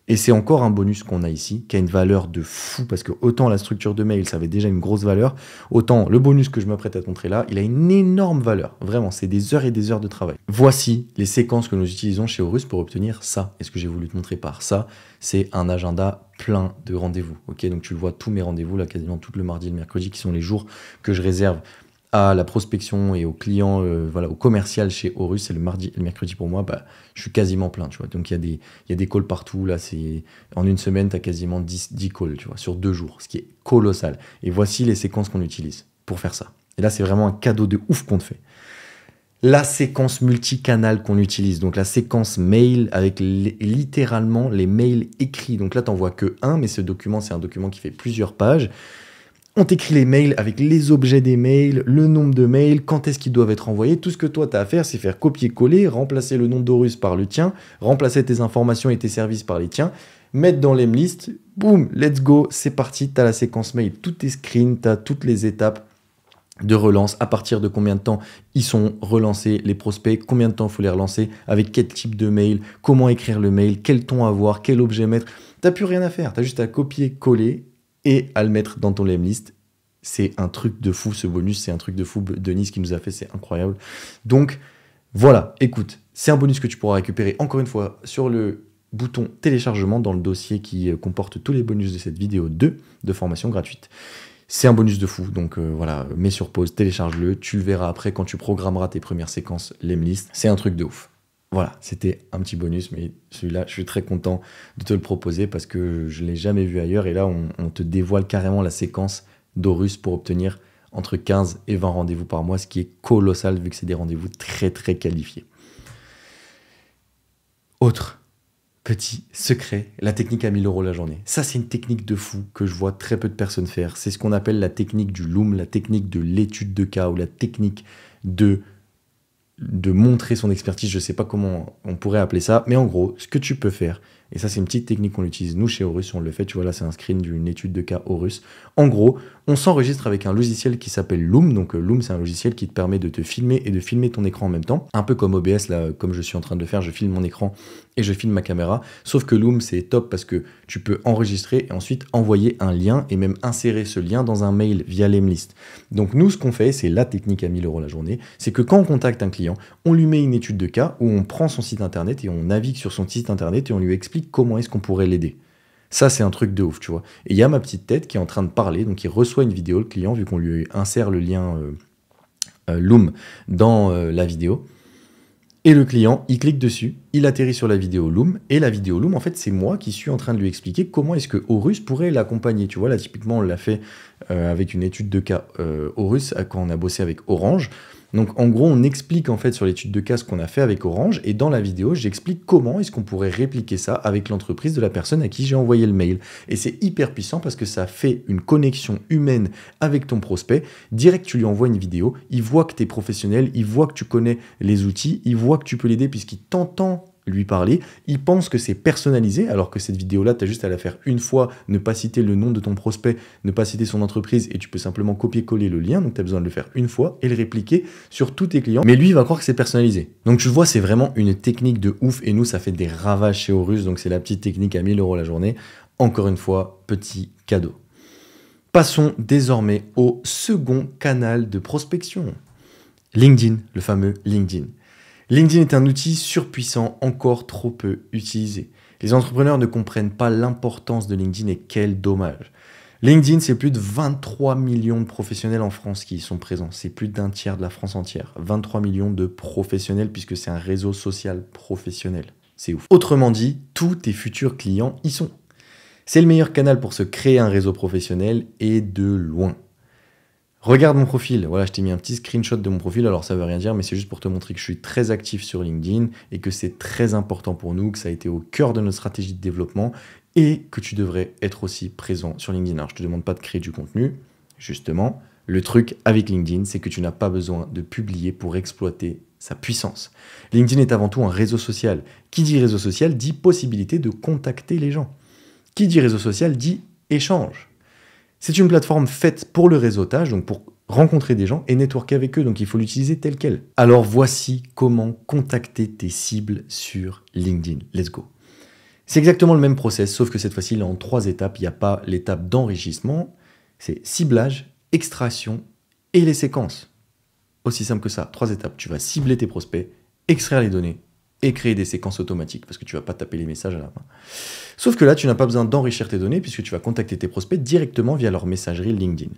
Et c'est encore un bonus qu'on a ici, qui a une valeur de fou, parce que autant la structure de mail, ça avait déjà une grosse valeur, autant le bonus que je m'apprête à te montrer là, il a une énorme valeur. Vraiment, c'est des heures et des heures de travail. Voici les séquences que nous utilisons chez Horus pour obtenir ça. Et ce que j'ai voulu te montrer par ça, c'est un agenda plein de rendez-vous. Ok, donc tu le vois, tous mes rendez-vous, là, quasiment tout le mardi et le mercredi, qui sont les jours que je réserve à la prospection et aux clients, euh, voilà, au commercial chez Horus, c'est le mardi et le mercredi pour moi, bah, je suis quasiment plein, tu vois. Donc il y, a des, y a des calls partout, là, c'est en une semaine, tu as quasiment 10, 10 calls, tu vois, sur deux jours, ce qui est colossal. Et voici les séquences qu'on utilise pour faire ça. Et là, c'est vraiment un cadeau de ouf qu'on te fait. La séquence multicanal qu'on utilise, donc la séquence mail avec littéralement les mails écrits. Donc là, tu n'en vois que un, mais ce document, c'est un document qui fait plusieurs pages on t'écrit les mails avec les objets des mails, le nombre de mails, quand est-ce qu'ils doivent être envoyés. Tout ce que toi, tu as à faire, c'est faire copier-coller, remplacer le nom d'Horus par le tien, remplacer tes informations et tes services par les tiens, mettre dans listes boum, let's go, c'est parti, tu as la séquence mail, Toutes tes screens, tu as toutes les étapes de relance, à partir de combien de temps ils sont relancés, les prospects, combien de temps il faut les relancer, avec quel type de mail, comment écrire le mail, quel ton avoir, quel objet mettre. T'as plus rien à faire, tu as juste à copier, coller et à le mettre dans ton M-List, C'est un truc de fou ce bonus, c'est un truc de fou. Denis qui nous a fait, c'est incroyable. Donc voilà, écoute, c'est un bonus que tu pourras récupérer encore une fois sur le bouton téléchargement dans le dossier qui euh, comporte tous les bonus de cette vidéo 2 de formation gratuite. C'est un bonus de fou, donc euh, voilà, mets sur pause, télécharge-le, tu le verras après quand tu programmeras tes premières séquences M-List, c'est un truc de ouf. Voilà, c'était un petit bonus, mais celui-là, je suis très content de te le proposer parce que je ne l'ai jamais vu ailleurs. Et là, on, te dévoile carrément la séquence d'Horus pour obtenir entre 15 et 20 rendez-vous par mois, ce qui est colossal vu que c'est des rendez-vous très très qualifiés. Autre petit secret, la technique à 1000 euros la journée. Ça, c'est une technique de fou que je vois très peu de personnes faire. C'est ce qu'on appelle la technique du loom, la technique de l'étude de cas ou la technique de de montrer son expertise, je sais pas comment on pourrait appeler ça, mais en gros, ce que tu peux faire, et ça c'est une petite technique qu'on utilise nous chez Horus, on le fait, tu vois là c'est un screen d'une étude de cas Horus. En gros, on s'enregistre avec un logiciel qui s'appelle Loom, donc euh, Loom c'est un logiciel qui te permet de te filmer et de filmer ton écran en même temps, un peu comme OBS là, comme je suis en train de faire, je filme mon écran et je filme ma caméra. Sauf que Loom, c'est top parce que tu peux enregistrer et ensuite envoyer un lien et même insérer ce lien dans un mail via list. Donc nous, ce qu'on fait, c'est la technique à 1000 euros la journée, c'est que quand on contacte un client, on lui met une étude de cas où on prend son site internet et on navigue sur son site internet et on lui explique comment est-ce qu'on pourrait l'aider. Ça, c'est un truc de ouf, tu vois. Et il y a ma petite tête qui est en train de parler, donc il reçoit une vidéo, le client, vu qu'on lui insère le lien euh, euh, Loom dans euh, la vidéo. Et le client, il clique dessus, il atterrit sur la vidéo Loom, et la vidéo Loom, en fait, c'est moi qui suis en train de lui expliquer comment est-ce que Horus pourrait l'accompagner. Tu vois, là, typiquement, on l'a fait euh, avec une étude de cas euh, Horus quand on a bossé avec Orange. Donc en gros, on explique en fait sur l'étude de cas ce qu'on a fait avec Orange et dans la vidéo, j'explique comment est-ce qu'on pourrait répliquer ça avec l'entreprise de la personne à qui j'ai envoyé le mail. Et c'est hyper puissant parce que ça fait une connexion humaine avec ton prospect. Direct, tu lui envoies une vidéo, il voit que tu es professionnel, il voit que tu connais les outils, il voit que tu peux l'aider puisqu'il t'entend lui parler. Il pense que c'est personnalisé, alors que cette vidéo-là, tu as juste à la faire une fois, ne pas citer le nom de ton prospect, ne pas citer son entreprise, et tu peux simplement copier-coller le lien. Donc, tu as besoin de le faire une fois et le répliquer sur tous tes clients. Mais lui, il va croire que c'est personnalisé. Donc, tu vois, c'est vraiment une technique de ouf. Et nous, ça fait des ravages chez Horus. Donc, c'est la petite technique à 1000 euros la journée. Encore une fois, petit cadeau. Passons désormais au second canal de prospection. LinkedIn, le fameux LinkedIn. LinkedIn est un outil surpuissant encore trop peu utilisé. Les entrepreneurs ne comprennent pas l'importance de LinkedIn et quel dommage. LinkedIn, c'est plus de 23 millions de professionnels en France qui y sont présents. C'est plus d'un tiers de la France entière. 23 millions de professionnels puisque c'est un réseau social professionnel. C'est ouf. Autrement dit, tous tes futurs clients y sont. C'est le meilleur canal pour se créer un réseau professionnel et de loin. Regarde mon profil. Voilà, je t'ai mis un petit screenshot de mon profil. Alors, ça veut rien dire, mais c'est juste pour te montrer que je suis très actif sur LinkedIn et que c'est très important pour nous, que ça a été au cœur de notre stratégie de développement et que tu devrais être aussi présent sur LinkedIn. Alors, je te demande pas de créer du contenu, justement. Le truc avec LinkedIn, c'est que tu n'as pas besoin de publier pour exploiter sa puissance. LinkedIn est avant tout un réseau social. Qui dit réseau social dit possibilité de contacter les gens. Qui dit réseau social dit échange. C'est une plateforme faite pour le réseautage, donc pour rencontrer des gens et networker avec eux, donc il faut l'utiliser tel quel. Alors voici comment contacter tes cibles sur LinkedIn. Let's go. C'est exactement le même process, sauf que cette fois-ci, il est en trois étapes. Il n'y a pas l'étape d'enrichissement, c'est ciblage, extraction et les séquences. Aussi simple que ça, trois étapes. Tu vas cibler tes prospects, extraire les données et créer des séquences automatiques parce que tu vas pas taper les messages à la main. Sauf que là, tu n'as pas besoin d'enrichir tes données puisque tu vas contacter tes prospects directement via leur messagerie LinkedIn.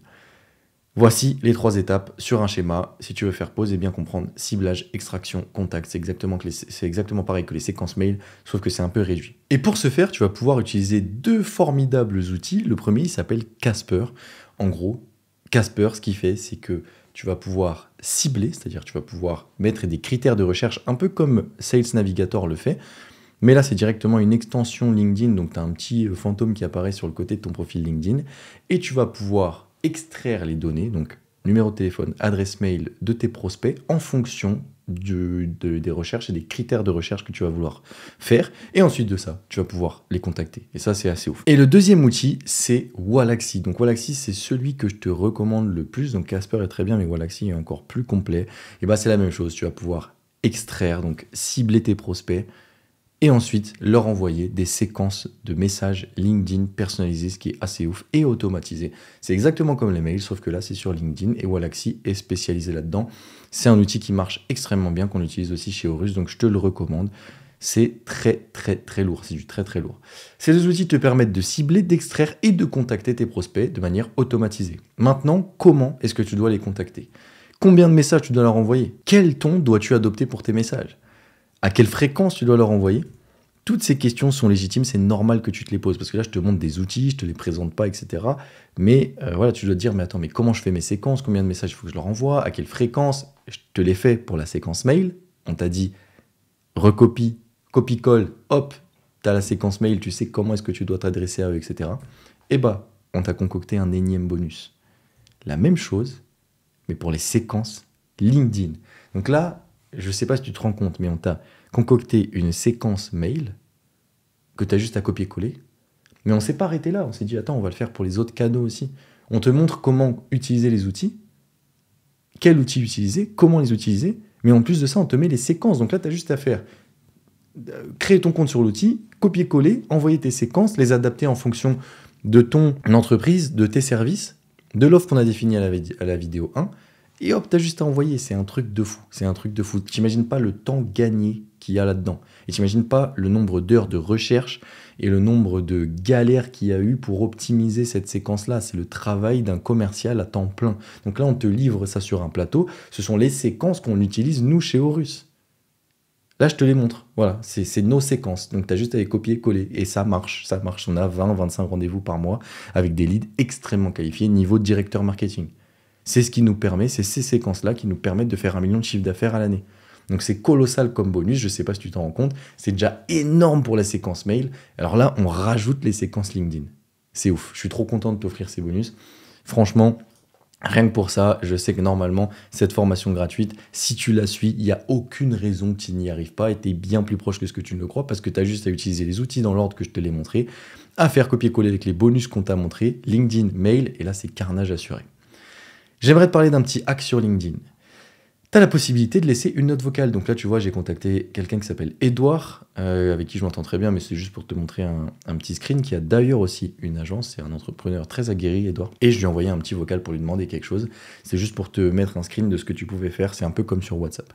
Voici les trois étapes sur un schéma. Si tu veux faire pause et bien comprendre, ciblage, extraction, contact, c'est exactement, exactement, pareil que les séquences mail, sauf que c'est un peu réduit. Et pour ce faire, tu vas pouvoir utiliser deux formidables outils. Le premier, il s'appelle Casper. En gros, Casper, ce qu'il fait, c'est que tu vas pouvoir ciblé, c'est-à-dire tu vas pouvoir mettre des critères de recherche un peu comme Sales Navigator le fait. Mais là, c'est directement une extension LinkedIn, donc tu as un petit euh, fantôme qui apparaît sur le côté de ton profil LinkedIn, et tu vas pouvoir extraire les données, donc numéro de téléphone, adresse mail de tes prospects en fonction de, des recherches et des critères de recherche que tu vas vouloir faire. Et ensuite de ça, tu vas pouvoir les contacter. Et ça, c'est assez ouf. Et le deuxième outil, c'est Wallaxy. Donc Wallaxy, c'est celui que je te recommande le plus. Donc Casper est très bien, mais Wallaxy est encore plus complet. Et bah c'est la même chose. Tu vas pouvoir extraire, donc cibler tes prospects et ensuite leur envoyer des séquences de messages LinkedIn personnalisés, ce qui est assez ouf, et automatisé. C'est exactement comme les mails, sauf que là, c'est sur LinkedIn et Wallaxy est spécialisé là-dedans. C'est un outil qui marche extrêmement bien, qu'on utilise aussi chez Horus, donc je te le recommande. C'est très très très lourd, c'est du très très lourd. Ces deux outils te permettent de cibler, d'extraire et de contacter tes prospects de manière automatisée. Maintenant, comment est-ce que tu dois les contacter Combien de messages tu dois leur envoyer Quel ton dois-tu adopter pour tes messages À quelle fréquence tu dois leur envoyer toutes ces questions sont légitimes, c'est normal que tu te les poses, parce que là, je te montre des outils, je te les présente pas, etc. Mais euh, voilà, tu dois dire, mais attends, mais comment je fais mes séquences Combien de messages il faut que je leur envoie À quelle fréquence Je te les fais pour la séquence mail. On t'a dit, recopie, copie-colle, hop, tu as la séquence mail, tu sais comment est-ce que tu dois t'adresser à eux, etc. Et bah, on t'a concocté un énième bonus. La même chose, mais pour les séquences LinkedIn. Donc là, je ne sais pas si tu te rends compte, mais on t'a concocter une séquence mail que tu as juste à copier-coller. Mais on s'est pas arrêté là, on s'est dit, attends, on va le faire pour les autres cadeaux aussi. On te montre comment utiliser les outils, quel outil utiliser, comment les utiliser, mais en plus de ça, on te met les séquences. Donc là, tu as juste à faire euh, créer ton compte sur l'outil, copier-coller, envoyer tes séquences, les adapter en fonction de ton entreprise, de tes services, de l'offre qu'on a définie à la vidéo 1, et hop, t'as juste à envoyer. C'est un truc de fou. C'est un truc de fou. T'imagines pas le temps gagné qu'il y a là-dedans. Et t'imagines pas le nombre d'heures de recherche et le nombre de galères qu'il y a eu pour optimiser cette séquence-là. C'est le travail d'un commercial à temps plein. Donc là, on te livre ça sur un plateau. Ce sont les séquences qu'on utilise, nous, chez Horus. Là, je te les montre. Voilà, c'est nos séquences. Donc, tu as juste à les copier-coller. Et ça marche, ça marche. On a 20, 25 rendez-vous par mois avec des leads extrêmement qualifiés niveau directeur marketing. C'est ce qui nous permet, c'est ces séquences-là qui nous permettent de faire un million de chiffres d'affaires à l'année. Donc c'est colossal comme bonus, je ne sais pas si tu t'en rends compte, c'est déjà énorme pour la séquence mail. Alors là, on rajoute les séquences LinkedIn. C'est ouf, je suis trop content de t'offrir ces bonus. Franchement, Rien que pour ça, je sais que normalement, cette formation gratuite, si tu la suis, il n'y a aucune raison que tu n'y arrives pas et tu es bien plus proche que ce que tu ne le crois parce que tu as juste à utiliser les outils dans l'ordre que je te l'ai montré, à faire copier-coller avec les bonus qu'on t'a montré, LinkedIn, mail, et là c'est carnage assuré. J'aimerais te parler d'un petit hack sur LinkedIn. Tu as la possibilité de laisser une note vocale. Donc là, tu vois, j'ai contacté quelqu'un qui s'appelle Edouard, euh, avec qui je m'entends très bien, mais c'est juste pour te montrer un, petit screen, qui a d'ailleurs aussi une agence. C'est un entrepreneur très aguerri, Edouard. Et je lui ai envoyé un petit vocal pour lui demander quelque chose. C'est juste pour te mettre un screen de ce que tu pouvais faire. C'est un peu comme sur WhatsApp.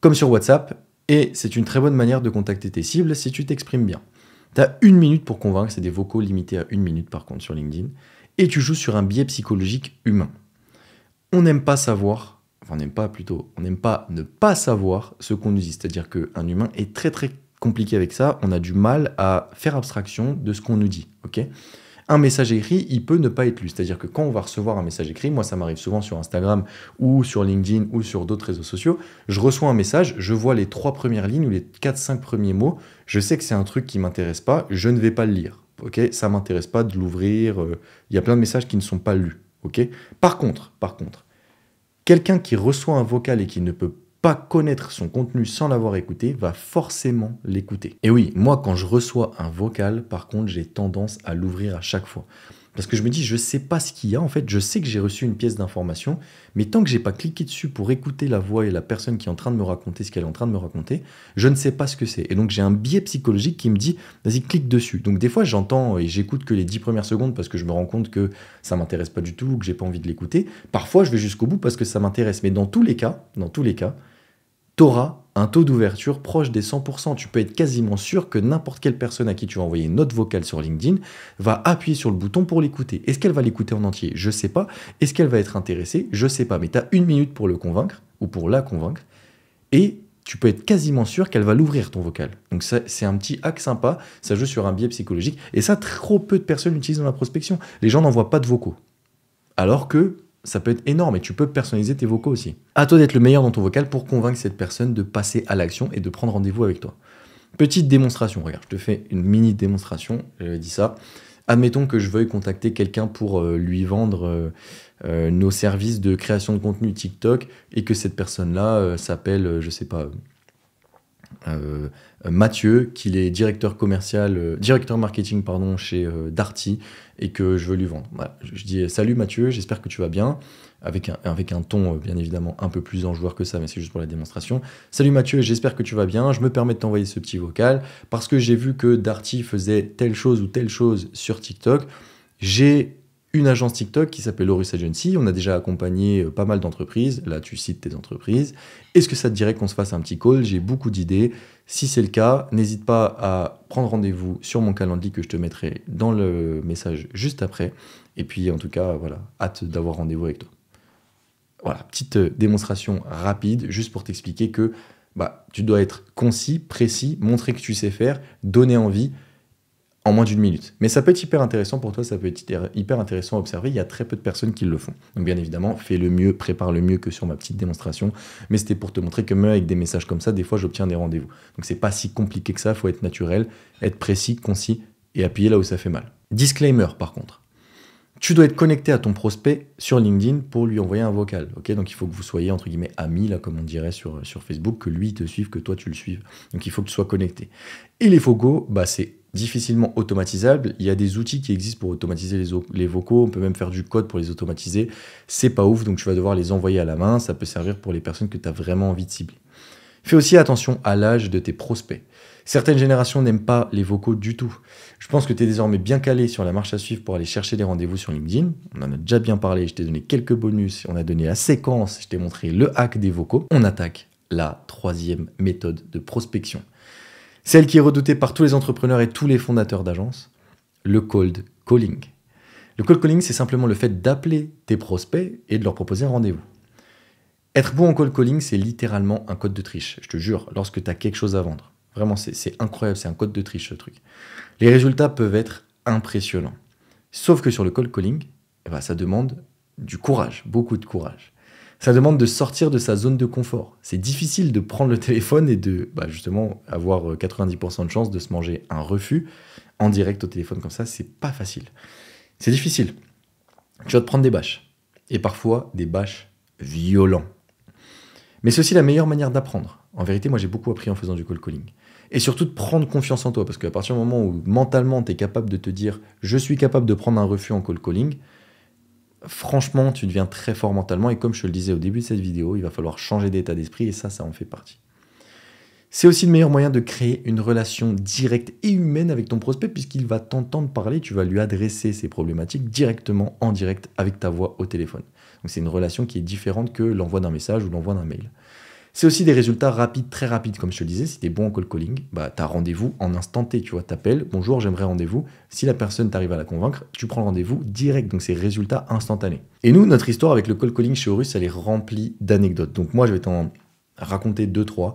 Comme sur WhatsApp, et c'est une très bonne manière de contacter tes cibles si tu t'exprimes bien. Tu as une minute pour convaincre, c'est des vocaux limités à une minute par contre sur LinkedIn, et tu joues sur un biais psychologique humain on n'aime pas savoir, enfin on n'aime pas plutôt, on n'aime pas ne pas savoir ce qu'on nous dit. C'est-à-dire qu'un humain est très très compliqué avec ça, on a du mal à faire abstraction de ce qu'on nous dit. ok un message écrit, il peut ne pas être lu. C'est-à-dire que quand on va recevoir un message écrit, moi ça m'arrive souvent sur Instagram ou sur LinkedIn ou sur d'autres réseaux sociaux, je reçois un message, je vois les trois premières lignes ou les quatre, cinq premiers mots, je sais que c'est un truc qui m'intéresse pas, je ne vais pas le lire. Ok, ça m'intéresse pas de l'ouvrir. Euh, il y a plein de messages qui ne sont pas lus. Par contre, par contre, quelqu'un qui reçoit un vocal et qui ne peut pas connaître son contenu sans l'avoir écouté va forcément l'écouter. Et oui, moi quand je reçois un vocal, par contre, j'ai tendance à l'ouvrir à chaque fois. Parce que je me dis, je ne sais pas ce qu'il y a, en fait, je sais que j'ai reçu une pièce d'information, mais tant que je n'ai pas cliqué dessus pour écouter la voix et la personne qui est en train de me raconter ce qu'elle est en train de me raconter, je ne sais pas ce que c'est. Et donc j'ai un biais psychologique qui me dit, vas-y, clique dessus. Donc des fois, j'entends et j'écoute que les dix premières secondes parce que je me rends compte que ça m'intéresse pas du tout, que j'ai pas envie de l'écouter. Parfois, je vais jusqu'au bout parce que ça m'intéresse. Mais dans tous les cas, dans tous les cas, Torah un taux d'ouverture proche des 100%. Tu peux être quasiment sûr que n'importe quelle personne à qui tu vas envoyer une note vocale sur LinkedIn va appuyer sur le bouton pour l'écouter. Est-ce qu'elle va l'écouter en entier Je sais pas. Est-ce qu'elle va être intéressée Je sais pas. Mais tu as une minute pour le convaincre ou pour la convaincre. Et tu peux être quasiment sûr qu'elle va l'ouvrir ton vocal. Donc c'est un petit hack sympa, ça joue sur un biais psychologique. Et ça, trop peu de personnes l'utilisent dans la prospection. Les gens n'envoient pas de vocaux. Alors que ça peut être énorme et tu peux personnaliser tes vocaux aussi. À toi d'être le meilleur dans ton vocal pour convaincre cette personne de passer à l'action et de prendre rendez-vous avec toi. Petite démonstration, regarde, je te fais une mini démonstration, j'avais dit ça. Admettons que je veuille contacter quelqu'un pour euh, lui vendre euh, euh, nos services de création de contenu TikTok et que cette personne-là s'appelle, je sais pas, euh, Mathieu, qu'il est directeur commercial, euh, directeur marketing pardon, chez euh, Darty et que je veux lui vendre. Je dis salut Mathieu, j'espère que tu vas bien, avec un, avec un ton bien évidemment un peu plus joueur que ça, mais c'est juste pour la démonstration. Salut Mathieu, j'espère que tu vas bien, je me permets de t'envoyer ce petit vocal parce que j'ai vu que Darty faisait telle chose ou telle chose sur TikTok. J'ai une agence TikTok qui s'appelle Horus Agency. On a déjà accompagné euh, pas mal d'entreprises. Là, tu cites tes entreprises. Est-ce que ça te dirait qu'on se fasse un petit call J'ai beaucoup d'idées. Si c'est le cas, n'hésite pas à prendre rendez-vous sur mon calendrier que je te mettrai dans le message juste après. Et puis, en tout cas, voilà, hâte d'avoir rendez-vous avec toi. Voilà, petite euh, démonstration rapide, juste pour t'expliquer que bah, tu dois être concis, précis, montrer que tu sais faire, donner envie en moins d'une minute. Mais ça peut être hyper intéressant pour toi, ça peut être hyper intéressant à observer. Il y a très peu de personnes qui le font. Donc bien évidemment, fais le mieux, prépare le mieux que sur ma petite démonstration. Mais c'était pour te montrer que même avec des messages comme ça, des fois j'obtiens des rendez-vous. Donc c'est pas si compliqué que ça, il faut être naturel, être précis, concis et appuyer là où ça fait mal. Disclaimer par contre. Tu dois être connecté à ton prospect sur LinkedIn pour lui envoyer un vocal. ok Donc il faut que vous soyez entre guillemets amis, là, comme on dirait sur, sur Facebook, que lui te suive, que toi tu le suives. Donc il faut que tu sois connecté. Et les focaux, bah, c'est difficilement automatisable. Il y a des outils qui existent pour automatiser les, vocaux. On peut même faire du code pour les automatiser. C'est pas ouf, donc tu vas devoir les envoyer à la main. Ça peut servir pour les personnes que tu as vraiment envie de cibler. Fais aussi attention à l'âge de tes prospects. Certaines générations n'aiment pas les vocaux du tout. Je pense que tu es désormais bien calé sur la marche à suivre pour aller chercher des rendez-vous sur LinkedIn. On en a déjà bien parlé, je t'ai donné quelques bonus, on a donné la séquence, je t'ai montré le hack des vocaux. On attaque la troisième méthode de prospection. Celle qui est redoutée par tous les entrepreneurs et tous les fondateurs d'agences, le cold calling. Le cold calling, c'est simplement le fait d'appeler tes prospects et de leur proposer un rendez-vous. Être bon en cold calling, c'est littéralement un code de triche, je te jure, lorsque tu as quelque chose à vendre. Vraiment, c'est incroyable, c'est un code de triche ce truc. Les résultats peuvent être impressionnants. Sauf que sur le cold calling, eh ben, ça demande du courage, beaucoup de courage ça demande de sortir de sa zone de confort. C'est difficile de prendre le téléphone et de bah, justement avoir 90% euh, de chance de se manger un refus en direct au téléphone comme ça, c'est pas facile. C'est difficile. Tu vas te prendre des bâches et parfois des bâches violents. Mais c'est aussi la meilleure manière d'apprendre. En vérité, moi j'ai beaucoup appris en faisant du cold calling. Et surtout de prendre confiance en toi, parce qu'à partir du moment où mentalement tu es capable de te dire je suis capable de prendre un refus en cold calling, franchement, tu deviens très fort mentalement. Et comme je te le disais au début de cette vidéo, il va falloir changer d'état d'esprit et ça, ça en fait partie. C'est aussi le meilleur moyen de créer une relation directe et humaine avec ton prospect puisqu'il va t'entendre parler, tu vas lui adresser ses problématiques directement en direct avec ta voix au téléphone. Donc c'est une relation qui est différente que l'envoi d'un message ou l'envoi d'un mail. C'est aussi des résultats rapides, très rapides, comme je te le disais. Si t'es bon en call calling, bah, tu as rendez-vous en instant T. Tu vois, t'appelles, bonjour, j'aimerais rendez-vous. Si la personne t'arrive à la convaincre, tu prends rendez-vous direct. Donc, c'est résultats instantanés. Et nous, notre histoire avec le call calling chez Horus, elle est remplie d'anecdotes. Donc, moi, je vais t'en raconter deux, trois.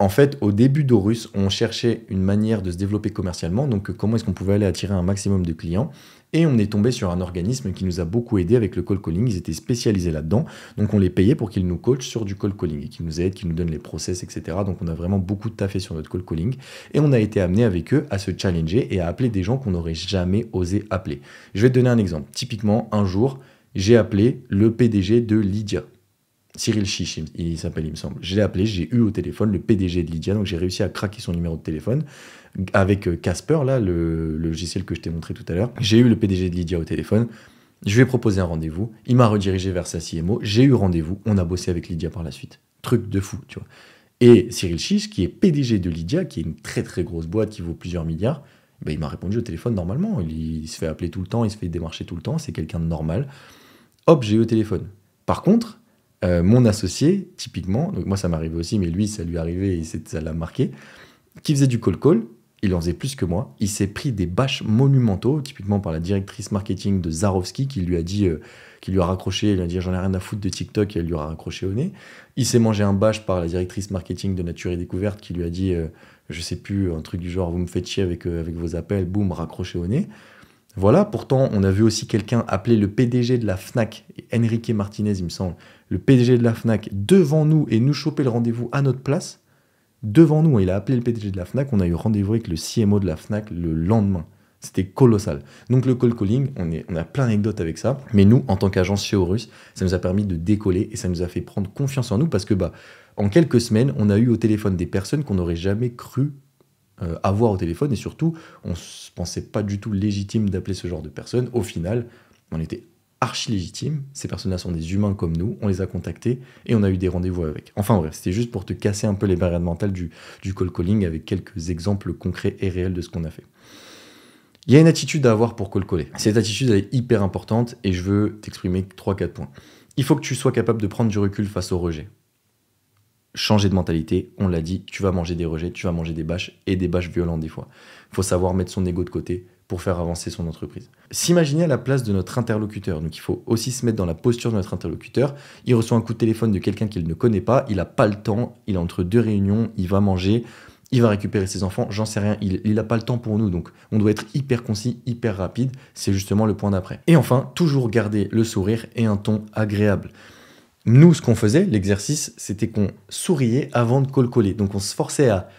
En fait, au début d'Horus, on cherchait une manière de se développer commercialement. Donc, euh, comment est-ce qu'on pouvait aller attirer un maximum de clients et on est tombé sur un organisme qui nous a beaucoup aidé avec le call calling. Ils étaient spécialisés là-dedans. Donc on les payait pour qu'ils nous coachent sur du call calling et qu'ils nous aident, qu'ils nous donnent les process, etc. Donc on a vraiment beaucoup taffé sur notre call calling. Et on a été amené avec eux à se challenger et à appeler des gens qu'on n'aurait jamais osé appeler. Je vais te donner un exemple. Typiquement, un jour, j'ai appelé le PDG de Lydia. Cyril Chiche, il s'appelle, il me semble. J'ai appelé, j'ai eu au téléphone le PDG de Lydia, donc j'ai réussi à craquer son numéro de téléphone avec euh, Casper, là, le, logiciel que je t'ai montré tout à l'heure, j'ai eu le PDG de Lydia au téléphone. Je lui ai proposé un rendez-vous. Il m'a redirigé vers sa CMO. J'ai eu rendez-vous. On a bossé avec Lydia par la suite. Truc de fou, tu vois. Et Cyril Chiche, qui est PDG de Lydia, qui est une très très grosse boîte qui vaut plusieurs milliards, ben, il m'a répondu au téléphone normalement. Il, se fait appeler tout le temps, il se fait démarcher tout le temps. C'est quelqu'un de normal. Hop, j'ai eu au téléphone. Par contre, euh, mon associé, typiquement, donc moi ça m'arrivait aussi, mais lui ça lui arrivait et ça l'a marqué, qui faisait du call-call, il en faisait plus que moi. Il s'est pris des bâches monumentaux, typiquement par la directrice marketing de Zarovski, qui lui a dit, euh, qui lui a raccroché, il a dit j'en ai rien à foutre de TikTok, et elle lui a raccroché au nez. Il s'est mangé un bâche par la directrice marketing de Nature et Découverte, qui lui a dit, euh, je sais plus, un truc du genre, vous me faites chier avec, euh, avec vos appels, boum, raccroché au nez. Voilà, pourtant, on a vu aussi quelqu'un appeler le PDG de la FNAC, Enrique Martinez, il me semble, le PDG de la FNAC, devant nous et nous choper le rendez-vous à notre place devant nous. Hein, il a appelé le PDG de la FNAC, on a eu rendez-vous avec le CMO de la FNAC le lendemain. C'était colossal. Donc le call calling, on, est, on a plein d'anecdotes avec ça. Mais nous, en tant qu'agence chez Horus, ça nous a permis de décoller et ça nous a fait prendre confiance en nous parce que bah, en quelques semaines, on a eu au téléphone des personnes qu'on n'aurait jamais cru euh, avoir au téléphone et surtout, on ne se pensait pas du tout légitime d'appeler ce genre de personnes. Au final, on était archi légitime. Ces personnes-là sont des humains comme nous, on les a contactés et on a eu des rendez-vous avec. Enfin bref, c'était juste pour te casser un peu les barrières mentales du, call calling avec quelques exemples concrets et réels de ce qu'on a fait. Il y a une attitude à avoir pour call caller. Cette attitude, elle est hyper importante et je veux t'exprimer 3-4 points. Il faut que tu sois capable de prendre du recul face au rejet. Changer de mentalité, on l'a dit, tu vas manger des rejets, tu vas manger des bâches et des bâches violentes des fois. Il faut savoir mettre son ego de côté, pour faire avancer son entreprise. S'imaginer à la place de notre interlocuteur, donc il faut aussi se mettre dans la posture de notre interlocuteur. Il reçoit un coup de téléphone de quelqu'un qu'il ne connaît pas, il n'a pas le temps, il est entre deux réunions, il va manger, il va récupérer ses enfants, j'en sais rien, il n'a pas le temps pour nous, donc on doit être hyper concis, hyper rapide, c'est justement le point d'après. Et enfin, toujours garder le sourire et un ton agréable. Nous, ce qu'on faisait, l'exercice, c'était qu'on souriait avant de coller donc on se forçait à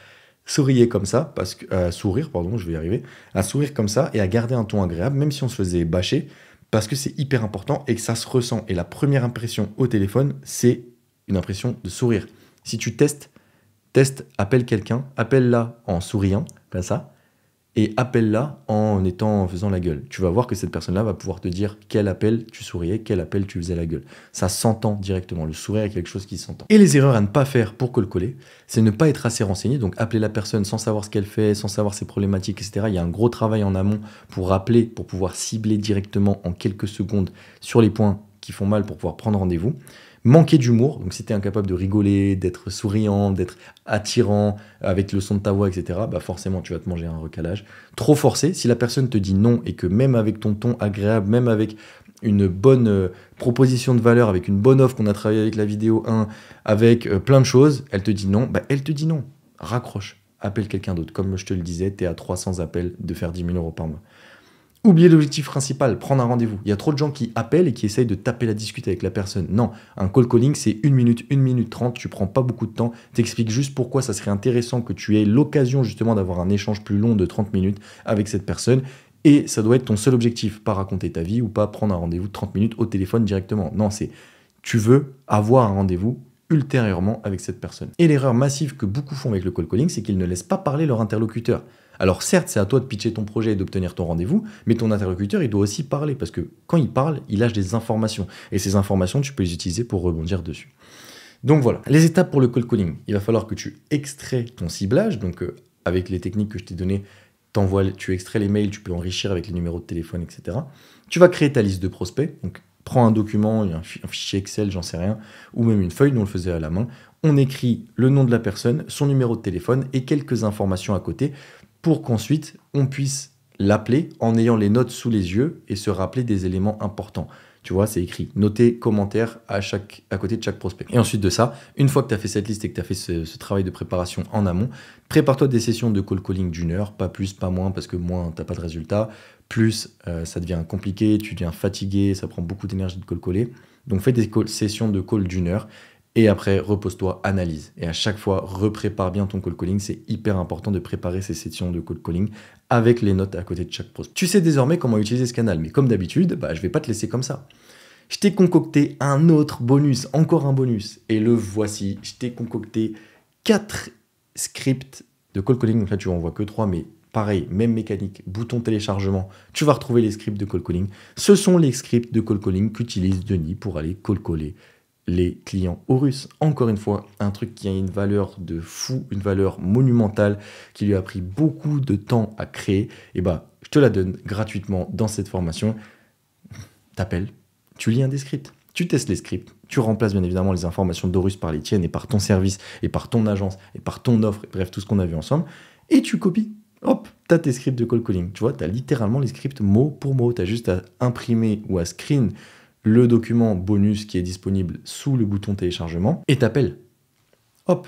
sourire comme ça, parce que, euh, sourire, pardon, je vais arriver, à sourire comme ça et à garder un ton agréable, même si on se faisait bâcher, parce que c'est hyper important et que ça se ressent. Et la première impression au téléphone, c'est une impression de sourire. Si tu testes, teste, appelle quelqu'un, appelle-la en souriant, comme ça, et appelle-la en étant en faisant la gueule. Tu vas voir que cette personne-là va pouvoir te dire quel appel tu souriais, quel appel tu faisais la gueule. Ça s'entend directement. Le sourire est quelque chose qui s'entend. Et les erreurs à ne pas faire pour le coller, c'est ne pas être assez renseigné. Donc appeler la personne sans savoir ce qu'elle fait, sans savoir ses problématiques, etc. Il y a un gros travail en amont pour rappeler, pour pouvoir cibler directement en quelques secondes sur les points qui font mal pour pouvoir prendre rendez-vous manquer d'humour. Donc si tu es incapable de rigoler, d'être souriant, d'être attirant avec le son de ta voix, etc., bah forcément tu vas te manger un recalage. Trop forcé, si la personne te dit non et que même avec ton ton agréable, même avec une bonne euh, proposition de valeur, avec une bonne offre qu'on a travaillé avec la vidéo 1, avec euh, plein de choses, elle te dit non, bah elle te dit non. Raccroche, appelle quelqu'un d'autre. Comme je te le disais, tu es à 300 appels de faire 10 000 euros par mois. Oubliez l'objectif principal, prendre un rendez-vous. Il y a trop de gens qui appellent et qui essayent de taper la discute avec la personne. Non, un call calling, c'est une minute, une minute trente, tu prends pas beaucoup de temps, t'expliques juste pourquoi ça serait intéressant que tu aies l'occasion justement d'avoir un échange plus long de 30 minutes avec cette personne. Et ça doit être ton seul objectif, pas raconter ta vie ou pas prendre un rendez-vous de 30 minutes au téléphone directement. Non, c'est tu veux avoir un rendez-vous ultérieurement avec cette personne. Et l'erreur massive que beaucoup font avec le call calling, c'est qu'ils ne laissent pas parler leur interlocuteur. Alors certes, c'est à toi de pitcher ton projet et d'obtenir ton rendez-vous, mais ton interlocuteur, il doit aussi parler, parce que quand il parle, il lâche des informations, et ces informations, tu peux les utiliser pour rebondir dessus. Donc voilà, les étapes pour le cold calling. Il va falloir que tu extrais ton ciblage, donc euh, avec les techniques que je t'ai données, tu extrais les mails, tu peux enrichir avec les numéros de téléphone, etc. Tu vas créer ta liste de prospects, donc prends un document, un fichier Excel, j'en sais rien, ou même une feuille, nous on le faisait à la main. On écrit le nom de la personne, son numéro de téléphone et quelques informations à côté pour qu'ensuite on puisse l'appeler en ayant les notes sous les yeux et se rappeler des éléments importants. Tu vois, c'est écrit. Noter, commentaire à, chaque, à côté de chaque prospect. Et ensuite de ça, une fois que tu as fait cette liste et que tu as fait ce, travail de préparation en amont, prépare-toi des sessions de call calling d'une heure, pas plus, pas moins, parce que moins, tu pas de résultat. Plus, euh, ça devient compliqué, tu deviens fatigué, ça prend beaucoup d'énergie de call coller Donc fais des sessions de call d'une heure et après, repose-toi, analyse. Et à chaque fois, reprépare bien ton cold calling. C'est hyper important de préparer ces sessions de cold calling avec les notes à côté de chaque prospect. Tu sais désormais comment utiliser ce canal, mais comme d'habitude, bah, je vais pas te laisser comme ça. Je t'ai concocté un autre bonus, encore un bonus. Et le voici. Je t'ai concocté quatre scripts de cold calling. Donc là, tu en vois que 3, mais pareil, même mécanique, bouton téléchargement, tu vas retrouver les scripts de call calling. Ce sont les scripts de call calling qu'utilise Denis pour aller call caller les clients Horus. Encore une fois, un truc qui a une valeur de fou, une valeur monumentale, qui lui a pris beaucoup de temps à créer. Et bah, je te la donne gratuitement dans cette formation. T'appelles, tu lis un des scripts, tu testes les scripts, tu remplaces bien évidemment les informations d'Horus par les tiennes et par ton service et par ton agence et par ton offre, bref, tout ce qu'on a vu ensemble, et tu copies. Hop, t'as tes scripts de call calling. Tu vois, t'as littéralement les scripts mot pour mot. T'as juste à imprimer ou à screen le document bonus qui est disponible sous le bouton téléchargement et t'appelles. Hop,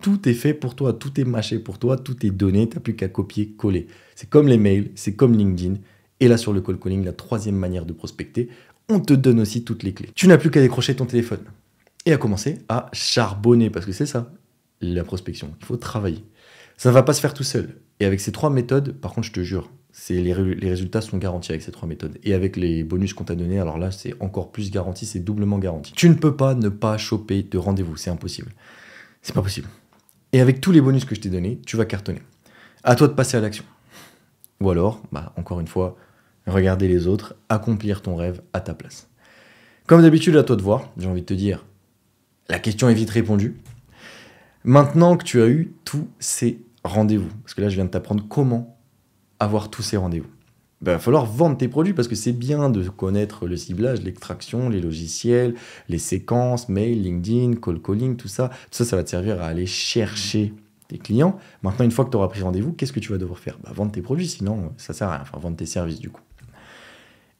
tout est fait pour toi, tout est mâché pour toi, tout est donné, t'as plus qu'à copier, coller. C'est comme les mails, c'est comme LinkedIn. Et là sur le call calling, la troisième manière de prospecter, on te donne aussi toutes les clés. Tu n'as plus qu'à décrocher ton téléphone et à commencer à charbonner parce que c'est ça la prospection. Il faut travailler. Ça ne va pas se faire tout seul. Et avec ces trois méthodes, par contre, je te jure, les, résultats sont garantis avec ces trois méthodes. Et avec les bonus qu'on t'a donnés, alors là, c'est encore plus garanti, c'est doublement garanti. Tu ne peux pas ne pas choper de rendez-vous, c'est impossible. C'est pas possible. Et avec tous les bonus que je t'ai donnés, tu vas cartonner. À toi de passer à l'action. Ou alors, bah, encore une fois, regarder les autres, accomplir ton rêve à ta place. Comme d'habitude, à toi de voir, j'ai envie de te dire, la question est vite répondue. Maintenant que tu as eu tous ces rendez-vous, parce que là je viens de t'apprendre comment avoir tous ces rendez-vous. Il ben, va falloir vendre tes produits parce que c'est bien de connaître le ciblage, l'extraction, les logiciels, les séquences, mail, LinkedIn, call calling, tout ça. Tout ça, ça va te servir à aller chercher tes clients. Maintenant, une fois que tu auras pris rendez-vous, qu'est-ce que tu vas devoir faire ben, Vendre tes produits, sinon euh, ça sert à rien. Enfin, vendre tes services du coup.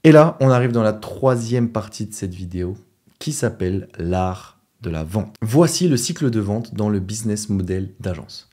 Et là, on arrive dans la troisième partie de cette vidéo qui s'appelle l'art de la vente. Voici le cycle de vente dans le business model d'agence.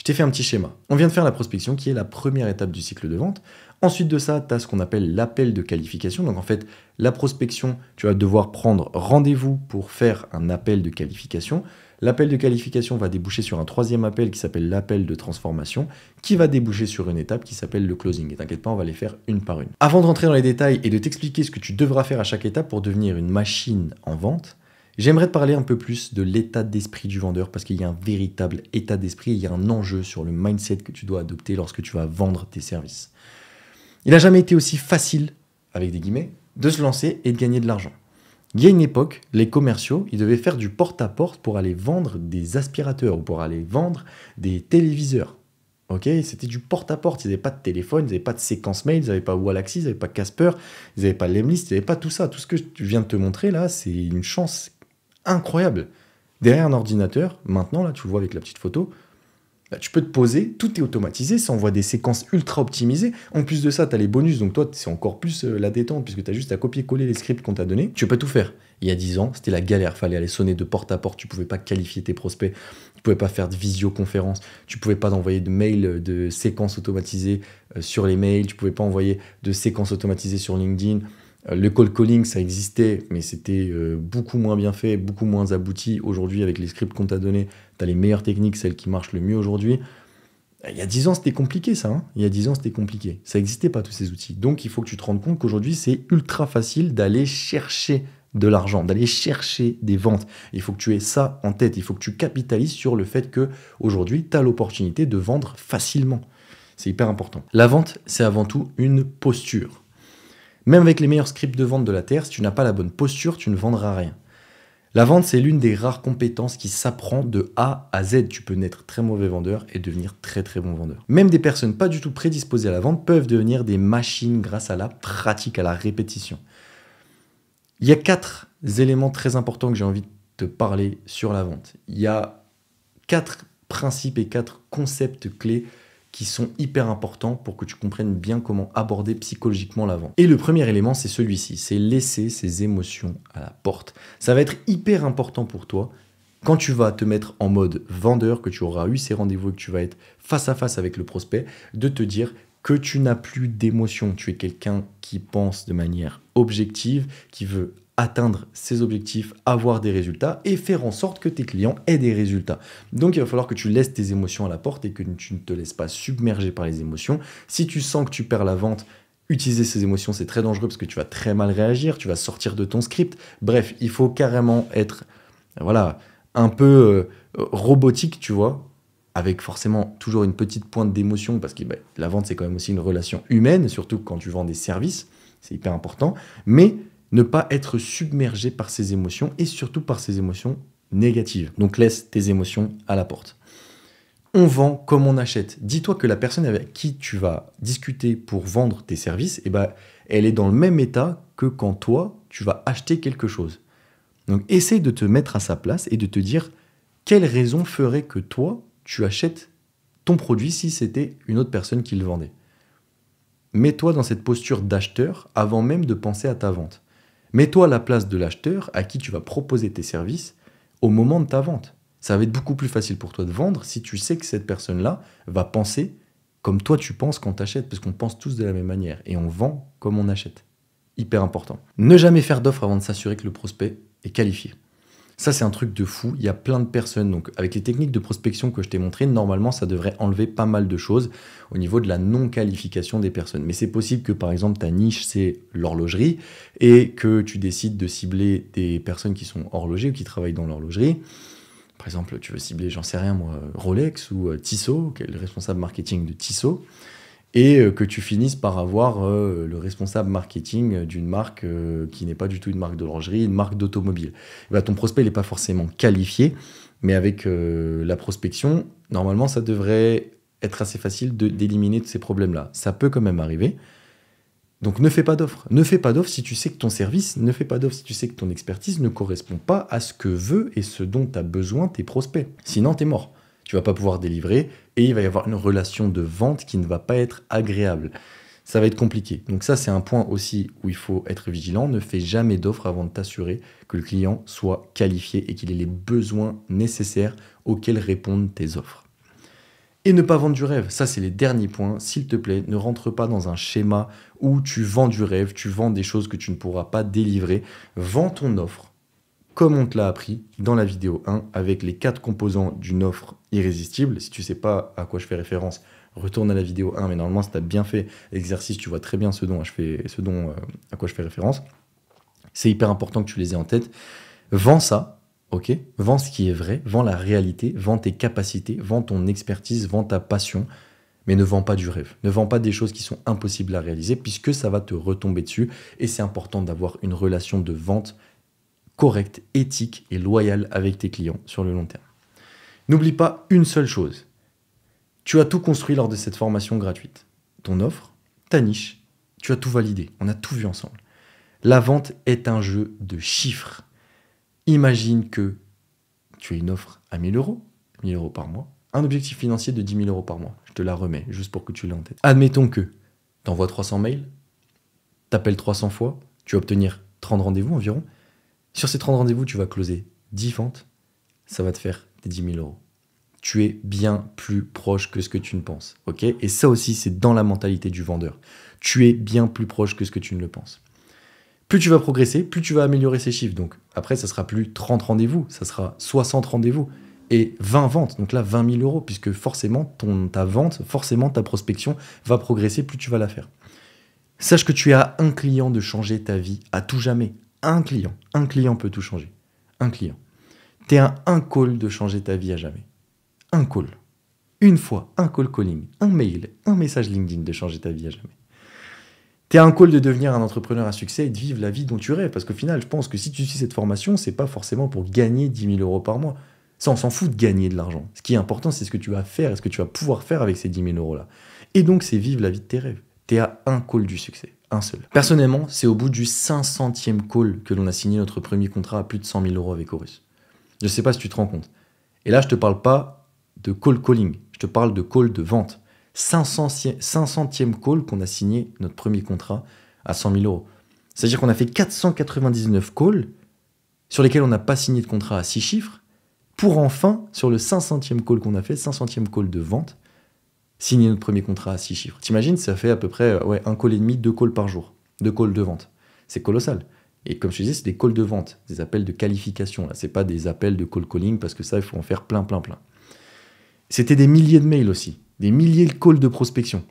Je t'ai fait un petit schéma. On vient de faire la prospection qui est la première étape du cycle de vente. Ensuite de ça, tu as ce qu'on appelle l'appel de qualification. Donc en fait, la prospection, tu vas devoir prendre rendez-vous pour faire un appel de qualification. L'appel de qualification va déboucher sur un troisième appel qui s'appelle l'appel de transformation, qui va déboucher sur une étape qui s'appelle le closing. Et t'inquiète pas, on va les faire une par une. Avant de rentrer dans les détails et de t'expliquer ce que tu devras faire à chaque étape pour devenir une machine en vente, J'aimerais te parler un peu plus de l'état d'esprit du vendeur parce qu'il y a un véritable état d'esprit, il y a un enjeu sur le mindset que tu dois adopter lorsque tu vas vendre tes services. Il n'a jamais été aussi facile, avec des guillemets, de se lancer et de gagner de l'argent. Il y a une époque, les commerciaux, ils devaient faire du porte-à-porte pour aller vendre des aspirateurs ou pour aller vendre des téléviseurs. Ok, c'était du porte-à-porte, ils n'avaient pas de téléphone, ils n'avaient pas de séquence mail, ils n'avaient pas Wallaxy, ils n'avaient pas Casper, ils n'avaient pas Lemlist, ils n'avaient pas tout ça. Tout ce que je viens de te montrer là, c'est une chance incroyable. Derrière un ordinateur, maintenant, là, tu le vois avec la petite photo, bah, tu peux te poser, tout est automatisé, ça envoie des séquences ultra optimisées. En plus de ça, tu as les bonus, donc toi, c'est encore plus euh, la détente, puisque tu as juste à copier-coller les scripts qu'on t'a donnés. Tu peux tout faire. Il y a 10 ans, c'était la galère, fallait aller sonner de porte à porte, tu pouvais pas qualifier tes prospects, tu pouvais pas faire de visioconférence, tu pouvais pas envoyer de mails euh, de séquences automatisées euh, sur les mails, tu pouvais pas envoyer de séquences automatisées sur LinkedIn. Euh, le cold calling, ça existait, mais c'était euh, beaucoup moins bien fait, beaucoup moins abouti. Aujourd'hui, avec les scripts qu'on t'a donnés, tu as les meilleures techniques, celles qui marchent le mieux aujourd'hui. Il y a 10 ans, c'était compliqué ça. Hein. il y a 10 ans, c'était compliqué. Ça n'existait pas tous ces outils. Donc, il faut que tu te rendes compte qu'aujourd'hui, c'est ultra facile d'aller chercher de l'argent, d'aller chercher des ventes. Il faut que tu aies ça en tête. Il faut que tu capitalises sur le fait que aujourd'hui, tu as l'opportunité de vendre facilement. C'est hyper important. La vente, c'est avant tout une posture. Même avec les meilleurs scripts de vente de la Terre, si tu n'as pas la bonne posture, tu ne vendras rien. La vente, c'est l'une des rares compétences qui s'apprend de A à Z. Tu peux naître très mauvais vendeur et devenir très très bon vendeur. Même des personnes pas du tout prédisposées à la vente peuvent devenir des machines grâce à la pratique, à la répétition. Il y a quatre éléments très importants que j'ai envie de te parler sur la vente. Il y a quatre principes et quatre concepts clés qui sont hyper importants pour que tu comprennes bien comment aborder psychologiquement l'avant. Et le premier élément, c'est celui-ci, c'est laisser ses émotions à la porte. Ça va être hyper important pour toi quand tu vas te mettre en mode vendeur, que tu auras eu ces rendez-vous et que tu vas être face à face avec le prospect, de te dire que tu n'as plus d'émotions, Tu es quelqu'un qui pense de manière objective, qui veut atteindre ses objectifs, avoir des résultats et faire en sorte que tes clients aient des résultats. Donc il va falloir que tu laisses tes émotions à la porte et que tu ne te laisses pas submerger par les émotions. Si tu sens que tu perds la vente, utiliser ces émotions, c'est très dangereux parce que tu vas très mal réagir, tu vas sortir de ton script. Bref, il faut carrément être voilà, un peu euh, robotique, tu vois, avec forcément toujours une petite pointe d'émotion parce que bah, la vente, c'est quand même aussi une relation humaine, surtout quand tu vends des services, c'est hyper important. Mais ne pas être submergé par ses émotions et surtout par ses émotions négatives. Donc laisse tes émotions à la porte. On vend comme on achète. Dis-toi que la personne avec qui tu vas discuter pour vendre tes services, eh ben, elle est dans le même état que quand toi, tu vas acheter quelque chose. Donc essaye de te mettre à sa place et de te dire quelle raison ferait que toi, tu achètes ton produit si c'était une autre personne qui le vendait. Mets-toi dans cette posture d'acheteur avant même de penser à ta vente. Mets-toi à la place de l'acheteur à qui tu vas proposer tes services au moment de ta vente. Ça va être beaucoup plus facile pour toi de vendre si tu sais que cette personne-là va penser comme toi tu penses quand tu achètes, parce qu'on pense tous de la même manière et on vend comme on achète. Hyper important. Ne jamais faire d'offre avant de s'assurer que le prospect est qualifié. Ça, c'est un truc de fou. Il y a plein de personnes. Donc, avec les techniques de prospection que je t'ai montrées, normalement, ça devrait enlever pas mal de choses au niveau de la non-qualification des personnes. Mais c'est possible que, par exemple, ta niche, c'est l'horlogerie et que tu décides de cibler des personnes qui sont horlogers ou qui travaillent dans l'horlogerie. Par exemple, tu veux cibler, j'en sais rien moi, Rolex ou euh, Tissot, qui le responsable marketing de Tissot et euh, que tu finisses par avoir euh, le responsable marketing euh, d'une marque qui n'est pas du tout une marque de lingerie, une marque d'automobile. Eh ben, ton prospect n'est pas forcément qualifié, mais avec la prospection, normalement, ça devrait être assez facile d'éliminer ces problèmes-là. Ça peut quand même arriver. Donc ne fais pas d'offre. Ne fais pas d'offre si tu sais que ton service, ne fais pas d'offre si tu sais que ton expertise ne correspond pas à ce que veut et ce dont tu as besoin tes prospects. Sinon, tu es mort tu vas pas pouvoir délivrer et il va y avoir une relation de vente qui ne va pas être agréable. Ça va être compliqué. Donc ça, c'est un point aussi où il faut être vigilant. Ne fais jamais d'offres avant de t'assurer que le client soit qualifié et qu'il ait les besoins nécessaires auxquels répondent tes offres. Et ne pas vendre du rêve, ça c'est les derniers points. S'il te plaît, ne rentre pas dans un schéma où tu vends du rêve, tu vends des choses que tu ne pourras pas délivrer. Vends ton offre comme on te l'a appris dans la vidéo 1 avec les quatre composants d'une offre irrésistible. Si tu ne sais pas à quoi je fais référence, retourne à la vidéo 1, mais normalement, si tu as bien fait l'exercice, tu vois très bien ce dont, je fais, ce dont euh, à quoi je fais référence. C'est hyper important que tu les aies en tête. Vends ça, ok Vends ce qui est vrai, vends la réalité, vends tes capacités, vends ton expertise, vends ta passion, mais ne vends pas du rêve. Ne vends pas des choses qui sont impossibles à réaliser, puisque ça va te retomber dessus. Et c'est important d'avoir une relation de vente correct, éthique et loyal avec tes clients sur le long terme. N'oublie pas une seule chose. Tu as tout construit lors de cette formation gratuite. Ton offre, ta niche, tu as tout validé. On a tout vu ensemble. La vente est un jeu de chiffres. Imagine que tu as une offre à 1000 euros, 1000 euros par mois, un objectif financier de 10 000 euros par mois. Je te la remets juste pour que tu l'aies en tête. Admettons que tu envoies 300 mails, appelles 300 fois, tu vas obtenir 30 rendez-vous environ, sur ces 30 rendez-vous, tu vas closer 10 ventes, ça va te faire des 10 000 euros. Tu es bien plus proche que ce que tu ne penses. ok Et ça aussi, c'est dans la mentalité du vendeur. Tu es bien plus proche que ce que tu ne le penses. Plus tu vas progresser, plus tu vas améliorer ces chiffres. Donc après, ça sera plus 30 rendez-vous, ça sera 60 rendez-vous et 20 ventes. Donc là, 20 000 euros, puisque forcément, ton, ta vente, forcément, ta prospection va progresser plus tu vas la faire. Sache que tu es à un client de changer ta vie à tout jamais, un client. Un client peut tout changer. Un client. T'es à un, call de changer ta vie à jamais. Un call. Une fois, un call calling, un mail, un message LinkedIn de changer ta vie à jamais. T'es à un call de devenir un entrepreneur à succès et de vivre la vie dont tu rêves. Parce qu'au final, je pense que si tu suis cette formation, c'est pas forcément pour gagner 10 000 euros par mois. Ça, on s'en fout de gagner de l'argent. Ce qui est important, c'est ce que tu vas faire et ce que tu vas pouvoir faire avec ces 10 000 euros-là. Et donc, c'est vivre la vie de tes rêves. T'es à un call du succès un seul. Personnellement, c'est au bout du 500e call que l'on a signé notre premier contrat à plus de 100 000 euros avec Horus. Je sais pas si tu te rends compte. Et là, je te parle pas de call calling, je te parle de call de vente. 500e, 500e call qu'on a signé notre premier contrat à 100 000 euros. C'est-à-dire qu'on a fait 499 calls sur lesquels on n'a pas signé de contrat à 6 chiffres pour enfin, sur le 500e call qu'on a fait, 500e call de vente, signer notre premier contrat à 6 chiffres. T'imagines, ça fait à peu près euh, ouais, un call et demi, deux calls par jour, deux calls de vente. C'est colossal. Et comme je te disais, c'est des calls de vente, des appels de qualification. Là, c'est pas des appels de call calling parce que ça, il faut en faire plein, plein, plein. C'était des milliers de mails aussi, des milliers de calls de prospection.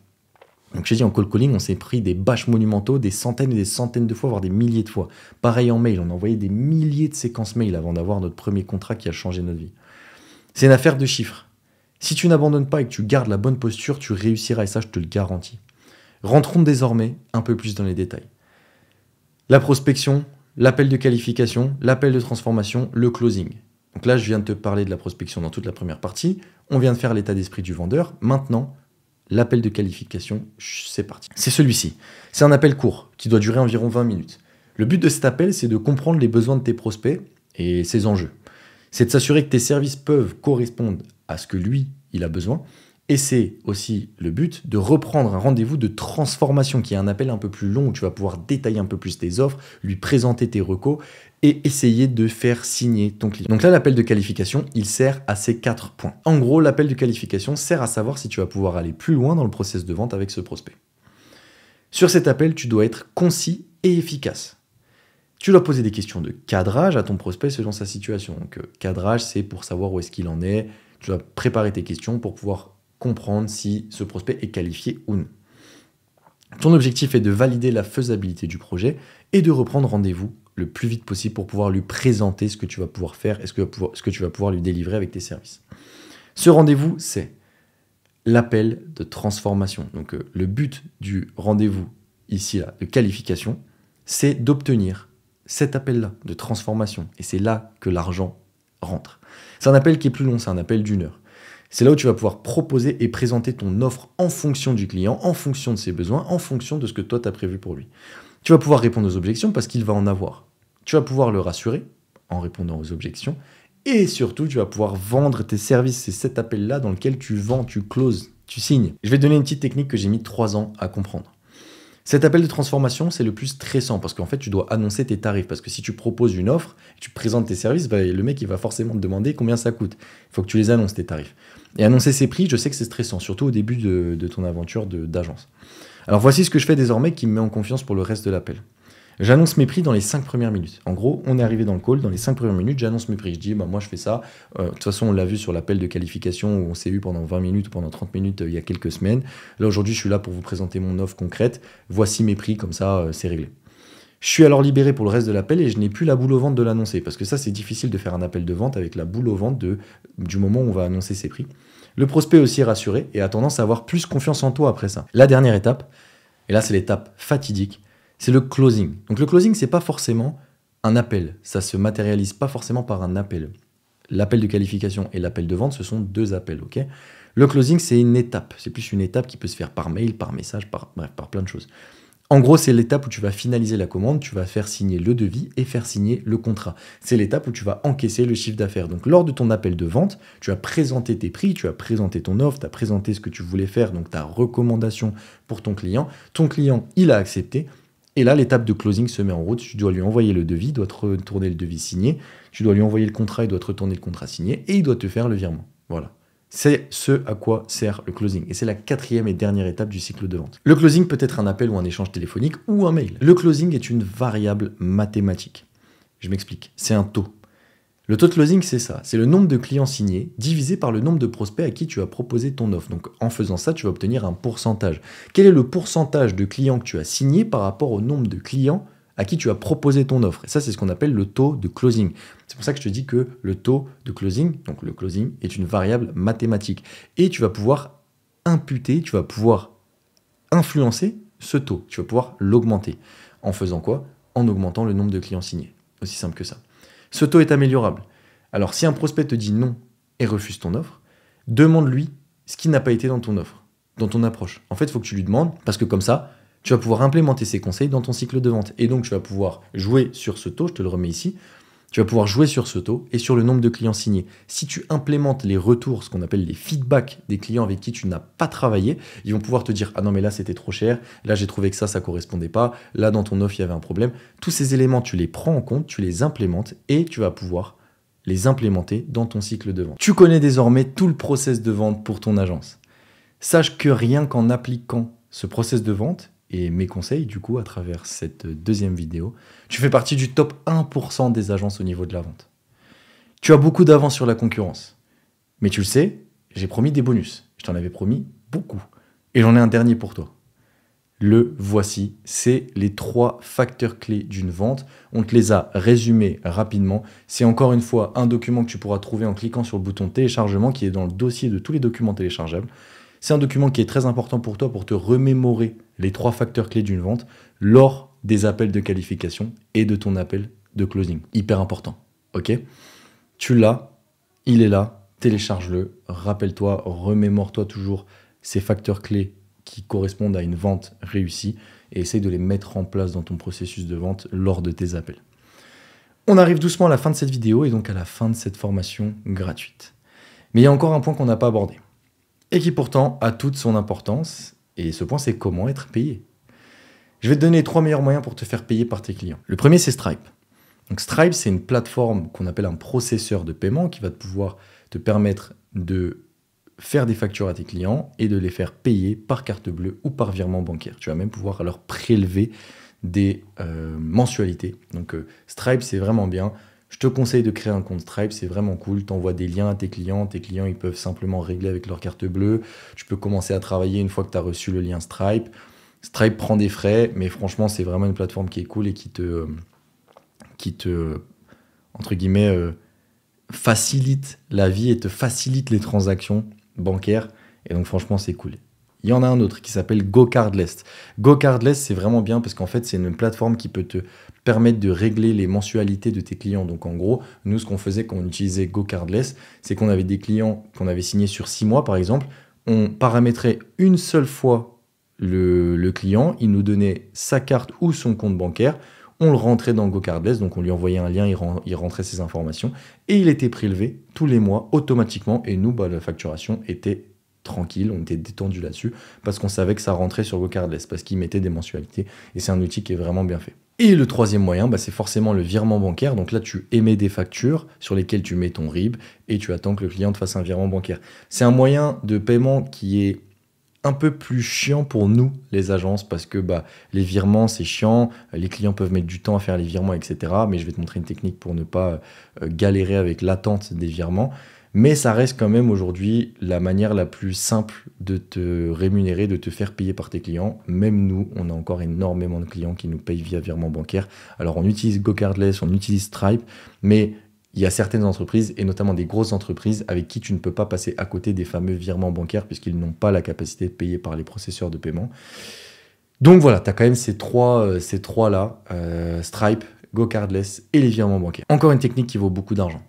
Donc, je te dis, en call calling, on s'est pris des bâches monumentaux, des centaines et des centaines de fois, voire des milliers de fois. Pareil en mail, on a envoyé des milliers de séquences mail avant d'avoir notre premier contrat qui a changé notre vie. C'est une affaire de chiffres. Si tu n'abandonnes pas et que tu gardes la bonne posture, tu réussiras et ça, je te le garantis. Rentrons désormais un peu plus dans les détails. La prospection, l'appel de qualification, l'appel de transformation, le closing. Donc là, je viens de te parler de la prospection dans toute la première partie. On vient de faire l'état d'esprit du vendeur. Maintenant, l'appel de qualification, c'est parti. C'est celui-ci. C'est un appel court qui doit durer environ 20 minutes. Le but de cet appel, c'est de comprendre les besoins de tes prospects et ses enjeux. C'est de s'assurer que tes services peuvent correspondre à ce que lui, il a besoin. Et c'est aussi le but de reprendre un rendez-vous de transformation qui est un appel un peu plus long où tu vas pouvoir détailler un peu plus tes offres, lui présenter tes recos et essayer de faire signer ton client. Donc là, l'appel de qualification, il sert à ces quatre points. En gros, l'appel de qualification sert à savoir si tu vas pouvoir aller plus loin dans le process de vente avec ce prospect. Sur cet appel, tu dois être concis et efficace. Tu dois poser des questions de cadrage à ton prospect selon sa situation. Donc, euh, cadrage, c'est pour savoir où est-ce qu'il en est, tu vas préparer tes questions pour pouvoir comprendre si ce prospect est qualifié ou non. Ton objectif est de valider la faisabilité du projet et de reprendre rendez-vous le plus vite possible pour pouvoir lui présenter ce que tu vas pouvoir faire et ce que, tu vas pouvoir lui délivrer avec tes services. Ce rendez-vous, c'est l'appel de transformation. Donc euh, le but du rendez-vous ici, là, de qualification, c'est d'obtenir cet appel-là de transformation. Et c'est là que l'argent rentre. C'est un appel qui est plus long, c'est un appel d'une heure. C'est là où tu vas pouvoir proposer et présenter ton offre en fonction du client, en fonction de ses besoins, en fonction de ce que toi t'as prévu pour lui. Tu vas pouvoir répondre aux objections parce qu'il va en avoir. Tu vas pouvoir le rassurer en répondant aux objections et surtout tu vas pouvoir vendre tes services. C'est cet appel-là dans lequel tu vends, tu closes, tu signes. Je vais donner une petite technique que j'ai mis trois ans à comprendre. Cet appel de transformation, c'est le plus stressant parce qu'en fait, tu dois annoncer tes tarifs. Parce que si tu proposes une offre, tu présentes tes services, bah, le mec, il va forcément te demander combien ça coûte. Il faut que tu les annonces, tes tarifs. Et annoncer ses prix, je sais que c'est stressant, surtout au début de, de ton aventure d'agence. Alors voici ce que je fais désormais qui me met en confiance pour le reste de l'appel. J'annonce mes prix dans les 5 premières minutes. En gros, on est arrivé dans le call, dans les 5 premières minutes, j'annonce mes prix. Je dis, bah, moi je fais ça. Euh, de toute façon, on l'a vu sur l'appel de qualification où on s'est eu pendant 20 minutes ou pendant 30 minutes euh, il y a quelques semaines. Là, aujourd'hui, je suis là pour vous présenter mon offre concrète. Voici mes prix, comme ça, euh, c'est réglé. Je suis alors libéré pour le reste de l'appel et je n'ai plus la boule au ventre de l'annoncer. Parce que ça, c'est difficile de faire un appel de vente avec la boule au ventre de, du moment où on va annoncer ses prix. Le prospect aussi rassuré et a tendance à avoir plus confiance en toi après ça. La dernière étape, et là c'est l'étape fatidique, c'est le closing. Donc le closing, c'est pas forcément un appel. Ça se matérialise pas forcément par un appel. L'appel de qualification et l'appel de vente, ce sont deux appels, ok Le closing, c'est une étape. C'est plus une étape qui peut se faire par mail, par message, par, par plein de choses. En gros, c'est l'étape où tu vas finaliser la commande, tu vas faire signer le devis et faire signer le contrat. C'est l'étape où tu vas encaisser le chiffre d'affaires. Donc lors de ton appel de vente, tu as présenté tes prix, tu as présenté ton offre, tu as présenté ce que tu voulais faire, donc ta recommandation pour ton client. Ton client, il a accepté. Et là, l'étape de closing se met en route. Tu dois lui envoyer le devis, il doit retourner le devis signé. Tu dois lui envoyer le contrat, il doit te retourner le contrat signé. Et il doit te faire le virement. Voilà. C'est ce à quoi sert le closing. Et c'est la quatrième et dernière étape du cycle de vente. Le closing peut être un appel ou un échange téléphonique ou un mail. Le closing est une variable mathématique. Je m'explique. C'est un taux. Le taux de closing, c'est ça. C'est le nombre de clients signés divisé par le nombre de prospects à qui tu as proposé ton offre. Donc en faisant ça, tu vas obtenir un pourcentage. Quel est le pourcentage de clients que tu as signés par rapport au nombre de clients à qui tu as proposé ton offre. Et ça, c'est ce qu'on appelle le taux de closing. C'est pour ça que je te dis que le taux de closing, donc le closing, est une variable mathématique. Et tu vas pouvoir imputer, tu vas pouvoir influencer ce taux. Tu vas pouvoir l'augmenter. En faisant quoi En augmentant le nombre de clients signés. Aussi simple que ça. Ce taux est améliorable. Alors si un prospect te dit non et refuse ton offre, demande-lui ce qui n'a pas été dans ton offre, dans ton approche. En fait, il faut que tu lui demandes, parce que comme ça, tu vas pouvoir implémenter ces conseils dans ton cycle de vente. Et donc, tu vas pouvoir jouer sur ce taux, je te le remets ici, tu vas pouvoir jouer sur ce taux et sur le nombre de clients signés. Si tu implémentes les retours, ce qu'on appelle les feedbacks des clients avec qui tu n'as pas travaillé, ils vont pouvoir te dire Ah non, mais là c'était trop cher, là j'ai trouvé que ça, ça correspondait pas, là dans ton offre il y avait un problème. Tous ces éléments, tu les prends en compte, tu les implémentes et tu vas pouvoir les implémenter dans ton cycle de vente. Tu connais désormais tout le process de vente pour ton agence. Sache que rien qu'en appliquant ce process de vente, et mes conseils, du coup, à travers cette deuxième vidéo, tu fais partie du top 1% des agences au niveau de la vente. Tu as beaucoup d'avance sur la concurrence. Mais tu le sais, j'ai promis des bonus. Je t'en avais promis beaucoup. Et j'en ai un dernier pour toi. Le voici, c'est les trois facteurs clés d'une vente. On te les a résumés rapidement. C'est encore une fois un document que tu pourras trouver en cliquant sur le bouton téléchargement qui est dans le dossier de tous les documents téléchargeables. C'est un document qui est très important pour toi pour te remémorer les trois facteurs clés d'une vente lors des appels de qualification et de ton appel de closing. Hyper important. OK Tu l'as, il est là, télécharge-le, rappelle-toi, remémore-toi toujours ces facteurs clés qui correspondent à une vente réussie et essaye de les mettre en place dans ton processus de vente lors de tes appels. On arrive doucement à la fin de cette vidéo et donc à la fin de cette formation gratuite. Mais il y a encore un point qu'on n'a pas abordé et qui pourtant a toute son importance. Et ce point, c'est comment être payé. Je vais te donner trois meilleurs moyens pour te faire payer par tes clients. Le premier, c'est Stripe. Donc Stripe, c'est une plateforme qu'on appelle un processeur de paiement qui va pouvoir te permettre de faire des factures à tes clients et de les faire payer par carte bleue ou par virement bancaire. Tu vas même pouvoir leur prélever des euh, mensualités. Donc euh, Stripe, c'est vraiment bien. Je te conseille de créer un compte Stripe, c'est vraiment cool. Tu envoies des liens à tes clients, tes clients ils peuvent simplement régler avec leur carte bleue. Tu peux commencer à travailler une fois que tu as reçu le lien Stripe. Stripe prend des frais, mais franchement, c'est vraiment une plateforme qui est cool et qui te, qui te entre guillemets, euh, facilite la vie et te facilite les transactions bancaires. Et donc, franchement, c'est cool. Il y en a un autre qui s'appelle GoCardless. GoCardless, c'est vraiment bien parce qu'en fait, c'est une plateforme qui peut te permettre de régler les mensualités de tes clients. Donc en gros, nous, ce qu'on faisait quand on utilisait GoCardless, c'est qu'on avait des clients qu'on avait signés sur six mois, par exemple. On paramétrait une seule fois le, client, il nous donnait sa carte ou son compte bancaire on le rentrait dans GoCardless, donc on lui envoyait un lien, il, rentrait ses informations, et il était prélevé tous les mois automatiquement, et nous, bah, la facturation était tranquille, on était détendu là-dessus, parce qu'on savait que ça rentrait sur GoCardless, parce qu'il mettait des mensualités, et c'est un outil qui est vraiment bien fait. Et le troisième moyen, bah, c'est forcément le virement bancaire. Donc là, tu émets des factures sur lesquelles tu mets ton RIB et tu attends que le client te fasse un virement bancaire. C'est un moyen de paiement qui est un peu plus chiant pour nous, les agences, parce que bah, les virements, c'est chiant, les clients peuvent mettre du temps à faire les virements, etc. Mais je vais te montrer une technique pour ne pas euh, galérer avec l'attente des virements mais ça reste quand même aujourd'hui la manière la plus simple de te rémunérer, de te faire payer par tes clients. Même nous, on a encore énormément de clients qui nous payent via virement bancaire. Alors on utilise GoCardless, on utilise Stripe, mais il y a certaines entreprises, et notamment des grosses entreprises, avec qui tu ne peux pas passer à côté des fameux virements bancaires puisqu'ils n'ont pas la capacité de payer par les processeurs de paiement. Donc voilà, tu as quand même ces trois, euh, ces trois là, euh, Stripe, GoCardless et les virements bancaires. Encore une technique qui vaut beaucoup d'argent.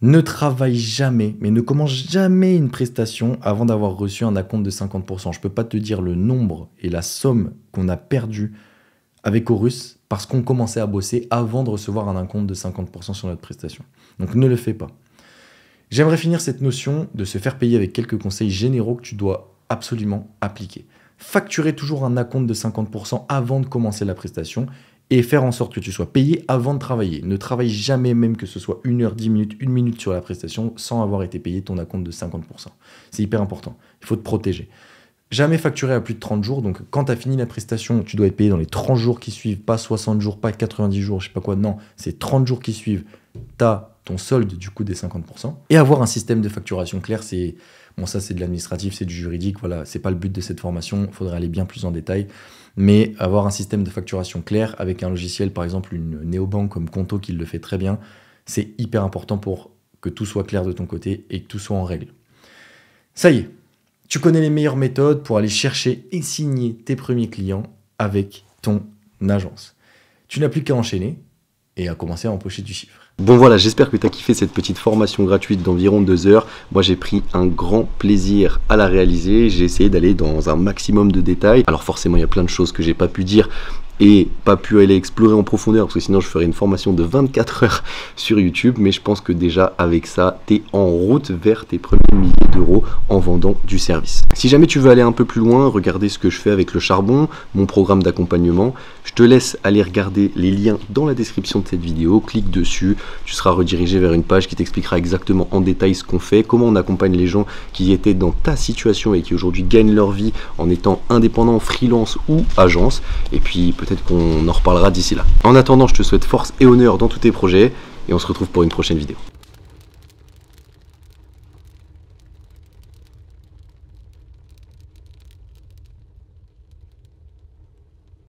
Ne travaille jamais, mais ne commence jamais une prestation avant d'avoir reçu un acompte de 50%. Je ne peux pas te dire le nombre et la somme qu'on a perdu avec Horus parce qu'on commençait à bosser avant de recevoir un acompte de 50% sur notre prestation. Donc ne le fais pas. J'aimerais finir cette notion de se faire payer avec quelques conseils généraux que tu dois absolument appliquer. Facturer toujours un acompte de 50% avant de commencer la prestation et faire en sorte que tu sois payé avant de travailler. Ne travaille jamais, même que ce soit une heure, dix minutes, une minute sur la prestation, sans avoir été payé ton acompte de 50%. C'est hyper important. Il faut te protéger. Jamais facturer à plus de 30 jours. Donc, quand tu as fini la prestation, tu dois être payé dans les 30 jours qui suivent, pas 60 jours, pas 90 jours, je sais pas quoi. Non, c'est 30 jours qui suivent. Tu as ton solde du coup des 50%. Et avoir un système de facturation clair, c'est. Bon, ça, c'est de l'administratif, c'est du juridique. Voilà, c'est pas le but de cette formation. Il faudrait aller bien plus en détail mais avoir un système de facturation clair avec un logiciel, par exemple une néobanque comme Conto qui le fait très bien, c'est hyper important pour que tout soit clair de ton côté et que tout soit en règle. Ça y est, tu connais les meilleures méthodes pour aller chercher et signer tes premiers clients avec ton agence. Tu n'as plus qu'à enchaîner et à commencer à empocher du chiffre. Bon voilà, j'espère que tu as kiffé cette petite formation gratuite d'environ deux heures. Moi j'ai pris un grand plaisir à la réaliser. J'ai essayé d'aller dans un maximum de détails. Alors forcément il y a plein de choses que j'ai pas pu dire et pas pu aller explorer en profondeur parce que sinon je ferai une formation de 24 heures sur YouTube. Mais je pense que déjà avec ça, tu es en route vers tes premiers milliers d'euros en vendant du service. Si jamais tu veux aller un peu plus loin, regarder ce que je fais avec le charbon, mon programme d'accompagnement. Je te laisse aller regarder les liens dans la description de cette vidéo. Clique dessus, tu seras redirigé vers une page qui t'expliquera exactement en détail ce qu'on fait, comment on accompagne les gens qui étaient dans ta situation et qui aujourd'hui gagnent leur vie en étant indépendant freelance ou agence. Et puis peut peut-être qu'on en reparlera d'ici là. En attendant, je te souhaite force et honneur dans tous tes projets et on se retrouve pour une prochaine vidéo.